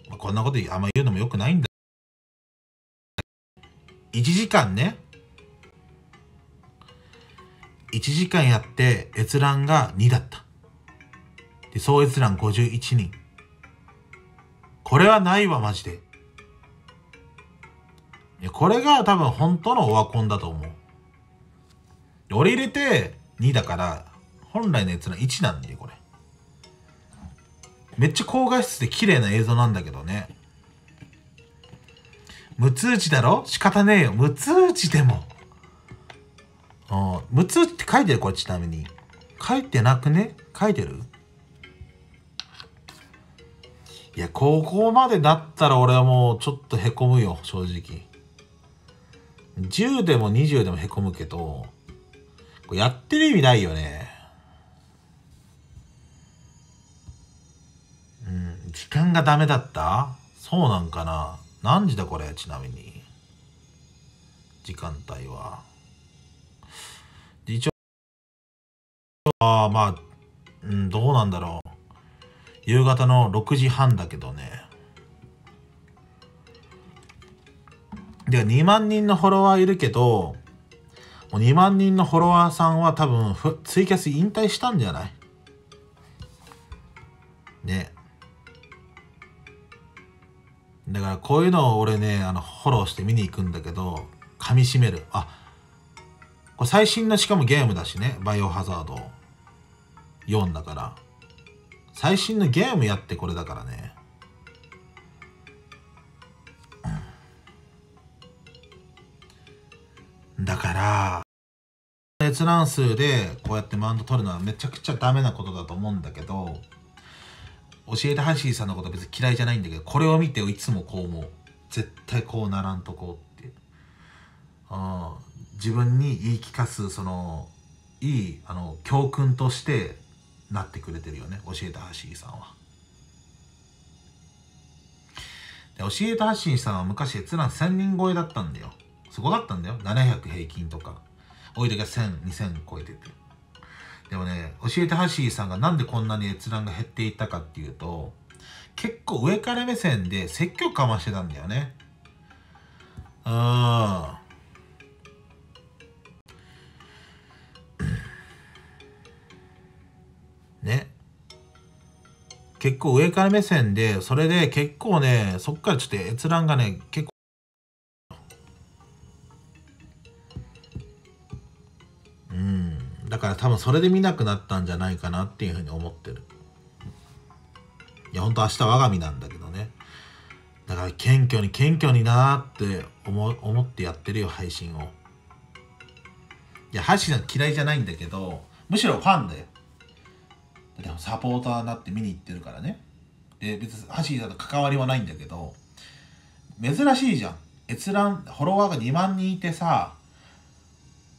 Speaker 1: まあ、こんなことあんま言うのもよくないんだ。1時間ね、1時間やって閲覧が2だった。で、総閲覧51人。これはないわ、マジで。これが多分本当のオワコンだと思う。俺入れて2だから、本来の閲覧1なんだよこれ。めっちゃ高画質で綺麗な映像なんだけどね。無通知だろ仕方ねえよ。無通知でも。あ無通知って書いてるこれちなみに。書いてなくね書いてるいや、ここまでだったら俺はもうちょっとへこむよ、正直。10でも20でもへこむけど、これやってる意味ないよね。うん、時間がダメだったそうなんかな何時だこれちなみに時間帯は一応あまあ、うん、どうなんだろう夕方の6時半だけどねで2万人のフォロワーいるけどもう2万人のフォロワーさんは多分ツイキャス引退したんじゃないねだからこういうのを俺ね、あの、フォローして見に行くんだけど、噛み締める。あ、これ最新のしかもゲームだしね、バイオハザード4だから。最新のゲームやってこれだからね。だから閲覧数でこうやってマウント取るのはめちゃくちゃダメなことだと思うんだけど教えてはッーさんのこと別に嫌いじゃないんだけどこれを見ていつもこう思う絶対こうならんとこうってあ自分に言い聞かすそのいいあの教訓としてなってくれてるよね教えてはッーさんは。で教えてはッーさんは昔閲覧1000人超えだったんだよすごかったんだよ700平均とか多い時は10002000超えてて教えてハッシーさんがなんでこんなに閲覧が減っていったかっていうと、結構上から目線で説教かましてたんだよね。うん。ね。結構上から目線で、それで結構ね、そっからちょっと閲覧がね、結構だから多分それで見なくなったんじゃないかなっていうふうに思ってるいやほんと明日我が身なんだけどねだから謙虚に謙虚になーって思思ってやってるよ配信をいや配信なん嫌いじゃないんだけどむしろファンだよでもサポーターになって見に行ってるからねで別に橋さんと関わりはないんだけど珍しいじゃん閲覧フォロワーが2万人いてさ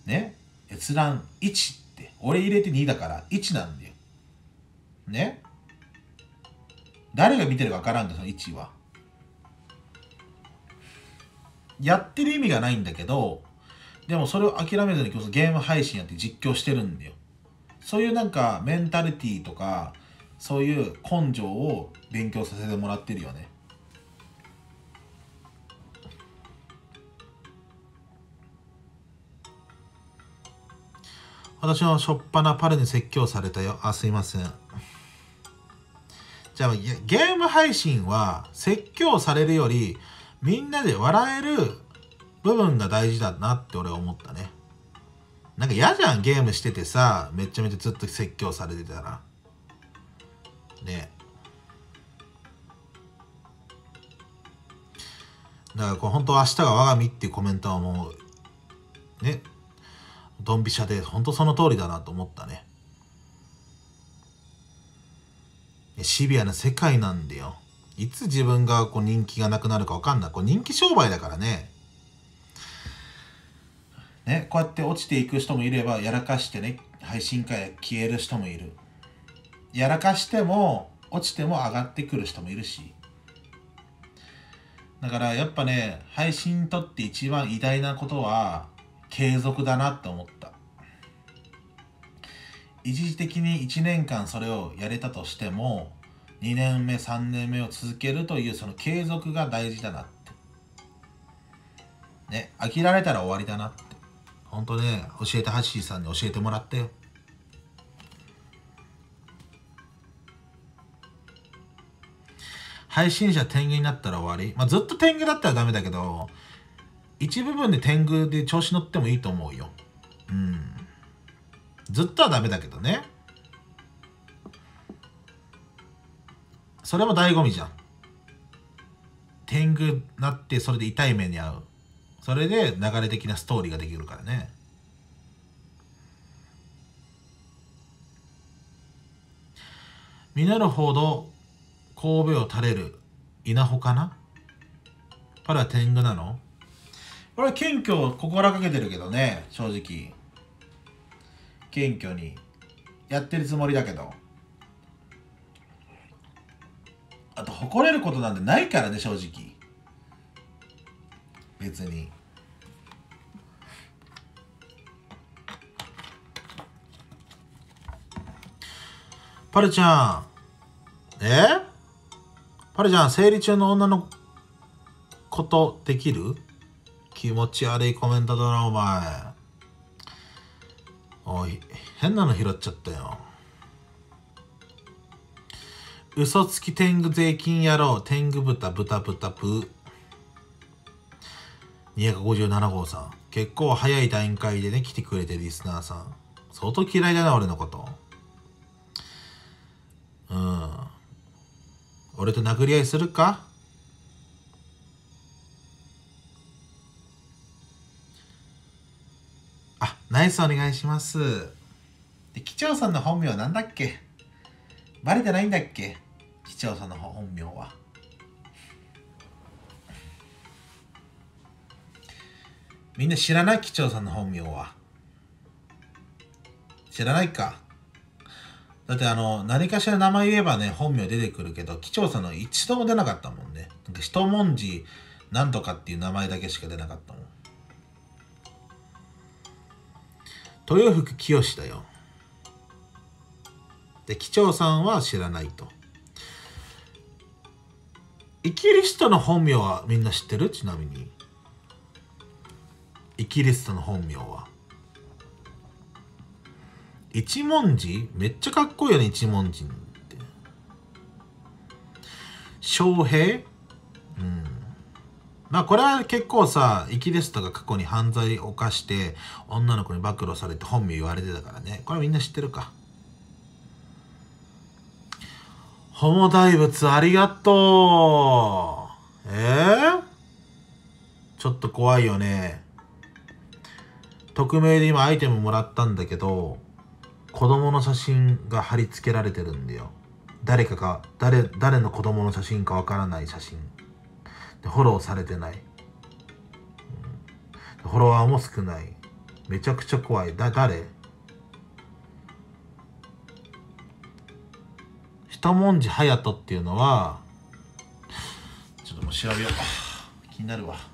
Speaker 1: ね閲覧1って俺入れて2だから1なんだよね誰が見てるか分からんだその1はやってる意味がないんだけどでもそれを諦めずに今日ゲーム配信やって実況してるんだよそういうなんかメンタリティーとかそういう根性を勉強させてもらってるよね私はしょっぱなパルに説教されたよ。あ、すいません。じゃあ、ゲーム配信は説教されるより、みんなで笑える部分が大事だなって俺は思ったね。なんか嫌じゃん、ゲームしててさ、めちゃめちゃずっと説教されてたら。ねだからこう、本当明日が我が身っていうコメントはもう、ね、ドンピシャで、本当その通りだなと思ったね。シビアな世界なんだよ。いつ自分がこう人気がなくなるか分かんない。こう人気商売だからね。ね、こうやって落ちていく人もいれば、やらかしてね、配信会消える人もいる。やらかしても、落ちても上がってくる人もいるし。だからやっぱね、配信にとって一番偉大なことは、継続だなって思った一時的に1年間それをやれたとしても2年目3年目を続けるというその継続が大事だなってね飽きられたら終わりだなって本当ね教えてハッシーさんに教えてもらったよ配信者天狗になったら終わり。まあ、ずっと天狗だったらダメだけど、一部分で天狗で調子乗ってもいいと思うよ。うん。ずっとはダメだけどね。それも醍醐味じゃん。天狗なってそれで痛い目に遭う。それで流れ的なストーリーができるからね。実るほど神戸を垂れる稲穂かなれは天狗なのこれ謙虚を心掛けてるけどね正直謙虚にやってるつもりだけどあと誇れることなんてないからね正直別にパルちゃんえパルちゃん生理中の女のことできる気持ち悪いコメントだな、お前。おい、変なの拾っちゃったよ。嘘つき天狗税金野郎、天狗豚、豚豚プ。257号さん。結構早い段階でね、来てくれてリスナーさん。相当嫌いだな、俺のこと。うん。俺と殴り合いするかナイスお願いします。で、機長さんの本名なんだっけバレてないんだっけ機長さんの本名は。みんな知らない機長さんの本名は。知らないか。だってあの、何かしら名前言えばね、本名出てくるけど、機長さんの一度も出なかったもんね。なんか一文字、なんとかっていう名前だけしか出なかったもん。豊福清だよ。で、機長さんは知らないと。イギリストの本名はみんな知ってるちなみに。イギリストの本名は。一文字めっちゃかっこいいよね、一文字って。翔平うん。まあこれは結構さ、イギリスとか過去に犯罪を犯して、女の子に暴露されて本名言われてたからね。これみんな知ってるか。ホモ大仏ありがとうえー、ちょっと怖いよね。匿名で今アイテムもらったんだけど、子供の写真が貼り付けられてるんだよ。誰かが、誰、誰の子供の写真かわからない写真。フォローされてない、うん、フォロワーも少ないめちゃくちゃ怖いだ誰ひん文字隼人っていうのはちょっともう調べよう気になるわ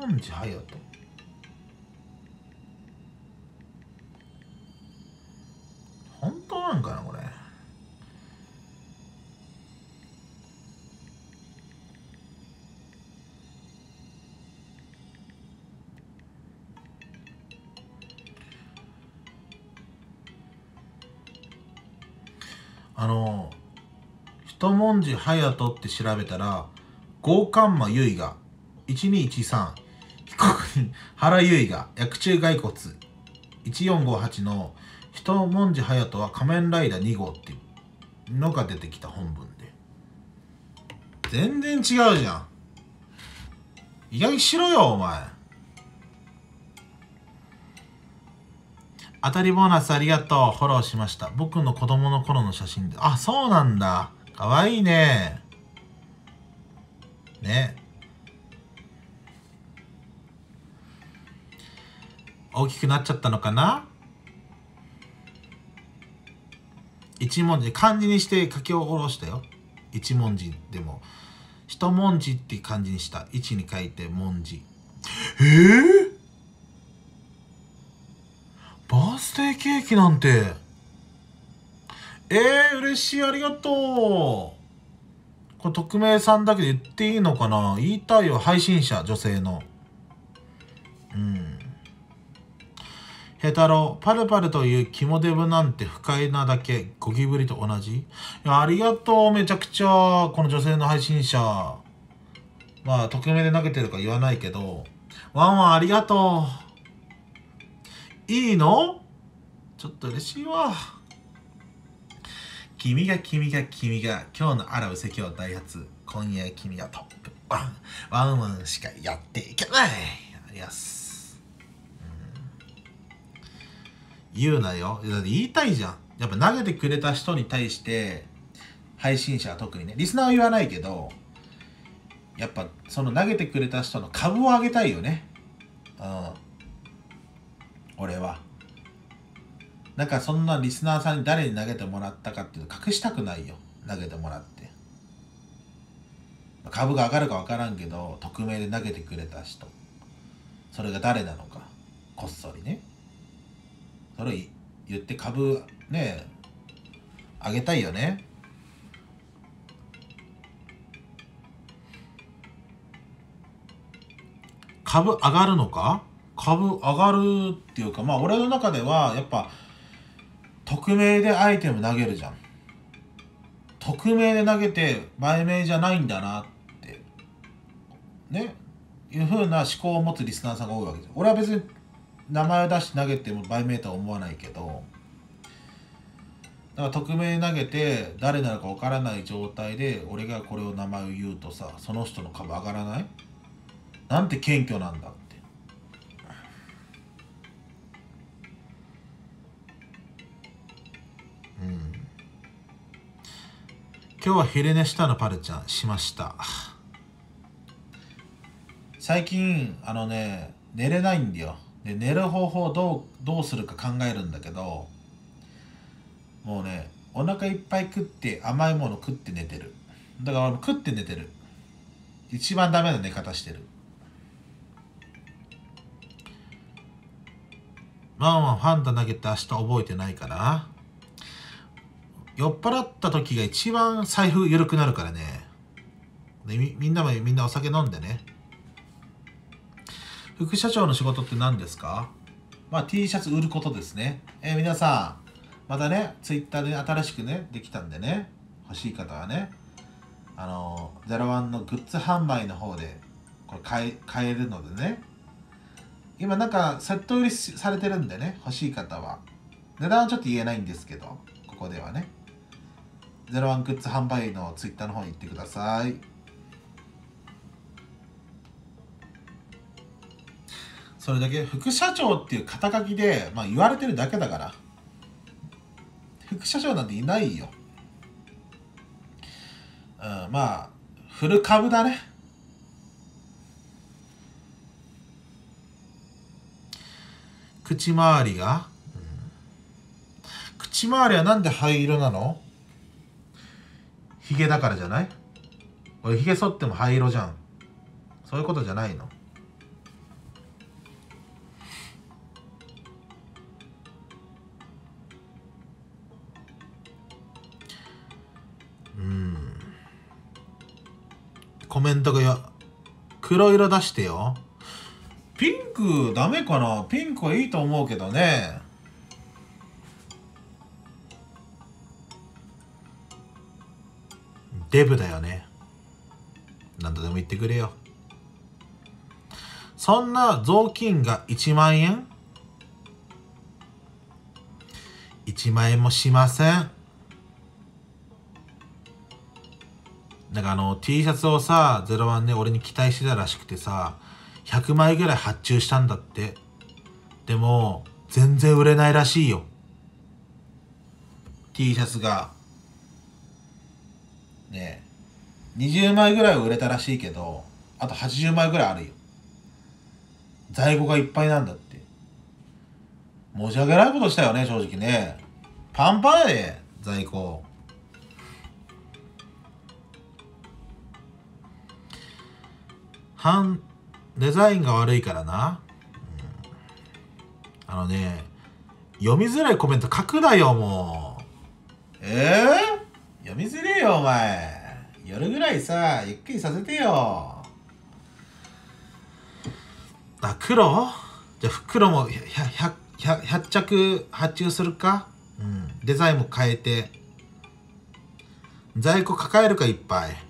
Speaker 1: 本地隼人本当なんかなこれあの一文字隼人って調べたら合官間結衣が1213国に原由衣が薬中骸骨1458の一文字隼人は仮面ライダー2号っていうのが出てきた本文で全然違うじゃん意外しろよお前当たりボーナスありがとうフォローしました僕の子供の頃の写真であそうなんだかわいいねね大きくなっちゃったのかな一文字漢字にして書き下ろしたよ一文字でも一文字って漢字にした一に書いて文字ええー、バースデーケーキなんてええー、嬉しいありがとうこれ匿名さんだけで言っていいのかな言いたいよ配信者女性のうんヘタロパルパルという肝デブなんて不快なだけ、ゴキブリと同じ。いや、ありがとう、めちゃくちゃ、この女性の配信者。まあ、匿名で投げてるか言わないけど、ワンワンありがとう。いいのちょっと嬉しいわ。君が君が君が、今日のあらうせダを大発、今夜君がトップワン。ワンワンしかやっていけない。ありがとう。言うなよ。だって言いたいじゃん。やっぱ投げてくれた人に対して、配信者は特にね、リスナーは言わないけど、やっぱその投げてくれた人の株を上げたいよね。うん。俺は。なんかそんなリスナーさんに誰に投げてもらったかっていうの隠したくないよ。投げてもらって。株が上がるか分からんけど、匿名で投げてくれた人。それが誰なのか。こっそりね。それ言って株ね上げたいよね株上がるのか株上がるっていうかまあ俺の中ではやっぱ匿名でアイテム投げるじゃん匿名で投げて売名じゃないんだなってねいうふうな思考を持つリスナーさんが多いわけです俺は別に名前を出して投げてもバイメーターは思わないけどだから匿名投げて誰なのか分からない状態で俺がこれを名前を言うとさその人の株上がらないなんて謙虚なんだって。うん、今日はヘレネしたのパルちゃんしました最近あのね寝れないんだよで寝る方法をどうどうするか考えるんだけどもうねお腹いっぱい食って甘いもの食って寝てるだから食って寝てる一番ダメな寝方してるまあまあファンタ投げて明日覚えてないかな酔っ払った時が一番財布緩くなるからねみみんなもみんなお酒飲んでね副社長の仕事って何ですかまあ、T シャツ売ることですね。えー、皆さん、またね、Twitter で新しくね、できたんでね、欲しい方はね、あのー、ゼロワンのグッズ販売の方で、これ買え、買えるのでね、今なんかセット売りされてるんでね、欲しい方は。値段はちょっと言えないんですけど、ここではね。ゼロワングッズ販売の Twitter の方に行ってください。それだけ副社長っていう肩書きで、まあ、言われてるだけだから副社長なんていないよ、うん、まあフル株だね口周りが、うん、口周りはなんで灰色なのヒゲだからじゃない俺ヒゲ剃っても灰色じゃんそういうことじゃないのうんコメントがよ黒色出してよピンクダメかなピンクはいいと思うけどねデブだよね何度でも言ってくれよそんな雑巾が1万円1万円もしませんなんかあの T シャツをさ、01ね、俺に期待してたらしくてさ、100枚ぐらい発注したんだって。でも、全然売れないらしいよ。T シャツが。ね20枚ぐらいは売れたらしいけど、あと80枚ぐらいあるよ。在庫がいっぱいなんだって。申し訳ないことしたよね、正直ね。パンパンやで、在庫。半デザインが悪いからな、うん、あのね読みづらいコメント書くなよもうええー、読みづれよお前夜ぐらいさゆっくりさせてよあ黒じゃあ黒も1 100着発注するか、うん、デザインも変えて在庫抱えるかいっぱい